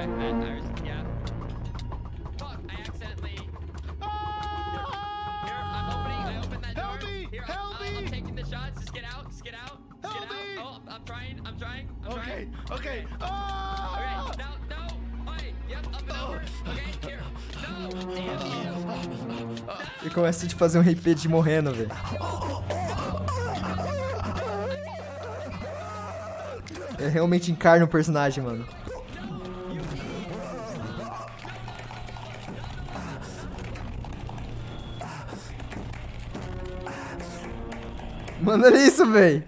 Okay. Oh! Ah! Okay. No, no. E começa a te fazer um RP de morrendo, velho. Eu realmente encarno o personagem, mano. Mano, olha isso, velho.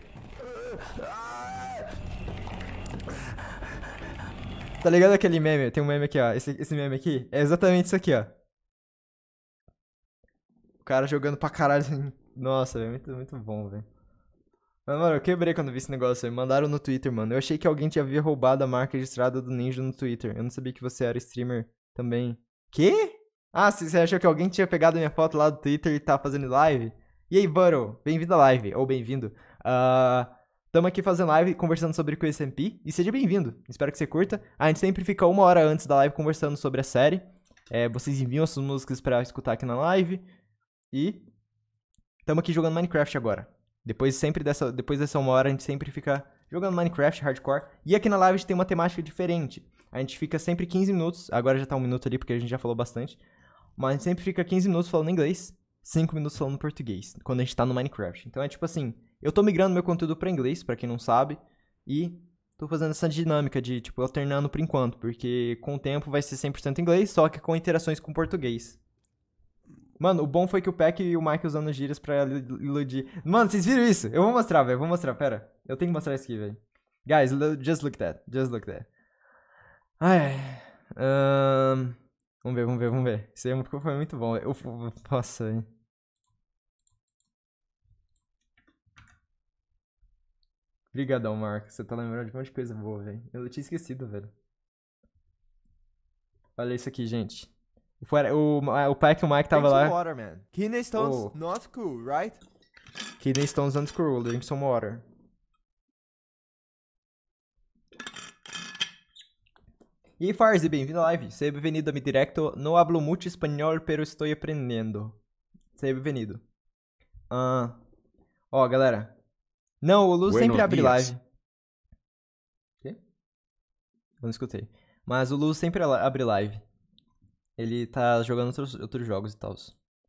Tá ligado aquele meme? Tem um meme aqui, ó. Esse, esse meme aqui é exatamente isso aqui, ó. O cara jogando pra caralho. Assim. *laughs* Nossa, é Muito, muito bom, velho. Mas, mano, eu quebrei quando vi esse negócio. Me mandaram no Twitter, mano. Eu achei que alguém tinha havia roubado a marca registrada do Ninja no Twitter. Eu não sabia que você era streamer também. Quê? Ah, você achou que alguém tinha pegado minha foto lá do Twitter e tá fazendo live? E aí, Burrow? Bem-vindo à live. Ou bem-vindo. Ah. Uh... Tamo aqui fazendo live conversando sobre o S&P e seja bem-vindo. Espero que você curta. A gente sempre fica uma hora antes da live conversando sobre a série. É, vocês enviam as suas músicas para escutar aqui na live. E tamo aqui jogando Minecraft agora. Depois sempre dessa, depois dessa uma hora a gente sempre fica jogando Minecraft hardcore. E aqui na live a gente tem uma temática diferente. A gente fica sempre 15 minutos. Agora já tá um minuto ali porque a gente já falou bastante. Mas a gente sempre fica 15 minutos falando inglês, 5 minutos falando português quando a gente tá no Minecraft. Então é tipo assim, eu tô migrando meu conteúdo para inglês, para quem não sabe, e tô fazendo essa dinâmica de, tipo, alternando por enquanto, porque com o tempo vai ser 100% inglês, só que com interações com português. Mano, o bom foi que o Peck e o Mike usando gírias pra iludir. Mano, vocês viram isso? Eu vou mostrar, velho. Vou mostrar, pera. Eu tenho que mostrar isso aqui, velho. Guys, just look that. Just look that. Ai. Um... Vamos ver, vamos ver, vamos ver. Isso aí foi muito bom. Eu... Nossa, velho. Obrigadão, Marcos. Você tá lembrando de um monte de coisa boa, velho. Eu tinha esquecido, velho. Olha isso aqui, gente. O, o, o pai que o Mike tava lá. Water, man. Kidney Stones oh. not cool, right? Kidney Stones not cool. Drink some water. E aí, Farzi, bem-vindo à live. Seja bem-vindo a mi directo. No hablo mucho espanhol, pero estoy aprendendo. Seja bem-vindo. Ah. Ó, galera. Não, o Luz sempre abre dias. live. Quê? Eu não escutei. Mas o Luz sempre abre live. Ele tá jogando outros, outros jogos e tal.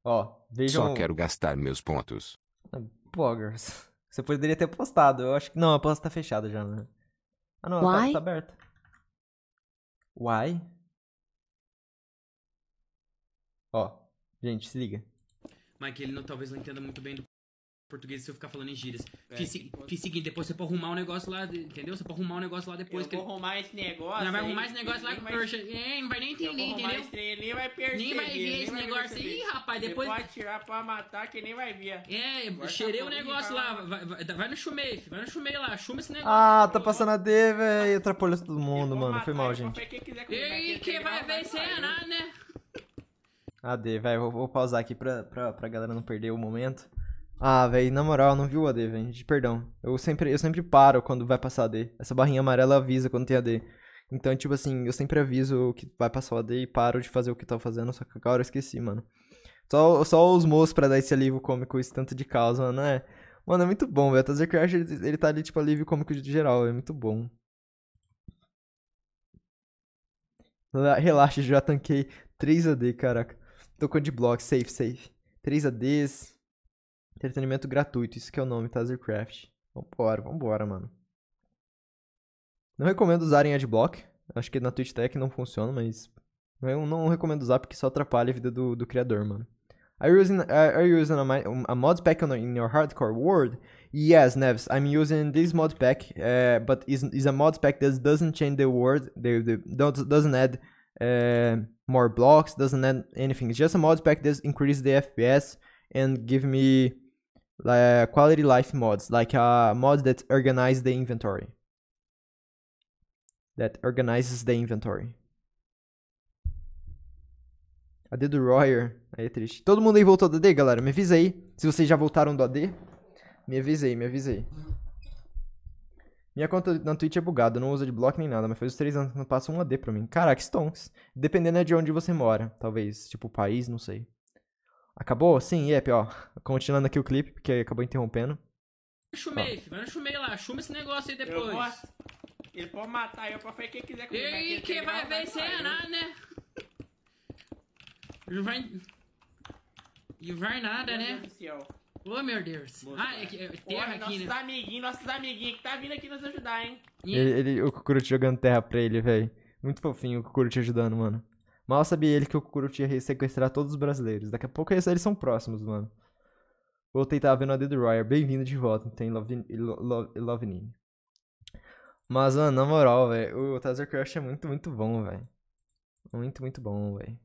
Ó, vejam... Só quero gastar meus pontos. Poggers. Ah, Você poderia ter postado. Eu acho que... Não, a posta tá fechada já, né? Ah, não. A Tá, tá aberta. Why? Ó, gente, se liga. Mike, ele não, talvez não entenda muito bem do português se eu ficar falando em gírias. É, que, seguinte, depois você pode arrumar um negócio lá, entendeu? Você pode arrumar um negócio lá depois. Eu que vou arrumar esse negócio. Não vai arrumar esse negócio lá com vai... percha. É, não vai nem entender, entendeu? Trem, nem vai perder. Nem vai ver nem esse vai negócio aí, rapaz. Depois. Você pode atirar pra matar que nem vai ver. É, Agora tá cheirei o negócio então. lá. Vai, vai, vai no chumei, vai no chumei lá. Chuma esse negócio. Ah, tá passando a D, velho. Atrapalhou todo mundo, mano. Foi mal, gente. E quem vai ver sem é nada, né? AD, vai, vou, vou pausar aqui pra, pra, pra galera não perder o momento. Ah, velho, na moral, eu não vi o AD, velho. De perdão. Eu sempre, eu sempre paro quando vai passar AD. Essa barrinha amarela avisa quando tem AD. Então, tipo assim, eu sempre aviso que vai passar o AD e paro de fazer o que tava fazendo, só que agora eu esqueci, mano. Só, só os moços pra dar esse alívio cômico, esse tanto de caos, mano, é. Mano, é muito bom, velho. Tazer Crash, ele, ele tá ali, tipo, alívio cômico de geral, é muito bom. Relaxa, já tanquei 3 AD, caraca. Tô com de bloco, safe, safe. 3 ADs, Entretenimento gratuito, isso que é o nome, Tazercraft. Vambora, vambora, mano. Não recomendo usarem adblock. Acho que na Twitch Tech não funciona, mas... Eu é não recomendo usar porque só atrapalha a vida do, do criador, mano. Are you using, are you using a, a mod pack on, in your hardcore world? Yes, Neves, I'm using this mod pack, uh, but is is a mod pack that doesn't change the world, the, the don't, doesn't add uh, more blocks, doesn't add anything. It's just a mod pack that increases the FPS and give me uh, quality life mods, like a uh, mod that organizes the inventory. That organizes the inventory. A D do Royer. Aí é triste. Todo mundo aí voltou do AD, galera? Me avisa aí. Se vocês já voltaram do AD, me avisa aí, me avisa aí. Minha conta na Twitch é bugada, não uso de bloco nem nada, mas faz os três anos que não passa um AD pra mim. Caraca, stonks. Dependendo é de onde você mora, talvez. Tipo, país, não sei. Acabou? Sim, Yep, ó. Continuando aqui o clipe, porque acabou interrompendo. Chumei, filho, chumei lá, chuma esse negócio aí depois. Eu posso... Ele pode matar eu pra fazer quem quiser comigo. E quem vai vencer é nada, né? Não vai. vai nada, né? Meu Deus meu Deus. Boa ah, é, é terra aqui, aqui, nossos né? Amiguinhos, nossos amiguinhos que tá vindo aqui nos ajudar, hein? Ele, ele o Kukuruti jogando terra pra ele, velho. Muito fofinho o Kukuruti ajudando, mano. Mal sabia ele que o Kukuruchi ia sequestrar todos os brasileiros. Daqui a pouco eles, eles são próximos, mano. Vou tentar vendo a The Dryer. Bem-vindo de volta, tem Love Love Love Lovinini. Mas, mano, na moral, velho, o Tazer Crush é muito, muito bom, velho. Muito, muito bom, velho.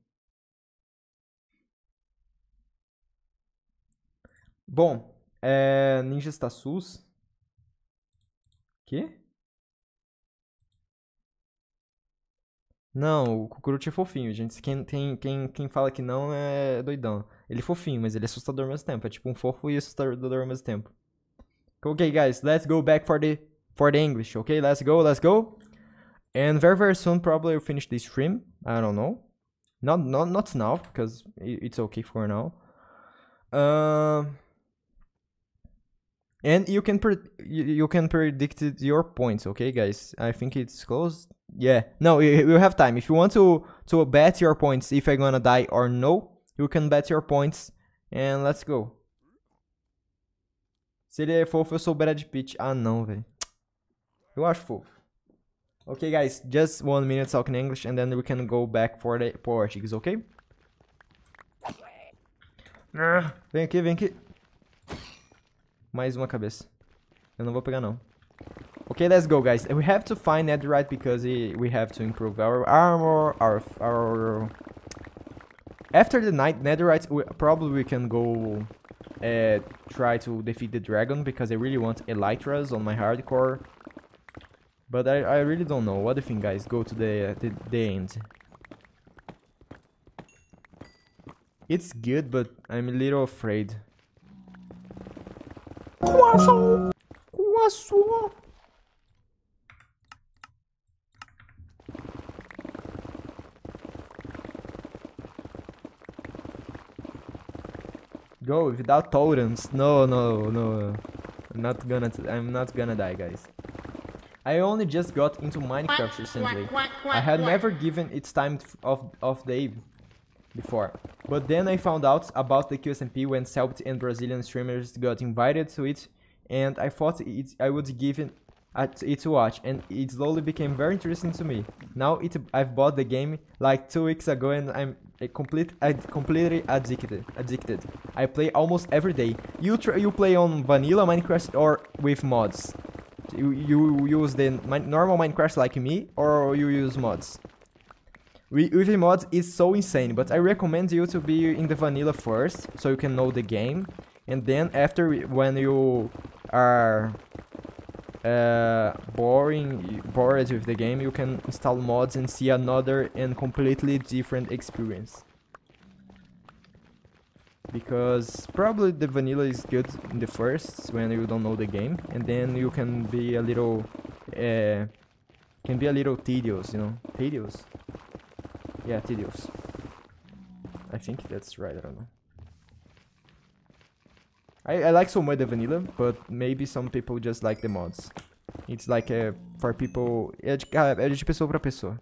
Bom, é... Ninja está sus. Que? Não, o Kukuruchi é fofinho, gente. Quem, tem, quem, quem fala que não é doidão. Ele é fofinho, mas ele é assustador ao mesmo tempo. É tipo um fofo e assustador ao mesmo tempo. Okay, guys, let's go back for the for the English. Okay, let's go, let's go. And very very soon, probably I'll finish this stream. I don't know. Not not not now because it's okay for now. Ahn. Uh... and you can pre- you can predict your points okay guys i think it's close yeah no you, have time if you want to to bet your points if i'm gonna die or no you can bet your points and let's go se ele é fofo eu sou Brad Pitt ah não velho eu acho fofo okay guys just one minute talking english and then we can go back for the portuguese okay ah. vem aqui vem aqui Mais uma cabeça. Eu não vou pegar, não. Okay, let's go, guys. We have to find netherite because we have to improve our armor, our... our... After the night netherite, we probably we can go uh, try to defeat the dragon because I really want elytras on my hardcore. But I, I really don't know. What do you think, guys? Go to the, the, the end. It's good, but I'm a little afraid. Croissant Croissant Go without totems. No, no, no. I'm not gonna. I'm not gonna die, guys. I only just got into Minecraft recently. I had never given its time of of day before. But then I found out about the QSMP when South and Brazilian streamers got invited to it, and I thought it, I would give it a watch, and it slowly became very interesting to me. Now it, I've bought the game like two weeks ago, and I'm a complete, a completely addicted. Addicted. I play almost every day. You try, you play on vanilla Minecraft or with mods? You, you use the normal Minecraft like me, or you use mods? With mods is so insane, but I recommend you to be in the vanilla first, so you can know the game. And then after, when you are uh, boring, bored with the game, you can install mods and see another and completely different experience. Because probably the vanilla is good in the first, when you don't know the game, and then you can be a little... Uh, can be a little tedious, you know? Tedious? Yeah, tedious. I think that's right, I don't know. I, I like so much the vanilla, but maybe some people just like the mods. It's like a, uh, for people... É de, é uh, de pessoa pra pessoa.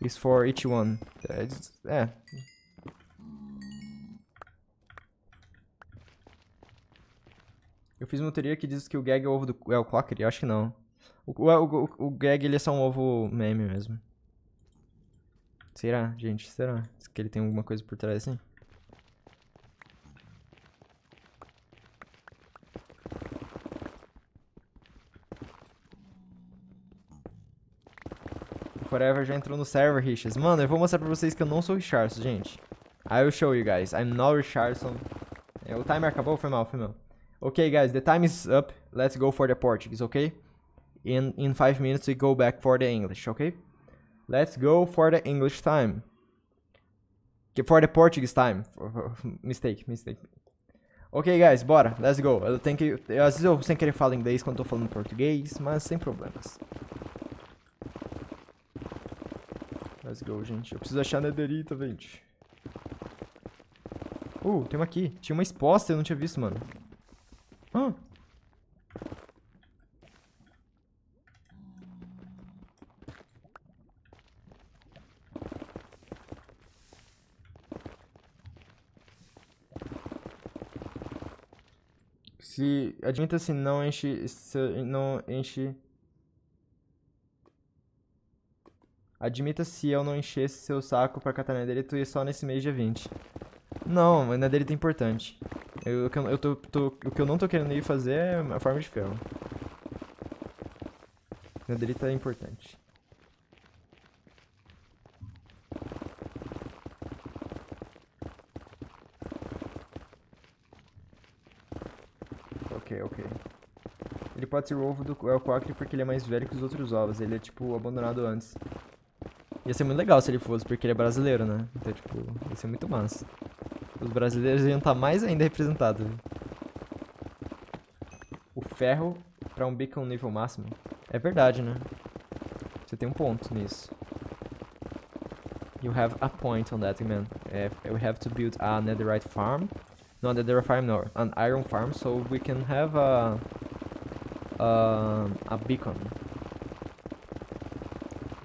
It's for each one. É, é. Eu fiz uma teoria que diz que o gag é o ovo do... É o Quacker? Eu acho que não. O, o, o, o gag, ele é só um ovo meme mesmo. Será, gente? Será que ele tem alguma coisa por trás, hein? Assim? O Forever já entrou no server, Richards. Mano, eu vou mostrar pra vocês que eu não sou Richardson, gente. I will show you guys. I'm not Richardson. É, o timer acabou? Foi mal, foi mal. Okay, guys, the time is up. Let's go for the Portuguese, okay? In in five minutes we go back for the English, okay? Let's go for the English time. For the Portuguese time. *laughs* mistake, mistake. Ok, guys, bora. Let's go. Eu tenho que... Eu, às vezes eu sem querer falar inglês quando tô falando português, mas sem problemas. Let's go, gente. Eu preciso achar a nederita, gente. Uh, tem uma aqui. Tinha uma exposta, eu não tinha visto, mano. Ah! Se admita-se não enche se não enche Admita se eu não enchesse seu saco pra Catarina dele, tu ia só nesse mês dia 20. Não, mas na dele tá importante. Eu, eu, eu tô, tô, o que eu não tô querendo ir fazer é a forma de ferro. Na dele tá importante. ok. Ele pode ser o ovo do é Quackly porque ele é mais velho que os outros ovos. Ele é, tipo, abandonado antes. Ia ser muito legal se ele fosse, porque ele é brasileiro, né? Então, tipo, ia ser muito massa. Os brasileiros iam estar tá mais ainda representados. O ferro pra um beacon nível máximo. É verdade, né? Você tem um ponto nisso. You have a point on that, man. we é, have to build a netherite farm not a dairy farm, no, an iron farm, so we can have a, a, a beacon.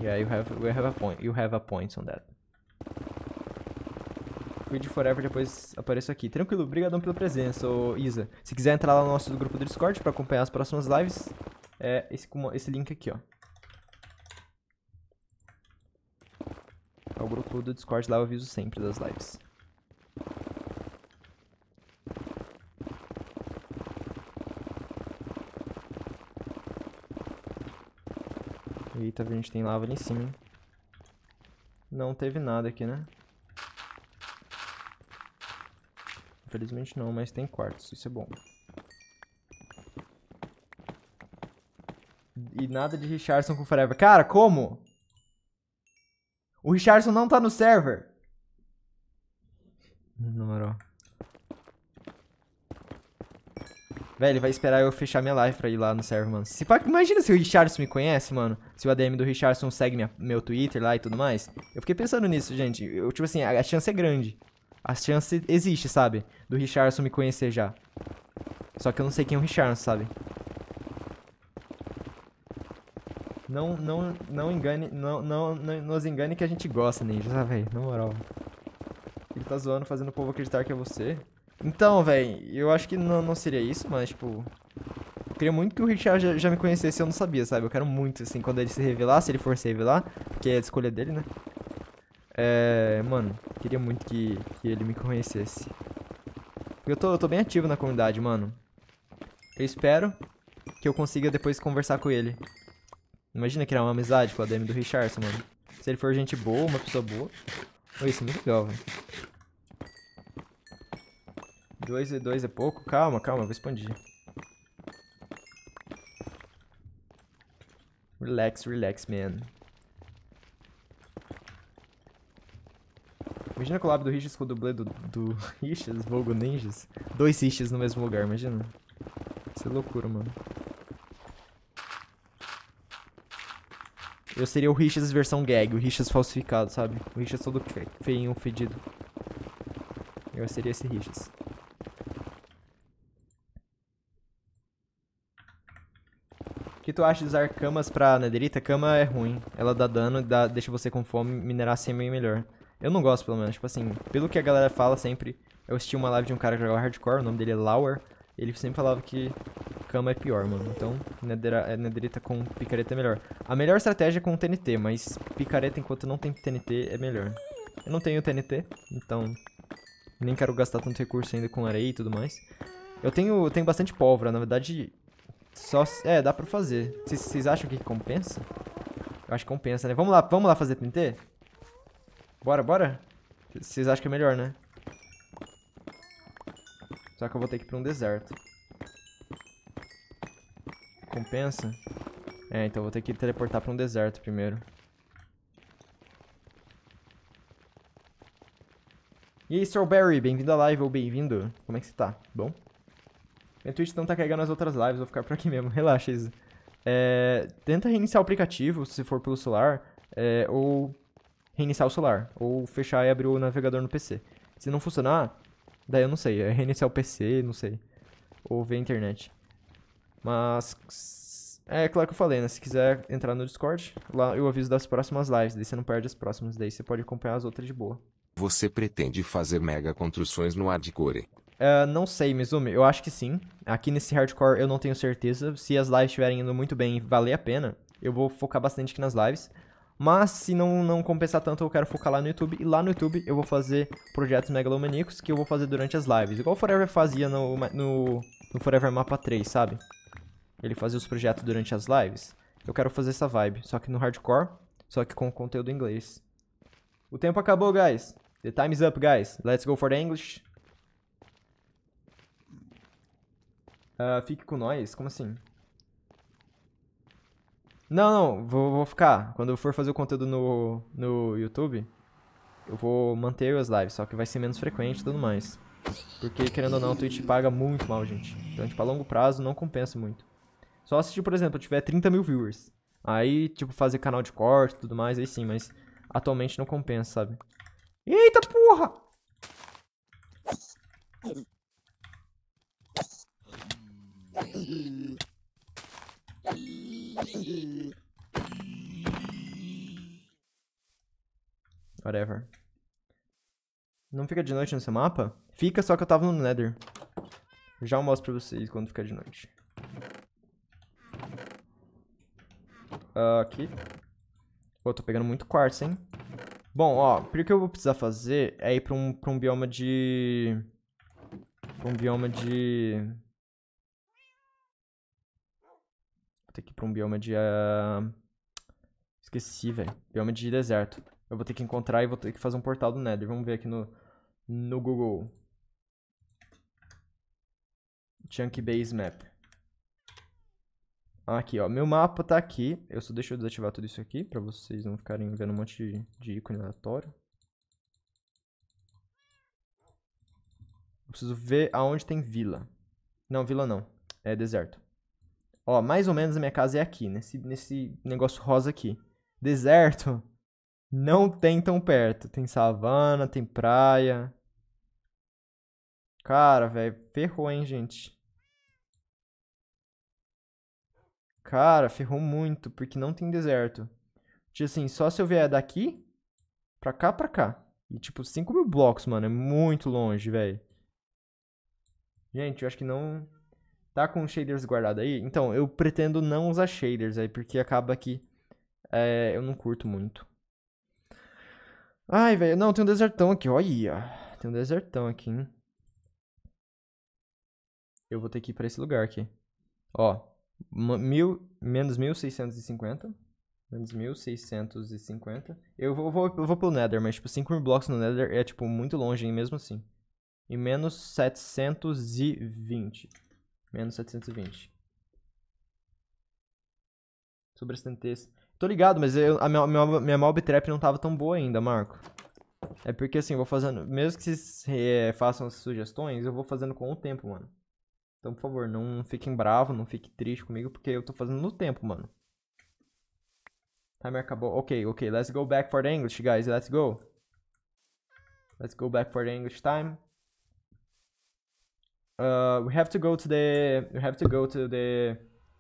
Yeah, you have, we have a point, you have a point on that. Read Forever depois apareço aqui. Tranquilo, obrigadão pela presença, ô Isa. Se quiser entrar lá no nosso grupo do Discord para acompanhar as próximas lives, é esse, esse link aqui, ó. É o grupo do Discord, lá eu aviso sempre das lives. Eita, a gente tem lava ali em cima, hein? Não teve nada aqui, né? Infelizmente não, mas tem quartos, isso é bom. E nada de Richardson com Forever. Cara, como? O Richardson não tá no server. Na moral. Velho, vai esperar eu fechar minha live pra ir lá no server, mano. Se, imagina se o Richardson me conhece, mano. Se o ADM do Richardson segue minha, meu Twitter lá e tudo mais. Eu fiquei pensando nisso, gente. Eu, tipo assim, a, a chance é grande. A chance existe, sabe? Do Richardson me conhecer já. Só que eu não sei quem é o Richardson, sabe? Não, não, não engane, não, não, não nos engane que a gente gosta, Ninja, sabe? Na moral. Ele tá zoando, fazendo o povo acreditar que é você. Então, velho, eu acho que não, não seria isso, mas, tipo... Eu queria muito que o Richard já, já, me conhecesse, eu não sabia, sabe? Eu quero muito, assim, quando ele se revelar, se ele for se revelar, que é a escolha dele, né? É... Mano, queria muito que, que ele me conhecesse. Eu tô, eu tô bem ativo na comunidade, mano. Eu espero que eu consiga depois conversar com ele. Imagina criar uma amizade com a DM do Richard mano. Se ele for gente boa, uma pessoa boa. Isso é muito legal, velho. Dois e dois é pouco? Calma, calma, eu vou expandir. Relax, relax, man. Imagina a collab do Riches com o dublê do, do *laughs* Riches, vulgo ninjas. Dois Riches no mesmo lugar, imagina. Isso é loucura, mano. Eu seria o Riches versão gag, o Riches falsificado, sabe? O Riches todo feinho, fedido. Eu seria esse Riches. que tu acha de usar camas pra nederita? Cama é ruim. Ela dá dano, dá, deixa você com fome, minerar sem é melhor. Eu não gosto, pelo menos. Tipo assim, pelo que a galera fala sempre... Eu assisti uma live de um cara que jogava hardcore, o nome dele é Lauer. Ele sempre falava que cama é pior, mano. Então, nedera, é, nederita com picareta é melhor. A melhor estratégia é com TNT, mas picareta enquanto não tem TNT é melhor. Eu não tenho TNT, então... Nem quero gastar tanto recurso ainda com areia e tudo mais. Eu tenho, tenho bastante pólvora. Na verdade, só, é, dá pra fazer. Vocês acham que compensa? Eu acho que compensa, né? Vamos lá, vamos lá fazer TNT? Bora, bora? Vocês acham que é melhor, né? Só que eu vou ter que ir pra um deserto. Compensa? É, então eu vou ter que teleportar pra um deserto primeiro. E aí, Strawberry, bem-vindo à live ou bem-vindo. Como é que você tá? Bom? Minha Twitch não tá carregando as outras lives, vou ficar por aqui mesmo. *laughs* Relaxa, Isa. É, tenta reiniciar o aplicativo, se for pelo celular, é, ou reiniciar o celular, ou fechar e abrir o navegador no PC. Se não funcionar, daí eu não sei, é reiniciar o PC, não sei, ou ver a internet. Mas, é claro que eu falei, né, se quiser entrar no Discord, lá eu aviso das próximas lives, daí você não perde as próximas, daí você pode acompanhar as outras de boa. Você pretende fazer mega construções no hardcore? Uh, não sei, Mizumi. Eu acho que sim. Aqui nesse hardcore eu não tenho certeza. Se as lives estiverem indo muito bem e valer a pena, eu vou focar bastante aqui nas lives. Mas se não, não compensar tanto, eu quero focar lá no YouTube. E lá no YouTube eu vou fazer projetos megalomaníacos que eu vou fazer durante as lives. Igual o Forever fazia no, no, no Forever Mapa 3, sabe? Ele fazia os projetos durante as lives. Eu quero fazer essa vibe. Só que no hardcore, só que com conteúdo em inglês. O tempo acabou, guys. The time is up, guys. Let's go for the English. Uh, fique com nós? Como assim? Não, não, vou, vou, ficar. Quando eu for fazer o conteúdo no, no YouTube, eu vou manter as lives, só que vai ser menos frequente e tudo mais. Porque, querendo ou não, o Twitch paga muito mal, gente. Então, tipo, a longo prazo não compensa muito. Só se, por exemplo, eu tiver 30 mil viewers. Aí, tipo, fazer canal de corte e tudo mais, aí sim, mas atualmente não compensa, sabe? Eita porra! Whatever. Não fica de noite nesse mapa? Fica, só que eu tava no Nether. Já eu mostro pra vocês quando ficar de noite. Uh, aqui. Pô, tô pegando muito quartzo, hein? Bom, ó, o que eu vou precisar fazer é ir pra um, pra um bioma de... Pra um bioma de... puta, aqui pra um bioma de... Uh... Esqueci, velho. Bioma de deserto. Eu vou ter que encontrar e vou ter que fazer um portal do Nether. Vamos ver aqui no, no Google. Chunk Base Map. Ah, aqui, ó. Meu mapa tá aqui. Eu só deixa eu desativar tudo isso aqui pra vocês não ficarem vendo um monte de, de ícone aleatório. Eu preciso ver aonde tem vila. Não, vila não. É deserto. Ó, mais ou menos a minha casa é aqui, nesse, nesse negócio rosa aqui. Deserto não tem tão perto. Tem savana, tem praia. Cara, velho, ferrou, hein, gente. Cara, ferrou muito, porque não tem deserto. Tipo assim, só se eu vier daqui pra cá, pra cá. E tipo, 5 mil blocos, mano, é muito longe, velho. Gente, eu acho que não... Tá com shaders guardado aí? Então, eu pretendo não usar shaders aí, porque acaba que é, eu não curto muito. Ai, velho, não, tem um desertão aqui, olha. Tem um desertão aqui, hein. Eu vou ter que ir pra esse lugar aqui. Ó, mil, menos 1650. Menos 1650. Eu vou, vou, eu vou pro Nether, mas tipo, 5 mil blocos no Nether é tipo muito longe, hein, mesmo assim. E menos 720. Menos 720. Sobre a Tô ligado, mas eu, a minha, minha, minha mob trap não tava tão boa ainda, Marco. É porque assim, eu vou fazendo. Mesmo que vocês é, façam as sugestões, eu vou fazendo com o tempo, mano. Então, por favor, não fiquem bravo, não fiquem triste comigo, porque eu tô fazendo no tempo, mano. Timer acabou. Ok, ok. Let's go back for the English, guys. Let's go. Let's go back for the English time. uh, we have to go to the we have to go to the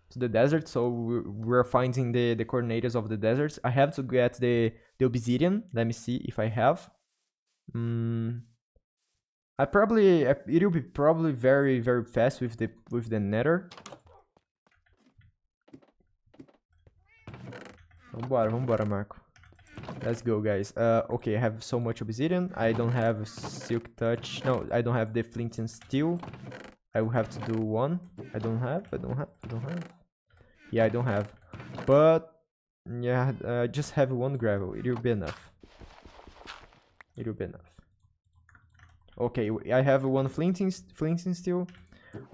to the desert. So we're finding the the coordinates of the deserts. I have to get the the obsidian. Let me see if I have. Mm. I probably it'll be probably very very fast with the with the Nether. Vambora, vambora, Marco. Let's go, guys. Uh, okay, I have so much obsidian. I don't have silk touch. No, I don't have the flint and steel. I will have to do one. I don't have. I don't have. I don't have. Yeah, I don't have. But yeah, uh, just have one gravel. It will be enough. It will be enough. Okay, I have one flint and, flint and steel.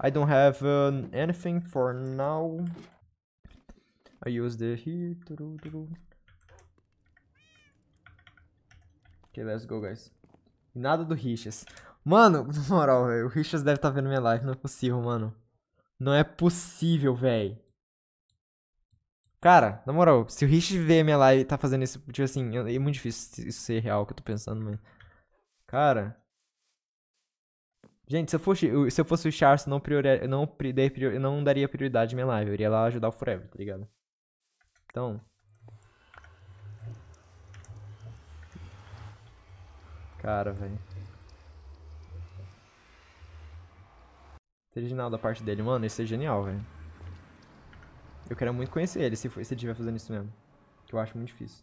I don't have um, anything for now. I use the here. Ok, let's go, guys. Nada do Richas. Mano, *laughs* na moral, O Richas deve estar tá vendo minha live. Não é possível, mano. Não é possível, velho. Cara, na moral, se o Riches vê minha live e tá fazendo isso, tipo assim, é muito difícil isso ser real que eu tô pensando, mano. Cara. Gente, se eu fosse, se eu fosse o Charles, não, priori, não, não daria prioridade à minha live. Eu iria lá ajudar o Forever, tá ligado? Então. cara, velho. Original da parte dele, mano, isso é genial, velho. Eu quero muito conhecer ele, se, for, se ele estiver fazendo isso mesmo. Que eu acho muito difícil.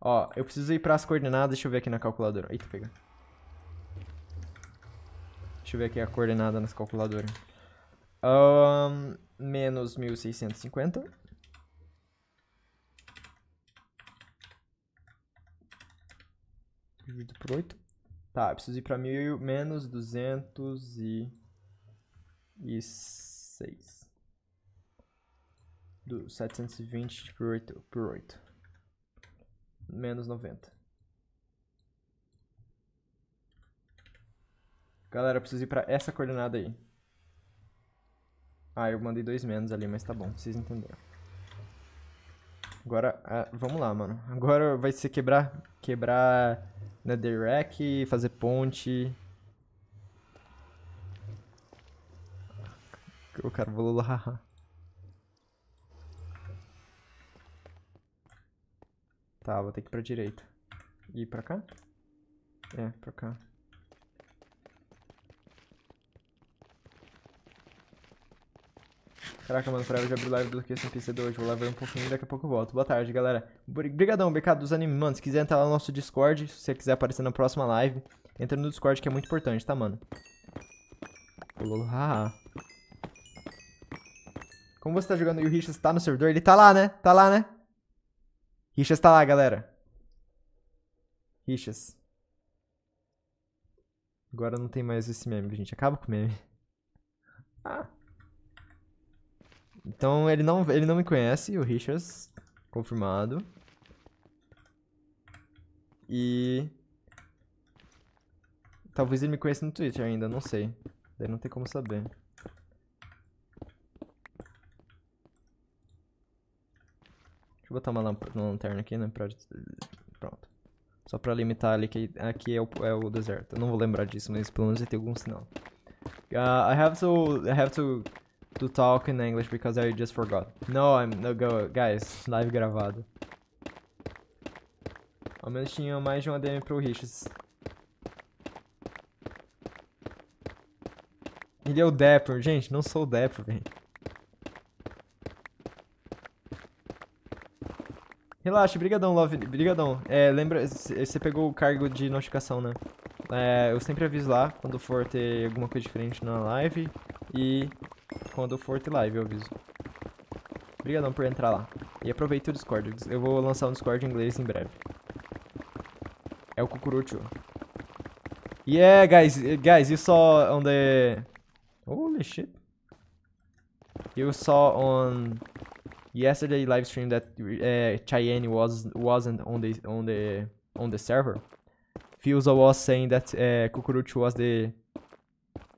Ó, eu preciso ir pras coordenadas, deixa eu ver aqui na calculadora. Eita, pega. Deixa eu ver aqui a coordenada nas calculadoras. Um, menos 1650. Dividido por 8. Tá, preciso ir para mil, menos 206. Do 720 por 8, por 8. Menos 90. Galera, preciso ir para essa coordenada aí. Ah, eu mandei dois menos ali, mas tá bom, vocês entenderam. Agora, ah, vamos lá, mano. Agora vai ser quebrar, quebrar netherrack, fazer ponte. O cara voou lá. Tá, vou ter que ir pra direita. E pra cá? É, pra cá. Caraca, mano, pra eu já abrir live do que sem PC hoje. Vou lá ver um pouquinho e daqui a pouco eu volto. Boa tarde, galera. Brigadão, BK dos animes. Mano, se quiser entrar lá no nosso Discord, se você quiser aparecer na próxima live, entra no Discord que é muito importante, tá, mano? haha. Como você tá jogando e o Richas tá no servidor, ele tá lá, né? Tá lá, né? Richas tá lá, galera. Richas. Agora não tem mais esse meme, gente. Acaba com o meme. *laughs* Ah. Então ele não, ele não me conhece, o Richards. Confirmado. E. Talvez ele me conheça no Twitter ainda, não sei. Daí não tem como saber. Deixa eu botar uma, lamp uma lanterna aqui, né? Pra... Pronto. Só pra limitar ali que aqui é o, é o deserto. Eu não vou lembrar disso, mas pelo menos já tem algum sinal. Uh, I have to I have to to talk in English because I just forgot. No, I'm no go, guys, live gravado. Ao menos tinha mais de uma DM pro Riches. Ele é o Depper, gente, não sou o Depper, velho. Relaxa, brigadão, Love, brigadão. É, lembra, você pegou o cargo de notificação, né? É, eu sempre aviso lá quando for ter alguma coisa diferente na live. E quando for ter live, eu aviso. Obrigadão por entrar lá. E aproveita o Discord. Eu vou lançar um Discord em inglês em breve. É o Cucurucho. Yeah, guys. Eh, guys, you saw on the... Holy shit. You saw on yesterday live stream that uh, Cheyenne was wasn't on the on the on the server. Fusa was saying that uh, Cucurucho was the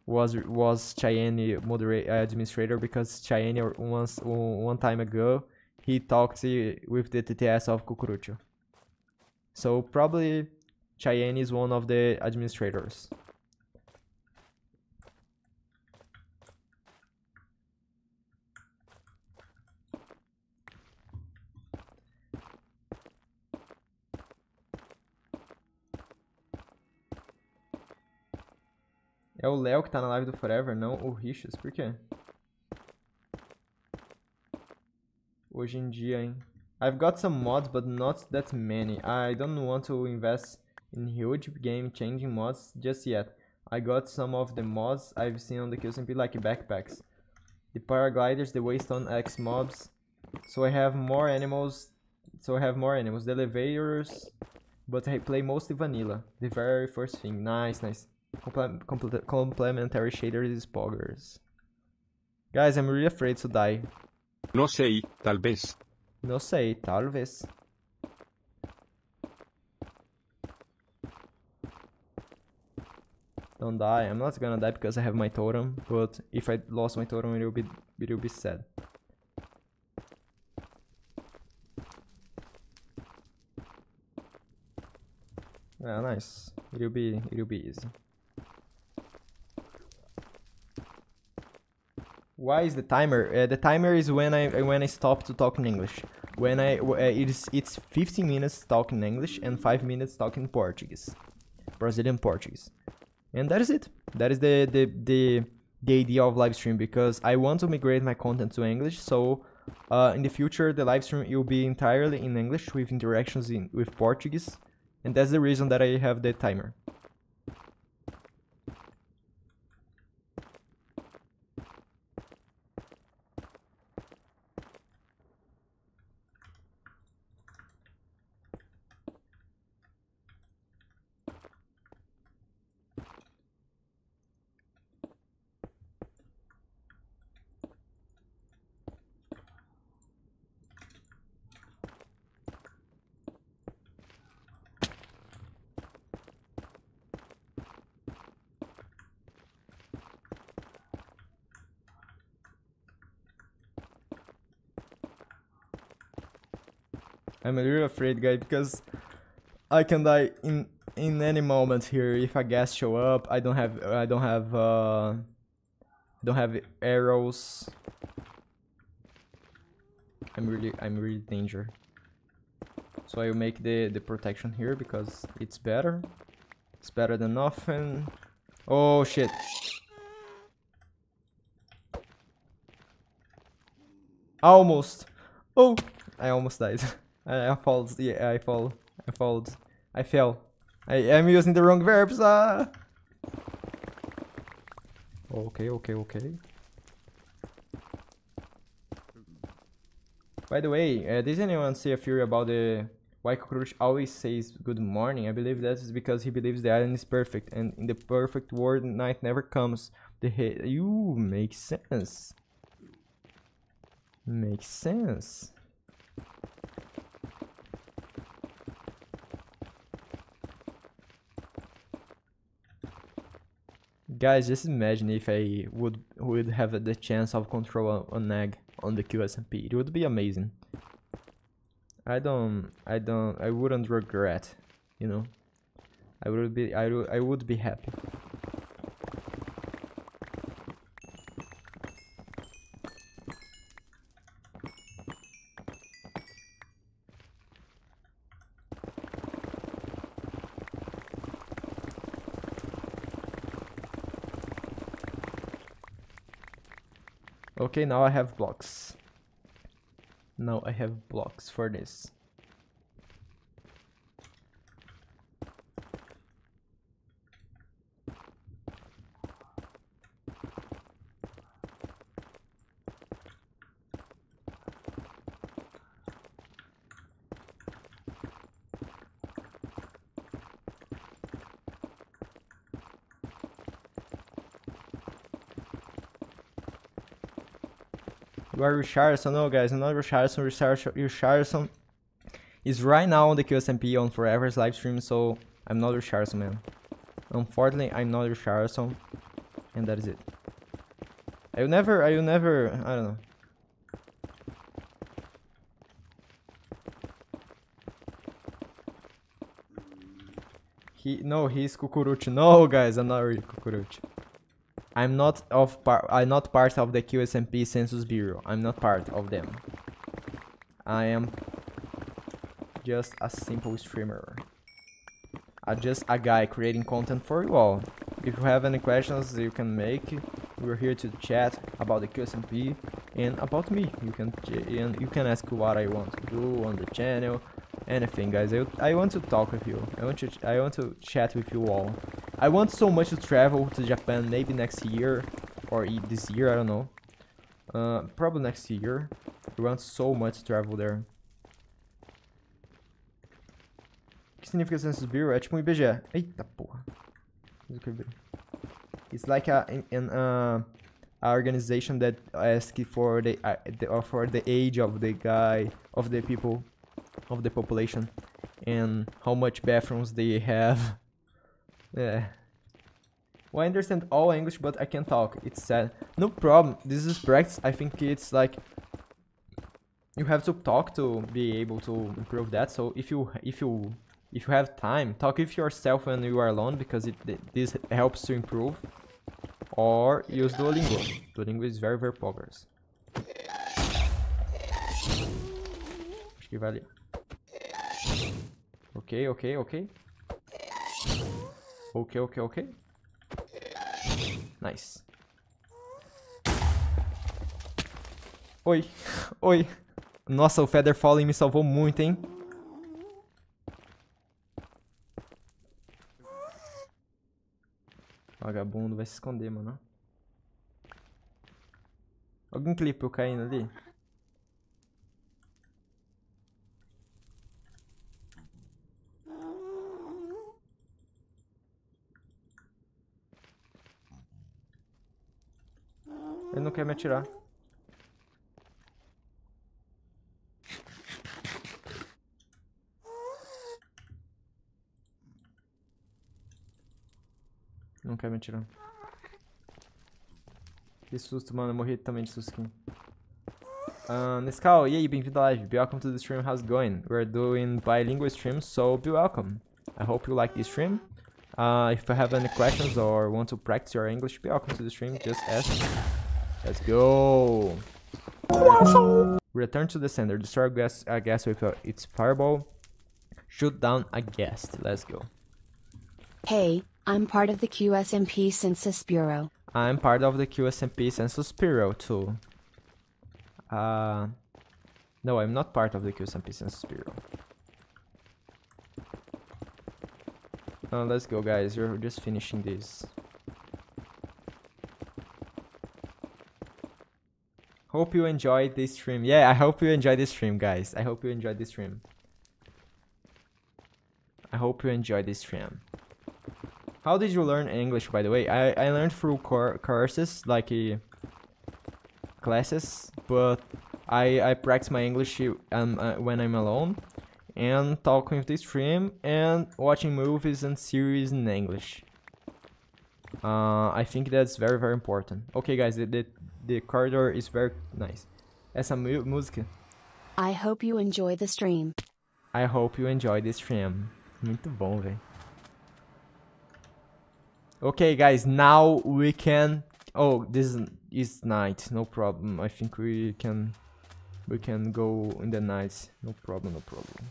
was was Cheyenne moderator uh, administrator because Cheyenne once one time ago he talked with the TTS of Cucurucho. So probably Cheyenne is one of the administrators. É o Léo que tá na live do Forever, não o Richas. Por quê? Hoje em dia, hein? I've got some mods, but not that many. I don't want to invest in huge game-changing mods just yet. I got some of the mods I've seen on the QSMP, like backpacks. The paragliders, the Waystone X mobs. So I have more animals. So I have more animals. The elevators. But I play mostly vanilla. The very first thing. Nice, nice. Compl complementary shader is poggers. Guys, I'm really afraid to die. No sei, talvez. No sei, talvez. Don't die. I'm not gonna die because I have my totem, but if I lost my totem, it will be, it will be sad. Yeah, nice. It'll be, it'll be easy. Why is the timer? Uh, the timer is when I when I stop to talk in English. When I uh, it's it's 15 minutes talking English and 5 minutes talking Portuguese. Brazilian Portuguese. And that is it. That is the the the the idea of live stream because I want to migrate my content to English. So uh, in the future, the live stream will be entirely in English with interactions in with Portuguese, and that's the reason that I have the timer. I'm a little afraid, guys, because I can die in in any moment here. If a gas show up, I don't have I don't have uh, don't have arrows. I'm really I'm really danger. So I'll make the the protection here because it's better. It's better than nothing. Oh shit. Almost. Oh, I almost died. *laughs* I, I Yeah, I fall. I fall. I fell. I am using the wrong verbs. Ah. Okay, okay, okay. By the way, uh, anyone see a theory about the why cockroach always says good morning? I believe that is because he believes the island is perfect, and in the perfect world, night never comes. The you makes sense. Makes sense. guys, just imagine if I would would have the chance of control an egg on the QSMP. It would be amazing. I don't, I don't, I wouldn't regret, you know. I would be, I would, I would be happy. okay now I have blocks now I have blocks for this about Richardson. No, guys, not Richardson. Richardson is right now on the QSMP on Forever's live stream, so I'm not Richardson, man. Unfortunately, I'm not Richardson, and that is it. I will never, I will never, I don't know. He, no, he's Kukuruchi. No, guys, I'm not really Kukuruchi. I'm not of par I'm not part of the QSMP Census Bureau. I'm not part of them. I am just a simple streamer. I'm just a guy creating content for you all. If you have any questions you can make, we're here to chat about the QSMP and about me. You can and you can ask what I want to do on the channel, anything, guys. I, I want to talk with you. I want to I want to chat with you all. I want so much to travel to Japan, maybe next year or this year, I don't know. Uh, probably next year. I want so much to travel there. O que significa Census Bureau? É tipo um IBGE. Eita porra. It's like a, an, uh, organization that asks for the, uh, the uh, for the age of the guy, of the people, of the population, and how much bathrooms they have. Yeah. Well, I understand all English, but I can't talk. It's sad. No problem. This is practice. I think it's like you have to talk to be able to improve that. So if you if you if you have time, talk with yourself when you are alone because it this helps to improve. Or use Duolingo. Duolingo is very very popular. Ok, ok, ok. Ok, ok, ok. Nice. Oi, *laughs* oi. Nossa, o Feather Fallen me salvou muito, hein? Vagabundo vai se esconder, mano. Alguém clipe eu caindo ali? quer me atirar. Não quer me atirar. Que susto, mano. Eu morri também de susto aqui. Uh, ah, Nescal, e aí? Bem-vindo à live. Be welcome to the stream. How's it going? We're doing bilingual stream, so be welcome. I hope you like the stream. Uh, if you have any questions or want to practice your English, be welcome to the stream. Just ask. Let's go. Return to the center. Destroy a guest a gas with uh, its fireball. Shoot down a guest. Let's go. Hey, I'm part of the QSMP Census Bureau. I'm part of the QSMP Census Bureau too. Uh, no, I'm not part of the QSMP Census Bureau. Uh, let's go guys, we're just finishing this. Hope you enjoyed this stream. Yeah, I hope you enjoyed this stream, guys. I hope you enjoyed this stream. I hope you enjoyed this stream. How did you learn English, by the way? I, I learned through courses, like uh, classes, but I, I practice my English um, uh, when I'm alone and talking with the stream and watching movies and series in English. Uh, I think that's very, very important. Okay, guys, the, the the corridor is very nice. Essa música. I hope you enjoy the stream. I hope you enjoy the stream. Muito bom, velho. Okay, guys, now we can... Oh, this is night, no problem. I think we can... We can go in the night. No problem, no problem.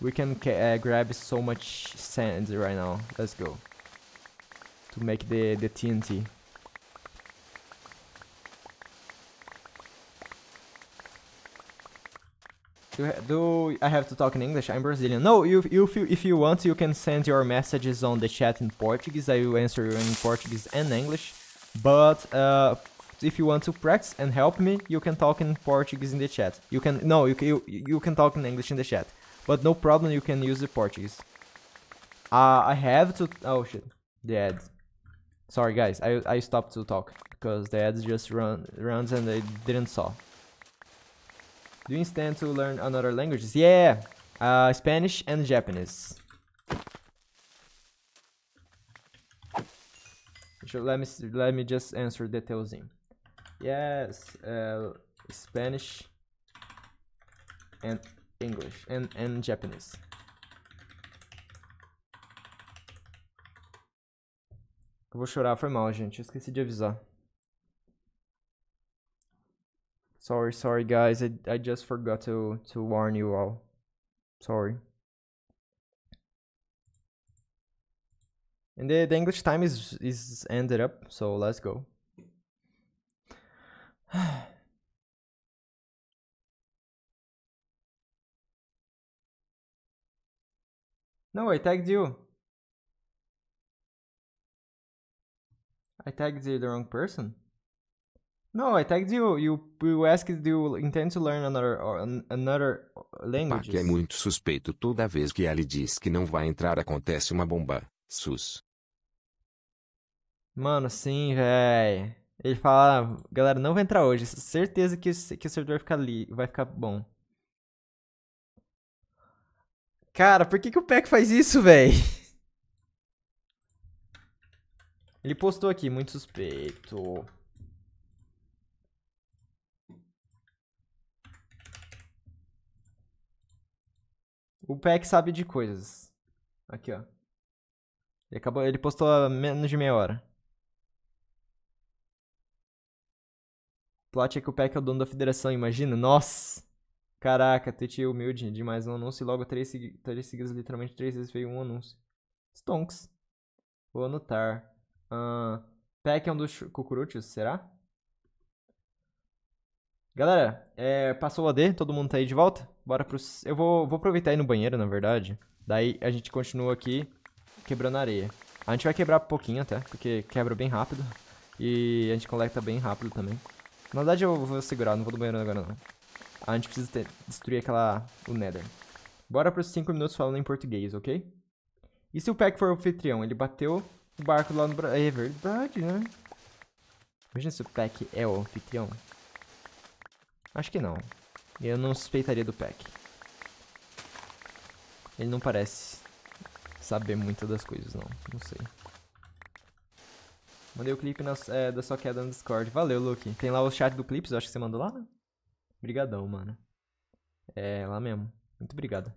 We can uh, grab so much sand right now. Let's go. To make the, the TNT. Do, do I have to talk in English? I'm Brazilian. No, you, you, if you want, you can send your messages on the chat in Portuguese. I will answer you in Portuguese and English. But uh, if you want to practice and help me, you can talk in Portuguese in the chat. You can no, you you, you can talk in English in the chat, but no problem. You can use the Portuguese. Uh, I have to. Oh shit, the ad. Sorry guys, I I stopped to talk because the ads just run runs and I didn't saw. Do you intend to learn another languages? Yeah, uh, Spanish and Japanese. So let me let me just answer details in. Yes, uh, Spanish and English and and Japanese. vou chorar, foi mal, gente. Eu esqueci de avisar. Sorry, sorry guys. I, I just forgot to, to warn you all. Sorry. And the, the English time is, is ended up, so let's go. *sighs* no, I tagged you. I tagged the wrong person. No, I é tagged you. You, you asked do you intend to learn another, another language? é muito suspeito. Toda vez que ele diz que não vai entrar, acontece uma bomba. Sus. Mano, sim, véi. Ele fala, ah, galera, não vai entrar hoje. Certeza que, que o servidor fica ali, vai ficar bom. Cara, por que, que o Peck faz isso, véi? *laughs* Ele postou aqui, muito suspeito. O PEC sabe de coisas. Aqui, ó. Ele, acabou, ele postou há menos de meia hora. Plot é que o PEC é o dono da federação, imagina? Nossa! Caraca, Twitch é humilde demais. Um anúncio e logo três, três seguidas, literalmente três vezes veio um anúncio. Stonks. Vou anotar. Uh, PEC é um dos cucuruchos, será? Galera, é, passou o AD, todo mundo tá aí de volta? Bora pro... Eu vou, vou aproveitar aí no banheiro, na verdade. Daí a gente continua aqui quebrando a areia. A gente vai quebrar pouquinho até, porque quebra bem rápido. E a gente coleta bem rápido também. Na verdade eu vou segurar, não vou do banheiro agora não. A gente precisa ter, destruir aquela... o nether. Bora pros 5 minutos falando em português, ok? E se o Peck for o anfitrião? Ele bateu o barco lá no... É verdade, né? Imagina se o Peck é o anfitrião. Acho que não. Eu não suspeitaria do Pack. Ele não parece saber muito das coisas, não. Não sei. Mandei o clipe na, é, da sua queda no Discord. Valeu, Luke. Tem lá o chat do clipe, eu acho que você mandou lá, né? Obrigadão, mano. É, lá mesmo. Muito obrigado.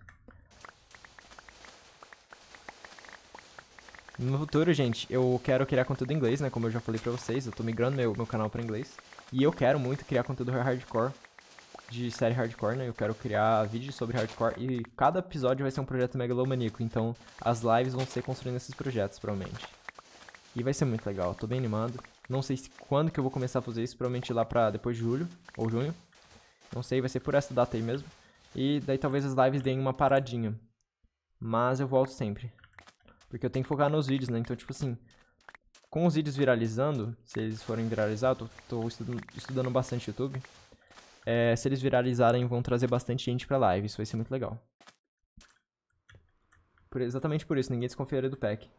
No futuro, gente, eu quero criar conteúdo em inglês, né? Como eu já falei pra vocês, eu tô migrando meu, meu canal pra inglês. E eu quero muito criar conteúdo hardcore de série hardcore, né? Eu quero criar vídeos sobre hardcore e cada episódio vai ser um projeto megalomaníaco, então as lives vão ser construindo esses projetos, provavelmente. E vai ser muito legal, tô bem animado. Não sei quando que eu vou começar a fazer isso, provavelmente lá pra depois de julho ou junho. Não sei, vai ser por essa data aí mesmo. E daí talvez as lives deem uma paradinha. Mas eu volto sempre. Porque eu tenho que focar nos vídeos, né? Então, tipo assim, com os vídeos viralizando, se eles forem viralizados, tô, tô estudando, estudando bastante YouTube. É, se eles viralizarem, vão trazer bastante gente pra live. Isso vai ser muito legal. Por, exatamente por isso, ninguém desconfiaria do pack.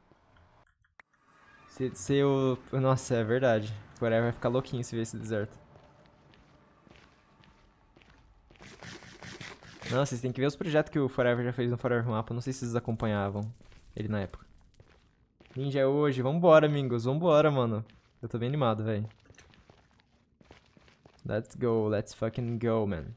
Se, se eu... Nossa, é verdade. Forever vai ficar louquinho se ver esse deserto. Não, vocês têm que ver os projetos que o Forever já fez no Forever Mapa. Não sei se vocês acompanhavam ele na época. Ninja é hoje. Vambora, amigos. Vambora, mano. Eu tô bem animado, velho. Let's go, let's fucking go, man.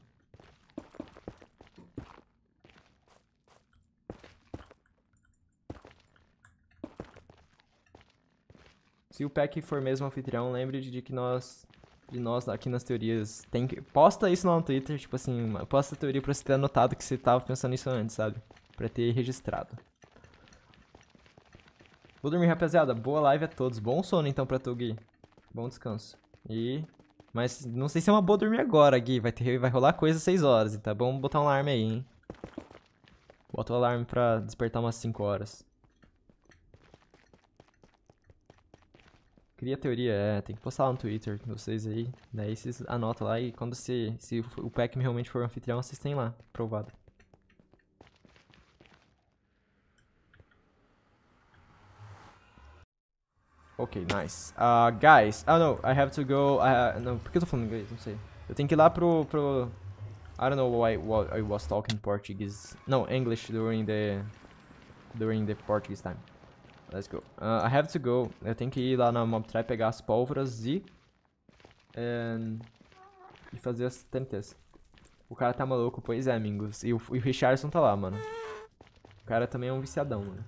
Se o pack for mesmo anfitrião, lembre de que nós de nós aqui nas teorias. Tem que, posta isso no Twitter, tipo assim, posta a teoria pra você ter anotado que você tava pensando nisso antes, sabe? Pra ter registrado. Vou dormir, rapaziada. Boa live a todos. Bom sono então pra tu, Gui. Bom descanso. E mas não sei se é uma boa dormir agora, Gui. Vai, ter, vai rolar coisa às 6 horas, então vamos é botar um alarme aí, hein? Bota o alarme pra despertar umas 5 horas. Cria teoria, é. Tem que postar lá no Twitter com vocês aí. Daí vocês anotam lá e quando se, se o pack realmente for um anfitrião, vocês têm lá, provado. Ok, nice. Uh, guys, oh ah, no, I have to go... Uh, não, por que eu tô falando inglês? Não sei. Eu tenho que ir lá pro... pro I don't know why, why I was talking Portuguese... No, English during the... During the Portuguese time. Let's go. Uh, I have to go. Eu tenho que ir lá na Mob Trap pegar as pólvoras e... And, e fazer as TNTs. O cara tá maluco, pois é, amigos. E o, e o Richardson tá lá, mano. O cara também é um viciadão, mano.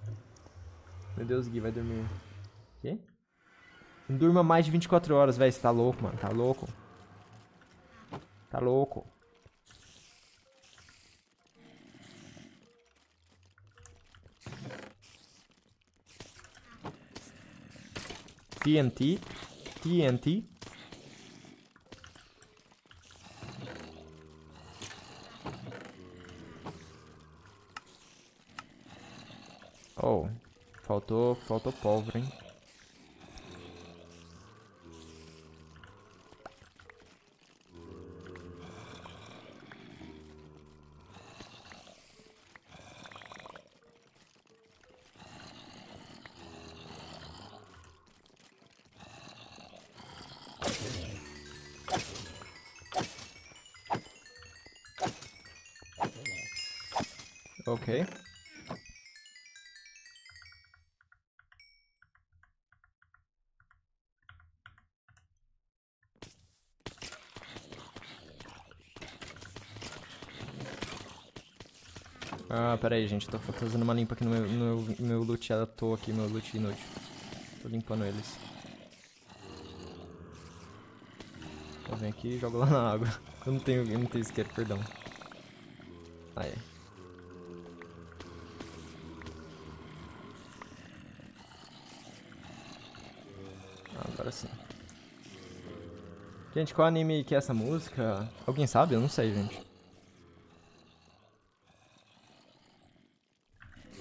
Meu Deus, Gui, vai dormir. O Quê? Não durma mais de 24 horas, velho. Você tá louco, mano. Tá louco. Tá louco. TNT. TNT. Oh, faltou, faltou pólvora, hein? Ok. Ah, pera aí, gente. Tô fazendo uma limpa aqui no meu, no meu, meu loot à toa aqui, meu loot inútil. Tô limpando eles. Eu venho aqui e jogo lá na água. *laughs* Eu não tenho, eu não tenho isqueiro, perdão. Aí. Gente, qual anime que é essa música? Alguém sabe? Eu não sei, gente.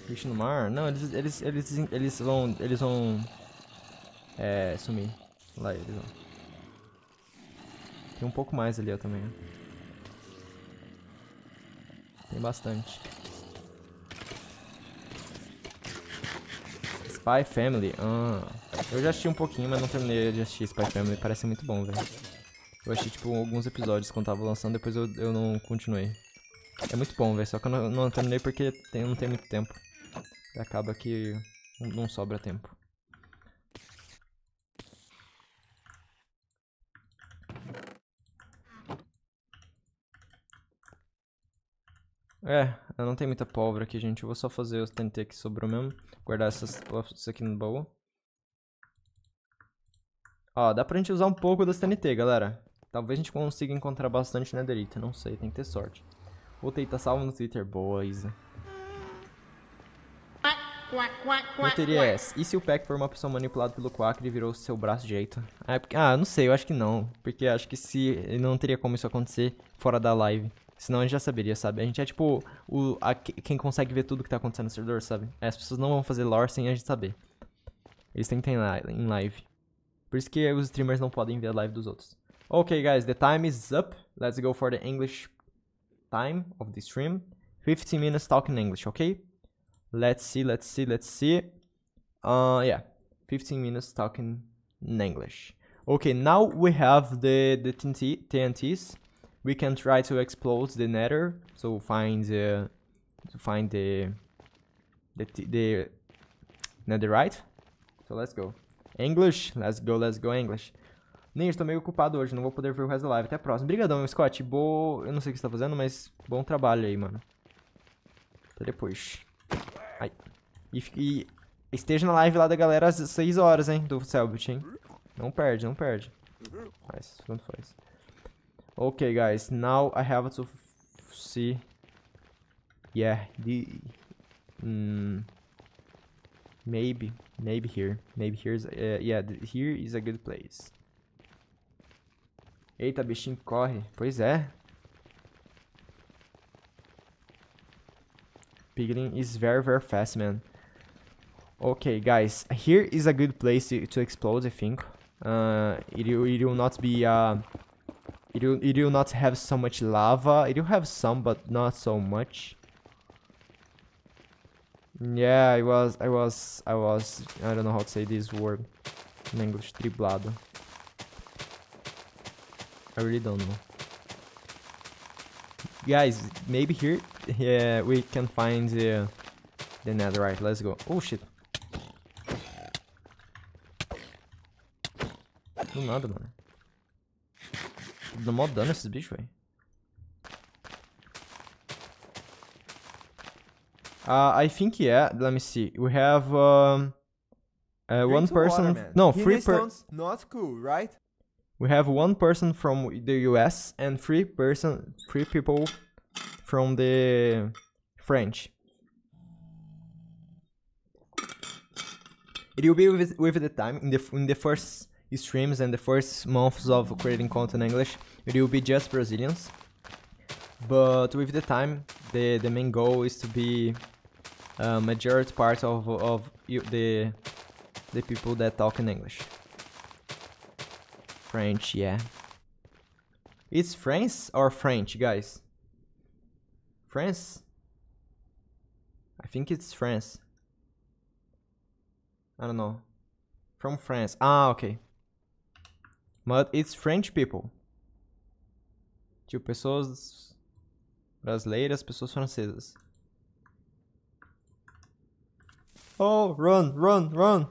Bicho no mar? Não, eles, eles, eles, eles vão, eles vão, é, sumir. Lá eles vão. Tem um pouco mais ali, ó, também, ó. Tem bastante. Spy Family, ah, eu já assisti um pouquinho, mas não terminei de assistir Spy Family, parece muito bom, velho. Eu achei, tipo, alguns episódios quando tava lançando, depois eu, eu não continuei. É muito bom, velho, só que eu não, não terminei porque tem, não tem muito tempo. E acaba que não sobra tempo. É, eu não tenho muita pólvora aqui, gente. Eu vou só fazer os TNT que sobrou mesmo. Guardar essas isso aqui no baú. Ó, dá pra gente usar um pouco das TNT, galera. Talvez a gente consiga encontrar bastante netherita, não sei, tem que ter sorte. Voltei, tá salvo no Twitter, boa, Isa. teria é E se o Peck for uma pessoa manipulada pelo Quack, ele virou seu braço direito? Ah, é porque... ah, não sei, eu acho que não. Porque acho que se não teria como isso acontecer fora da live. Senão a gente já saberia, sabe? A gente é tipo o, a, quem consegue ver tudo que tá acontecendo no servidor, sabe? É, as pessoas não vão fazer lore sem a gente saber. Eles têm que ter em live. Por isso que os streamers não podem ver a live dos outros. Okay, guys, the time is up. Let's go for the English time of the stream. 15 minutes talking English, okay? Let's see, let's see, let's see. Uh, yeah, 15 minutes talking in English. Okay, now we have the, the TNT, TNTs. We can try to explode the nether, so find the to find the the the netherite. So let's go. English, let's go, let's go English. Nem estou meio ocupado hoje, não vou poder ver o resto da live. Até a próxima. Obrigadão, Scott. Boa... Eu não sei o que você tá fazendo, mas bom trabalho aí, mano. Até depois. Ai. E, e esteja na live lá da galera às 6 horas, hein, do Selbit, hein. Não perde, não perde. Mas, tanto faz. Ok, guys. Now I have to see... Yeah, the... Mm, maybe, maybe here. Maybe here's... Uh, eh, yeah, here is a good place. Eita, bichinho, corre. Pois é. Piglin is very, very fast, man. Okay, guys. Here is a good place to, explode, I think. Uh, it, it will not be... Uh, it, will, it will not have so much lava. It will have some, but not so much. Yeah, I was, I was, I was, I don't know how to say this word in English, triblado. I really don't know. Guys, maybe here yeah, we can find the, the netherite. Let's go. Oh, shit. Do nada, mano. Dá mó dano esses bichos, velho. Uh, I think yeah. Let me see. We have um, uh, one person. no, three persons. Not cool, right? We have one person from the US and three person, three people from the French. It will be with, with the time in the in the first streams and the first months of creating content in English. It will be just Brazilians, but with the time, the the main goal is to be a majority part of of the the people that talk in English. French, yeah. It's France or French, guys? France? I think it's France. I don't know. From France. Ah, okay. But it's French people. Tipo, pessoas brasileiras, pessoas francesas. Oh, run, run, run!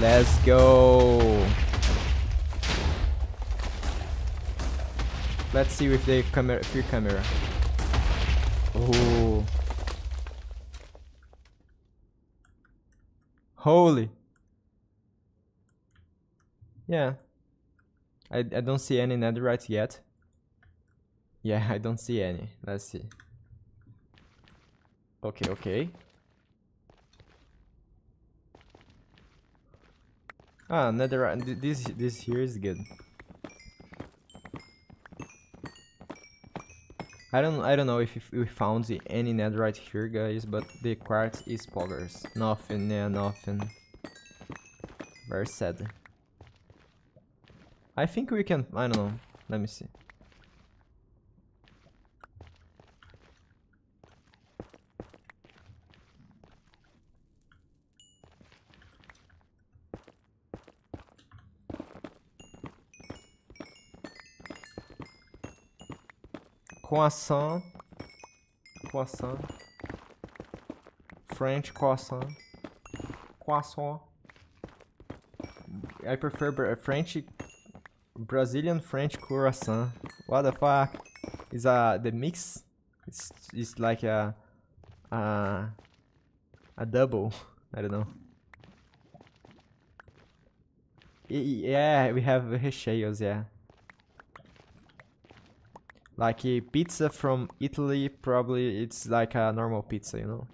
Let's go. Let's see with the camera, free camera. Oh. Holy. Yeah. I, I don't see any netherite yet. Yeah, *laughs* I don't see any. Let's see. Okay, okay. Ah, another this this here is good. I don't I don't know if, if we found any netherite here, guys, but the quartz is poggers. Nothing, yeah, nothing. Very sad. I think we can. I don't know. Let me see. croissant, croissant, French croissant, croissant. I prefer French, Brazilian French croissant. What the fuck is uh, the mix? It's, it's like a, a, a double. I don't know. Yeah, we have recheios, yeah. Like a pizza from Italy, probably it's like a normal pizza, you know.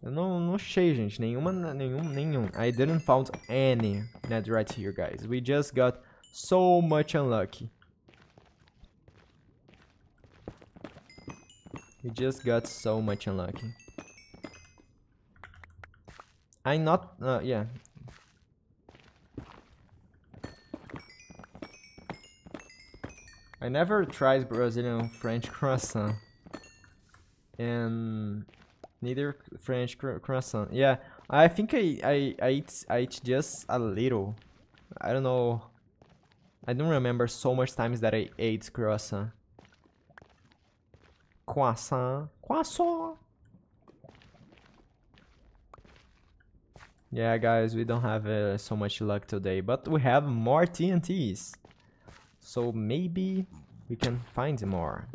Eu não, não achei, gente. Nenhuma, nenhum, nenhum. I didn't found any net right here, guys. We just got so much unlucky. We just got so much unlucky. I'm not, uh, yeah, I never tried Brazilian French croissant. And neither French croissant. Yeah, I think I, I, I, ate, I ate just a little. I don't know. I don't remember so much times that I ate croissant. Croissant. Croissant. Yeah, guys, we don't have uh, so much luck today, but we have more TNTs. So maybe we can find more.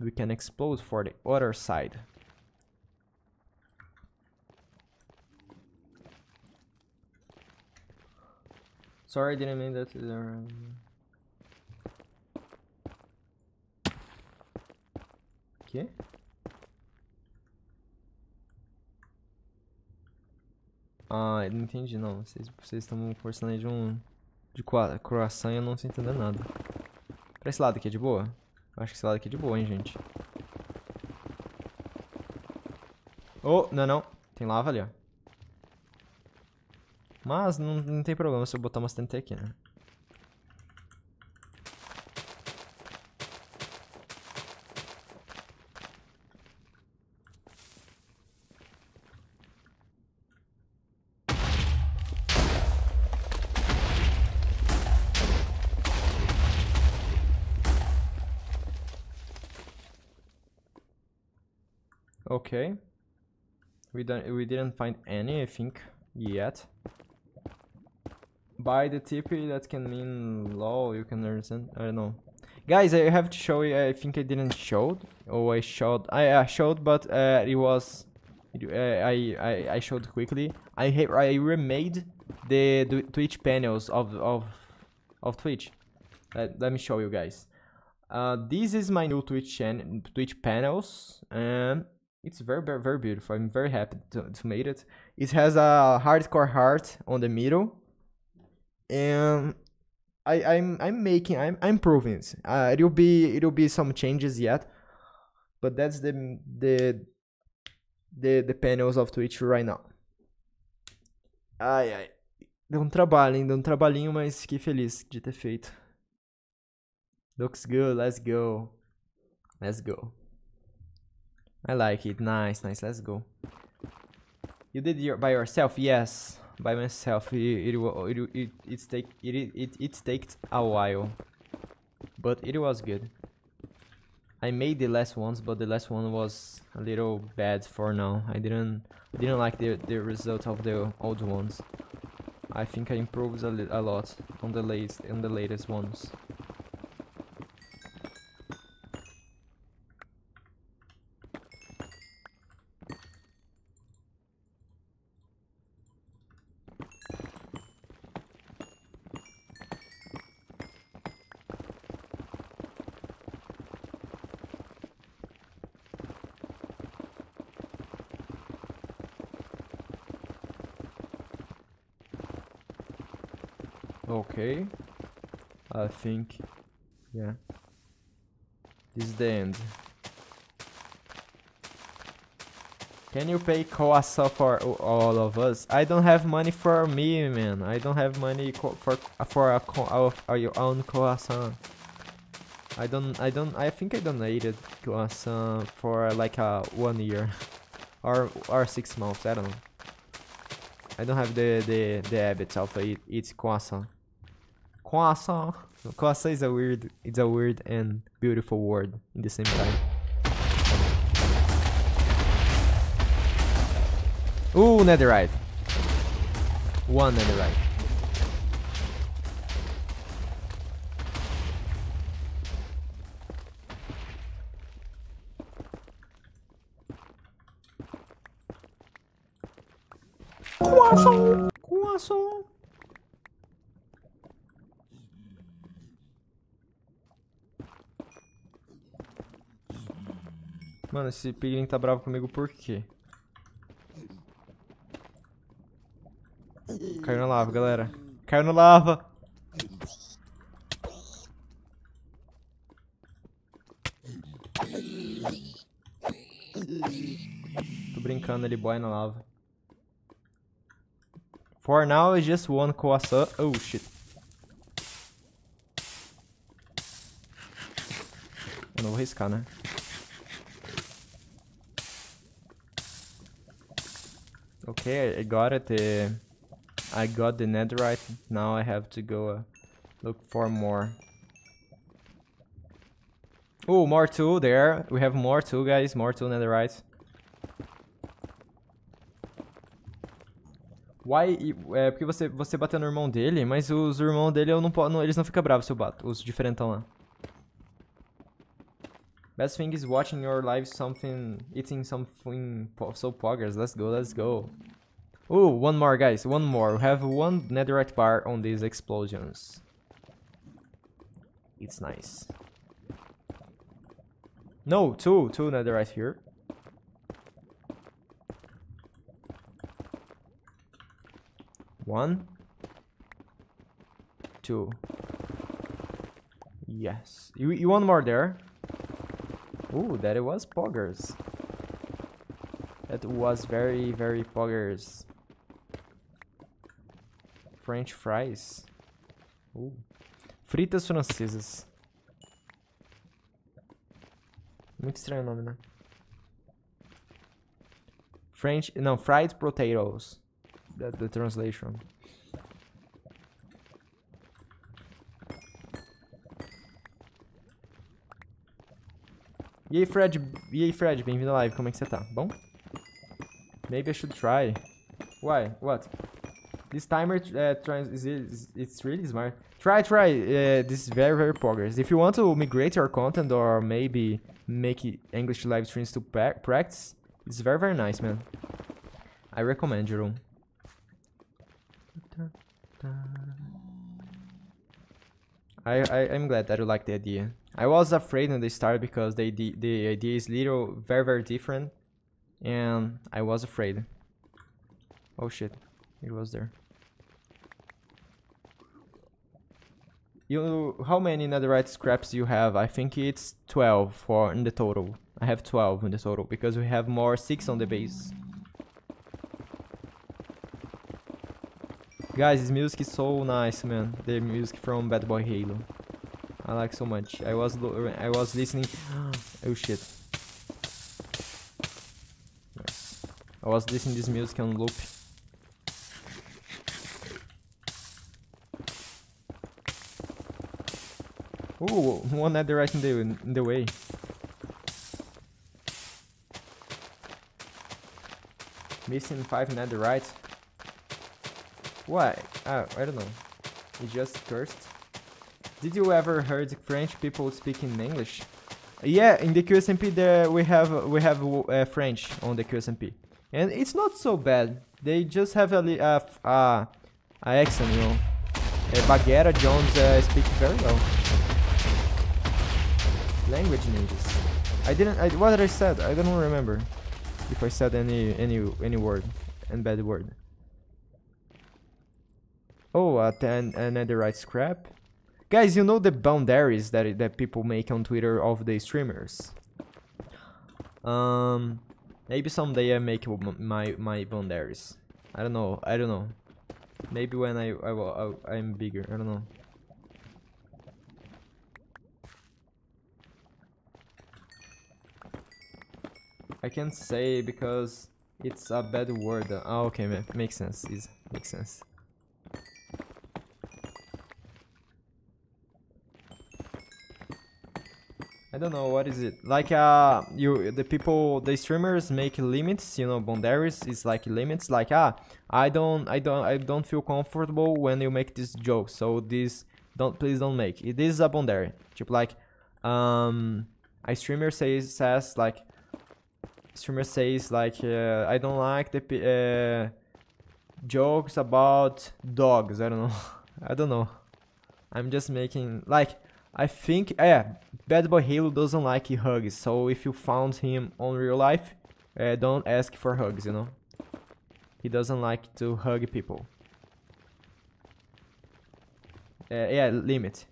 We can explode for the other side. Sorry, I didn't mean that. Okay. Ah, eu não entendi não. Vocês estão com personagem 1. Um. de coração eu não tô entendendo nada. Pra esse lado aqui é de boa? Eu acho que esse lado aqui é de boa, hein, gente. Oh, não, não. Tem lava ali, ó. Mas não, não tem problema se eu botar umas TNT aqui, né? Okay. We don't we didn't find any, I think, yet. By the tippy, that can mean low, you can understand. I don't know. Guys, I have to show you, I think I didn't show. Oh, I showed. I uh, showed, but uh, it was... Uh, I, I, I showed quickly. I I remade the Twitch panels of, of, of Twitch. Let, uh, let me show you guys. Uh, this is my new Twitch, channel Twitch panels. And it's very, very, very beautiful. I'm very happy to, to made it. It has a hardcore heart on the middle. And I, I'm I'm making I'm I'm proving it. Uh, it'll be it'll be some changes yet, but that's the the the, the panels of Twitch right now. Ai ai, deu um trabalho, hein? Deu um trabalhinho, mas que feliz de ter feito. Looks good, let's go, let's go. I like it. Nice, nice. Let's go. You did your by yourself? Yes, by myself. It it it it it take it it it takes a while, but it was good. I made the last ones, but the last one was a little bad for now. I didn't didn't like the the result of the old ones. I think I improved a, a lot on the latest on the latest ones. think. Yeah. This is the end. Can you pay coasa for all of us? I don't have money for me, man. I don't have money for for a co your own coasa. I don't. I don't. I think I donated coasa for like a one year, *laughs* or or six months. I don't know. I don't have the the the habit of eat, eat croissant. Croissant. Costa is a weird, it's a weird and beautiful word in the same time. Ooh, netherite. One netherite. Mano, esse Piglin tá bravo comigo por quê? Caiu na lava, galera. Caiu na lava! Tô brincando, ele boy, na lava. For now, I just one croissant. Oh, shit. Eu não vou riscar, né? Okay, I got it. Uh, I got the netherite. Now I have to go uh, look for more. Oh, more two there. We have more two guys. More two netherite. Why? É porque você, você bateu no irmão dele, mas os irmãos dele eu não, não eles não ficam bravos se eu bato, os diferentão lá. Best thing is watching your live something, eating something po so poggers. Let's go, let's go. Oh, one more, guys, one more. We have one netherite bar on these explosions. It's nice. No, two, two netherite here. One. Two. Yes. You, you want more there? Ooh, that it was poggers. That was very, very poggers. French fries. Ooh. Fritas francesas. Muito estranho o nome, né? French, não, fried potatoes. That the translation. E aí, Fred? E aí, Fred? Bem-vindo à live. Como é que você tá? Bom? Maybe I should try. Why? What? This timer uh, trans is, it's really smart. Try, try. Uh, this is very, very progress. If you want to migrate your content or maybe make English live streams to practice, it's very, very nice, man. I recommend you. I, I, I'm glad that you like the idea. I was afraid when they started because they the, the idea is little very very different and I was afraid. Oh shit, it was there. You how many netherite scraps you have? I think it's 12 for in the total. I have 12 in the total because we have more 6 on the base. Guys, this music is so nice, man. The music from Bad Boy Halo. I like so much. I was I was listening. oh shit. I was listening this music on loop. Oh, one at the right in the, in the way. Missing five net the right. Why? Oh, I don't know. It just cursed. Did you ever heard French people speaking English? Yeah, in the QSMP there we have we have uh, French on the QSMP, and it's not so bad. They just have a a, a, a accent, you know. Uh, Baguera Jones uh, speaks very well. Language needs. I didn't. I, what did I said? I don't remember if I said any any any word and bad word. Oh, uh, and another right scrap. Guys, you know the boundaries that, that people make on Twitter of the streamers? Um, maybe someday I make my, my boundaries. I don't know, I don't know. Maybe when I, I, I, I'm bigger, I don't know. I can't say because it's a bad word. Oh, okay, makes sense. Is makes sense. I don't know, what is it? Like, uh, you, the people, the streamers make limits, you know, boundaries is like limits, like, ah, I don't, I don't, I don't feel comfortable when you make this joke, so this, don't, please don't make. It is a boundary. Tipo, like, um, a streamer says, says, like, streamer says, like, uh, I don't like the, uh, jokes about dogs, I don't know. *laughs* I don't know. I'm just making, like, I think, yeah, Bad Boy Halo doesn't like hugs, so if you found him on real life, uh, don't ask for hugs, you know? He doesn't like to hug people. Uh, yeah, limit.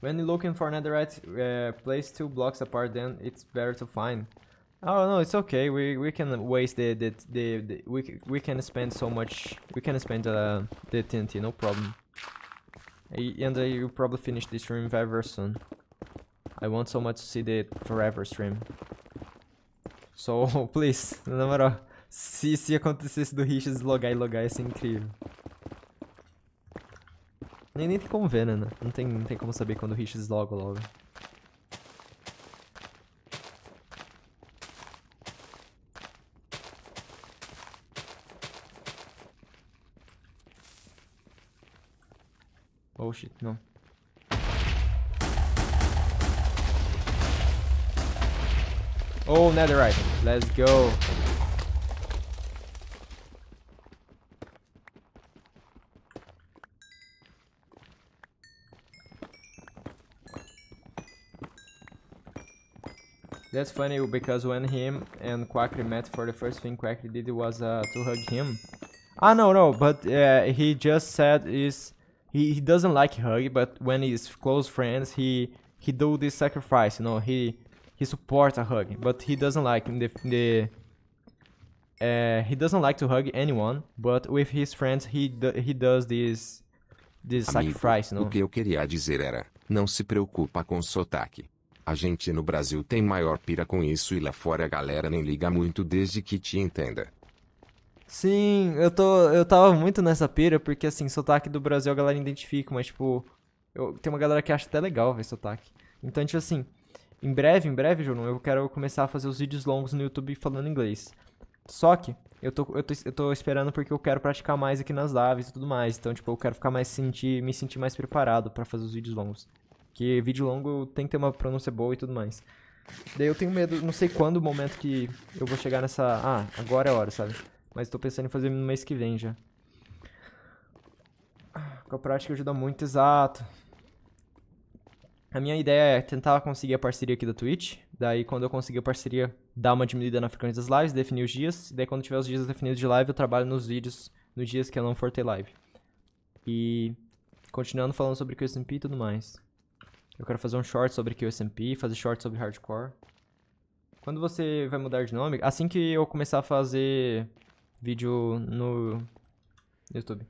When looking for another uh, place two blocks apart, then it's better to find. Oh no, it's okay. We we can waste the the, the, the we we can spend so much. We can spend uh, the TNT, no problem. And you will probably finish this stream very soon. I want so much to see the forever stream. So, *laughs* please, na moral, se, se acontecesse do Rich deslogar e logar ia ser incrível. Nem, nem tem como ver, né? Não tem, não tem como saber quando o Rich desloga logo. Oh shit, no. Oh, netherite. Let's go. That's funny because when him and Quackly met for the first thing Quackly did was uh, to hug him. Ah, no, no, but uh, he just said is he, he doesn't like Hug, but when he's close friends, he he do this sacrifice. You know, he he supports a Hug, but he doesn't like in the, in the uh, he doesn't like to hug anyone, but with his friends he do, he does this this Amigo, sacrifice. You know? O que eu queria dizer era, não se preocupa com sotaque. A gente no Brasil tem maior pira com isso e lá fora a galera nem liga muito desde que te entenda. Sim, eu tô. Eu tava muito nessa pira, porque assim, sotaque do Brasil a galera identifica, mas tipo, eu, tem uma galera que acha até legal ver sotaque. Então, tipo assim, em breve, em breve, João, eu quero começar a fazer os vídeos longos no YouTube falando inglês. Só que eu tô, eu tô, eu tô esperando porque eu quero praticar mais aqui nas lives e tudo mais. Então, tipo, eu quero ficar mais sentir, me sentir mais preparado para fazer os vídeos longos. Que vídeo longo tem que ter uma pronúncia boa e tudo mais. Daí eu tenho medo, não sei quando o momento que eu vou chegar nessa. Ah, agora é a hora, sabe? Mas tô pensando em fazer no mês que vem já. Com a prática ajuda muito, exato. A minha ideia é tentar conseguir a parceria aqui da Twitch. Daí, quando eu conseguir a parceria, dar uma diminuída na frequência das lives, definir os dias. Daí, quando tiver os dias definidos de live, eu trabalho nos vídeos, nos dias que eu não for ter live. E continuando falando sobre QSMP e tudo mais. Eu quero fazer um short sobre QSMP, fazer short sobre hardcore. Quando você vai mudar de nome, assim que eu começar a fazer vídeo no YouTube.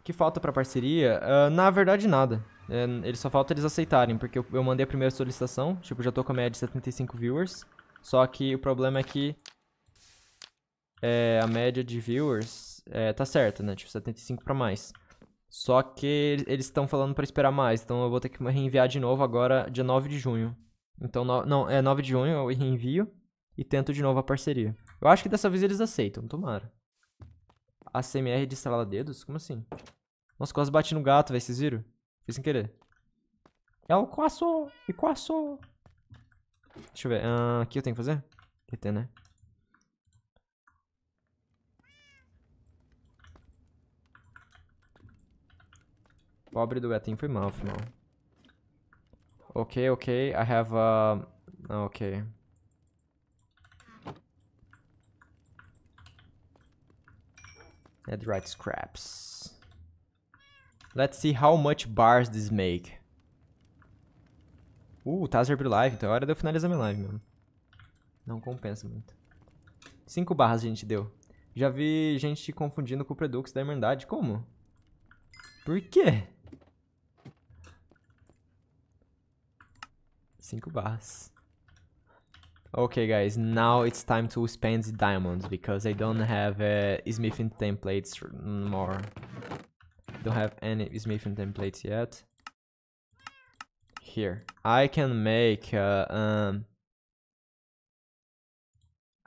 O que falta pra parceria? Uh, na verdade, nada. É, eles só falta eles aceitarem, porque eu, eu, mandei a primeira solicitação, tipo, já tô com a média de 75 viewers. Só que o problema é que é, a média de viewers é, tá certa, né? Tipo, 75 pra mais. Só que eles estão falando para esperar mais, então eu vou ter que reenviar de novo agora, dia 9 de junho. Então, no, não, é 9 de junho eu reenvio e tento de novo a parceria. Eu acho que dessa vez eles aceitam, tomara. ACMR de estrala dedos? Como assim? Nossa, quase bati no gato, velho, vocês viram? Fiz sem querer. É o coaçô, e coaçô. Deixa eu ver, uh, aqui eu tenho que fazer? Aqui né? Pobre do gatinho foi mal, foi mal. Ok, ok, I have a... Ah, ok. Let's é write scraps. Let's see how much bars this make. Uh, o tá Tazer live, então é hora de eu finalizar minha live, mano. Não compensa muito. Cinco barras a gente deu. Já vi gente confundindo com o Predux da Irmandade. Como? Por quê? Cinco barras. Okay guys, now it's time to spend the diamonds because I don't have uh, smithing templates more. Don't have any smithing templates yet. Here, I can make uh, um,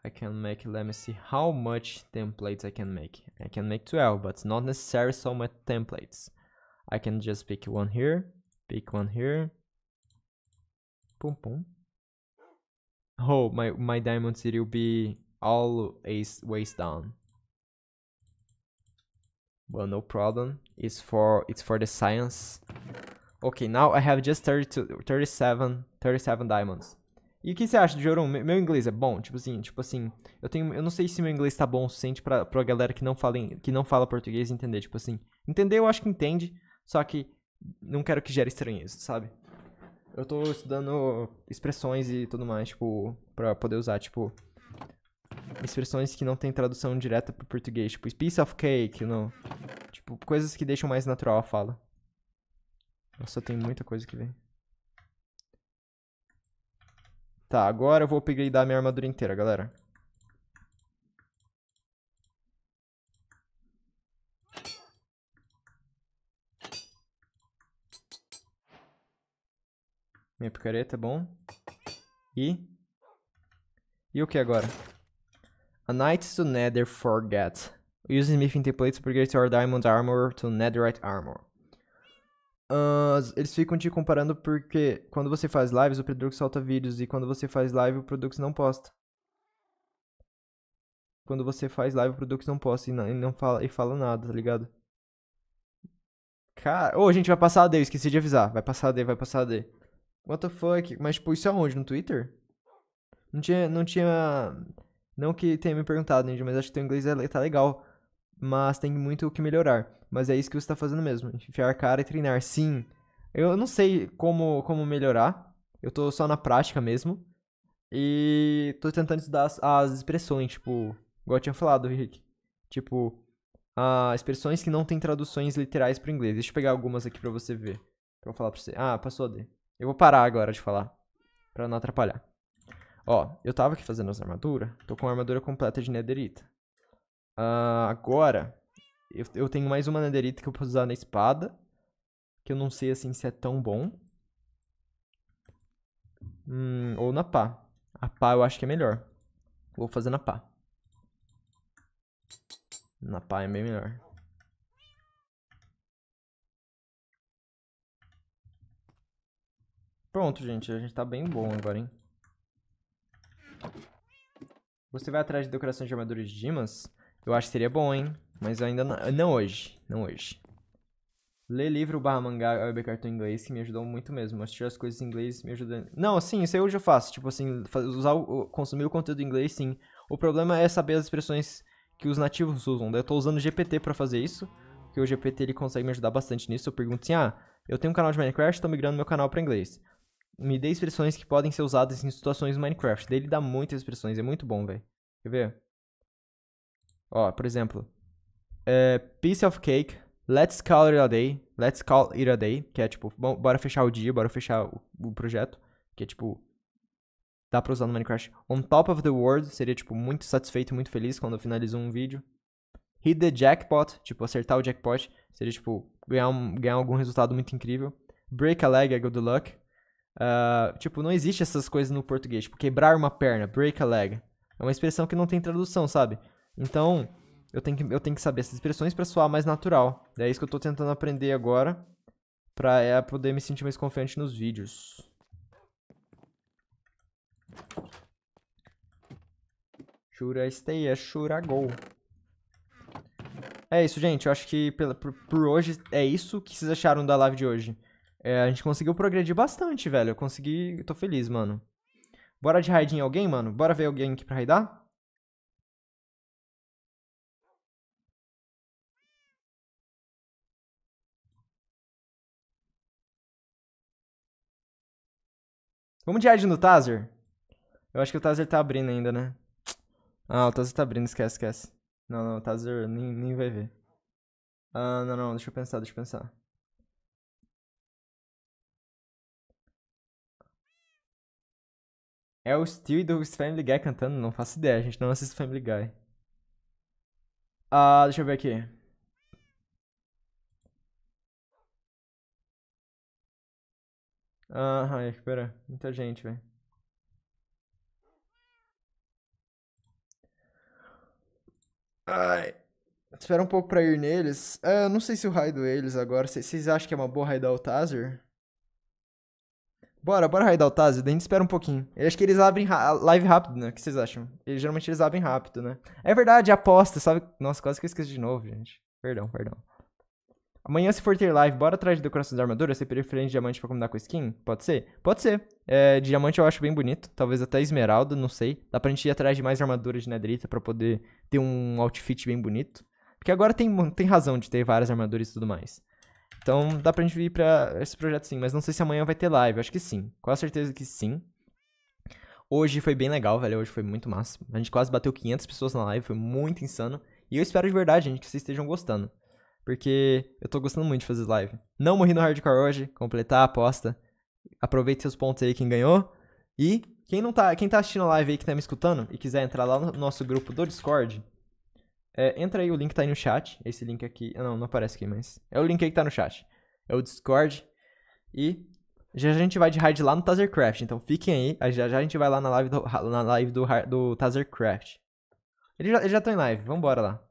I can make, let me see how much templates I can make. I can make 12, but not necessary so much templates. I can just pick one here, pick one here. Boom, boom. Oh, my, my diamond city will be all waste down. Well, no problem. It's for it's for the science. Ok, now I have just 32, 37, 37 diamonds. E o que você acha, Jorum? Meu inglês é bom? Tipo assim, tipo assim, eu tenho, eu não sei se meu inglês tá bom o suficiente pra, pra galera que não, fala, que não fala português entender. Tipo assim, entender eu acho que entende, só que não quero que gere estranheza, sabe? Eu tô estudando expressões e tudo mais, tipo, pra poder usar, tipo, expressões que não tem tradução direta pro português, tipo, piece of cake, não. Tipo, coisas que deixam mais natural a fala. Nossa, tem muita coisa que vem. Tá, agora eu vou upgradear minha armadura inteira, galera. Minha picareta, bom. E... E o que agora? A Knight to Nether Forget. Use smithing templates to upgrade your diamond armor to netherite armor. Uh, eles ficam te comparando porque quando você faz lives, o Predux solta vídeos. E quando você faz live, o Produx não posta. Quando você faz live, o Produx não posta e não, e não fala, e fala nada, tá ligado? Cara... Ô, oh, gente, vai passar a D. Eu esqueci de avisar. Vai passar a D, vai passar a D. What the fuck? Mas, tipo, isso aonde? É no Twitter? Não tinha. Não tinha. Não que tenha me perguntado, Ninja, mas acho que teu inglês é, tá legal. Mas tem muito o que melhorar. Mas é isso que você tá fazendo mesmo. Enfiar a cara e treinar. Sim. Eu não sei como, como melhorar. Eu tô só na prática mesmo. E tô tentando estudar as, as expressões, tipo. Igual eu tinha falado, Rick. Tipo, ah, expressões que não têm traduções literais para inglês. Deixa eu pegar algumas aqui para você ver. Pra eu falar pra você. Ah, passou a D. Eu vou parar agora de falar, pra não atrapalhar. Ó, eu tava aqui fazendo as armaduras, tô com a armadura completa de nederita. Uh, ah, agora, eu, eu, tenho mais uma nederita que eu posso usar na espada, que eu não sei, assim, se é tão bom. Hum, ou na pá. A pá eu acho que é melhor. Vou fazer na pá. Na pá é bem melhor. Pronto, gente. A gente tá bem bom agora, hein? Você vai atrás de decoração de armaduras de dimas? Eu acho que seria bom, hein? Mas ainda não... Não hoje. Não hoje. Ler livro barra mangá web cartão em inglês que me ajudou muito mesmo. Assistir as coisas em inglês me ajudou... Não, sim, isso aí hoje eu faço. Tipo assim, usar o... consumir o conteúdo em inglês, sim. O problema é saber as expressões que os nativos usam. Né? eu tô usando o GPT para fazer isso. Porque o GPT ele consegue me ajudar bastante nisso. Eu pergunto assim, ah, eu tenho um canal de Minecraft, tô migrando meu canal para inglês. Me dê expressões que podem ser usadas em situações do Minecraft. ele dá muitas expressões, é muito bom, velho. Quer ver? Ó, por exemplo. É, piece of cake. Let's call it a day. Let's call it a day. Que é tipo, bom, bora fechar o dia, bora fechar o, o projeto. Que é tipo, dá pra usar no Minecraft. On top of the world, seria, tipo, muito satisfeito, muito feliz quando finalizou um vídeo. Hit the jackpot, tipo, acertar o jackpot, seria, tipo, ganhar, um, ganhar algum resultado muito incrível. Break a leg, é good luck. Ah, tipo, não existe essas coisas no português. Tipo, quebrar uma perna, break a leg. É uma expressão que não tem tradução, sabe? Então, eu tenho que, eu tenho que saber essas expressões para soar mais natural. É isso que eu tô tentando aprender agora. Pra é, poder me sentir mais confiante nos vídeos. Chura stay? É go? É isso, gente. Eu acho que por, por hoje é isso que vocês acharam da live de hoje. É, a gente conseguiu progredir bastante, velho. Eu consegui. Eu tô feliz, mano. Bora de raid em alguém, mano? Bora ver alguém aqui pra raidar? Vamos de raid no Tazer? Eu acho que o Tazer tá abrindo ainda, né? Ah, o Tazer tá abrindo, esquece, esquece. Não, não, o Tazer nem, nem vai ver. Ah, não, não, deixa eu pensar, deixa eu pensar. É o Steel do Family Guy cantando? Não faço ideia, a gente não assiste Family Guy. Ah, deixa eu ver aqui. Aham, espera. Muita gente, velho. Ai. Espera um pouco pra ir neles. Ah, eu não sei se eu raido eles agora. Vocês acham que é uma boa raidar o Tazer? Bora, bora raidar o Tazio, daí a gente espera um pouquinho. Eu acho que eles abrem live rápido, né? O que vocês acham? Eles, geralmente eles abrem rápido, né? É verdade, aposta, sabe? Nossa, quase que eu esqueci de novo, gente. Perdão, perdão. Amanhã, se for ter live, bora atrás de decoração da armadura? Você preferir diamante pra combinar com skin? Pode ser? Pode ser. É, diamante eu acho bem bonito. Talvez até esmeralda, não sei. Dá pra gente ir atrás de mais armadura de nedrita pra poder ter um outfit bem bonito. Porque agora tem, tem razão de ter várias armaduras e tudo mais. Então dá pra gente vir pra esse projeto sim, mas não sei se amanhã vai ter live. Acho que sim. Com a certeza que sim. Hoje foi bem legal, velho. Hoje foi muito massa. A gente quase bateu 500 pessoas na live, foi muito insano. E eu espero de verdade, gente, que vocês estejam gostando. Porque eu tô gostando muito de fazer live. Não morri no hardcore hoje, completar a aposta. Aproveite seus pontos aí quem ganhou. E quem não tá, quem tá assistindo a live aí que tá me escutando e quiser entrar lá no nosso grupo do Discord, é, entra aí, o link tá aí no chat. Esse link aqui. Ah, não, não aparece aqui, mas. É o link aí que tá no chat. É o Discord. E já, a gente vai de raid lá no Tazercraft. Então fiquem aí. já, já a gente vai lá na live do, na live do, do Tazercraft. Eles já, já estão em live. Vambora lá.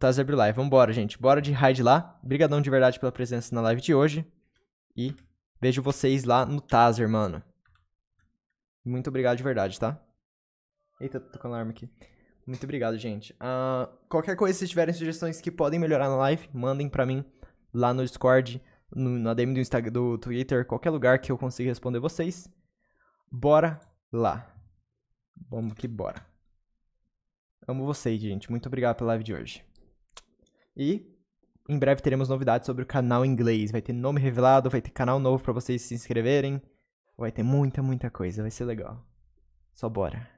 Tazer Blue Live. Vambora, gente. Bora de raid lá. Obrigadão de verdade pela presença na live de hoje. E vejo vocês lá no Tazer, mano. Muito obrigado de verdade, tá? Eita, tô com alarme aqui. Muito obrigado, gente. Uh, qualquer coisa, se tiverem sugestões que podem melhorar na live, mandem para mim lá no Discord, no, na DM do, Instagram, do Twitter, qualquer lugar que eu consiga responder vocês. Bora lá. Vamos que bora. Amo vocês, gente. Muito obrigado pela live de hoje. E em breve teremos novidades sobre o canal inglês. Vai ter nome revelado, vai ter canal novo para vocês se inscreverem. Vai ter muita, muita coisa. Vai ser legal. Só bora.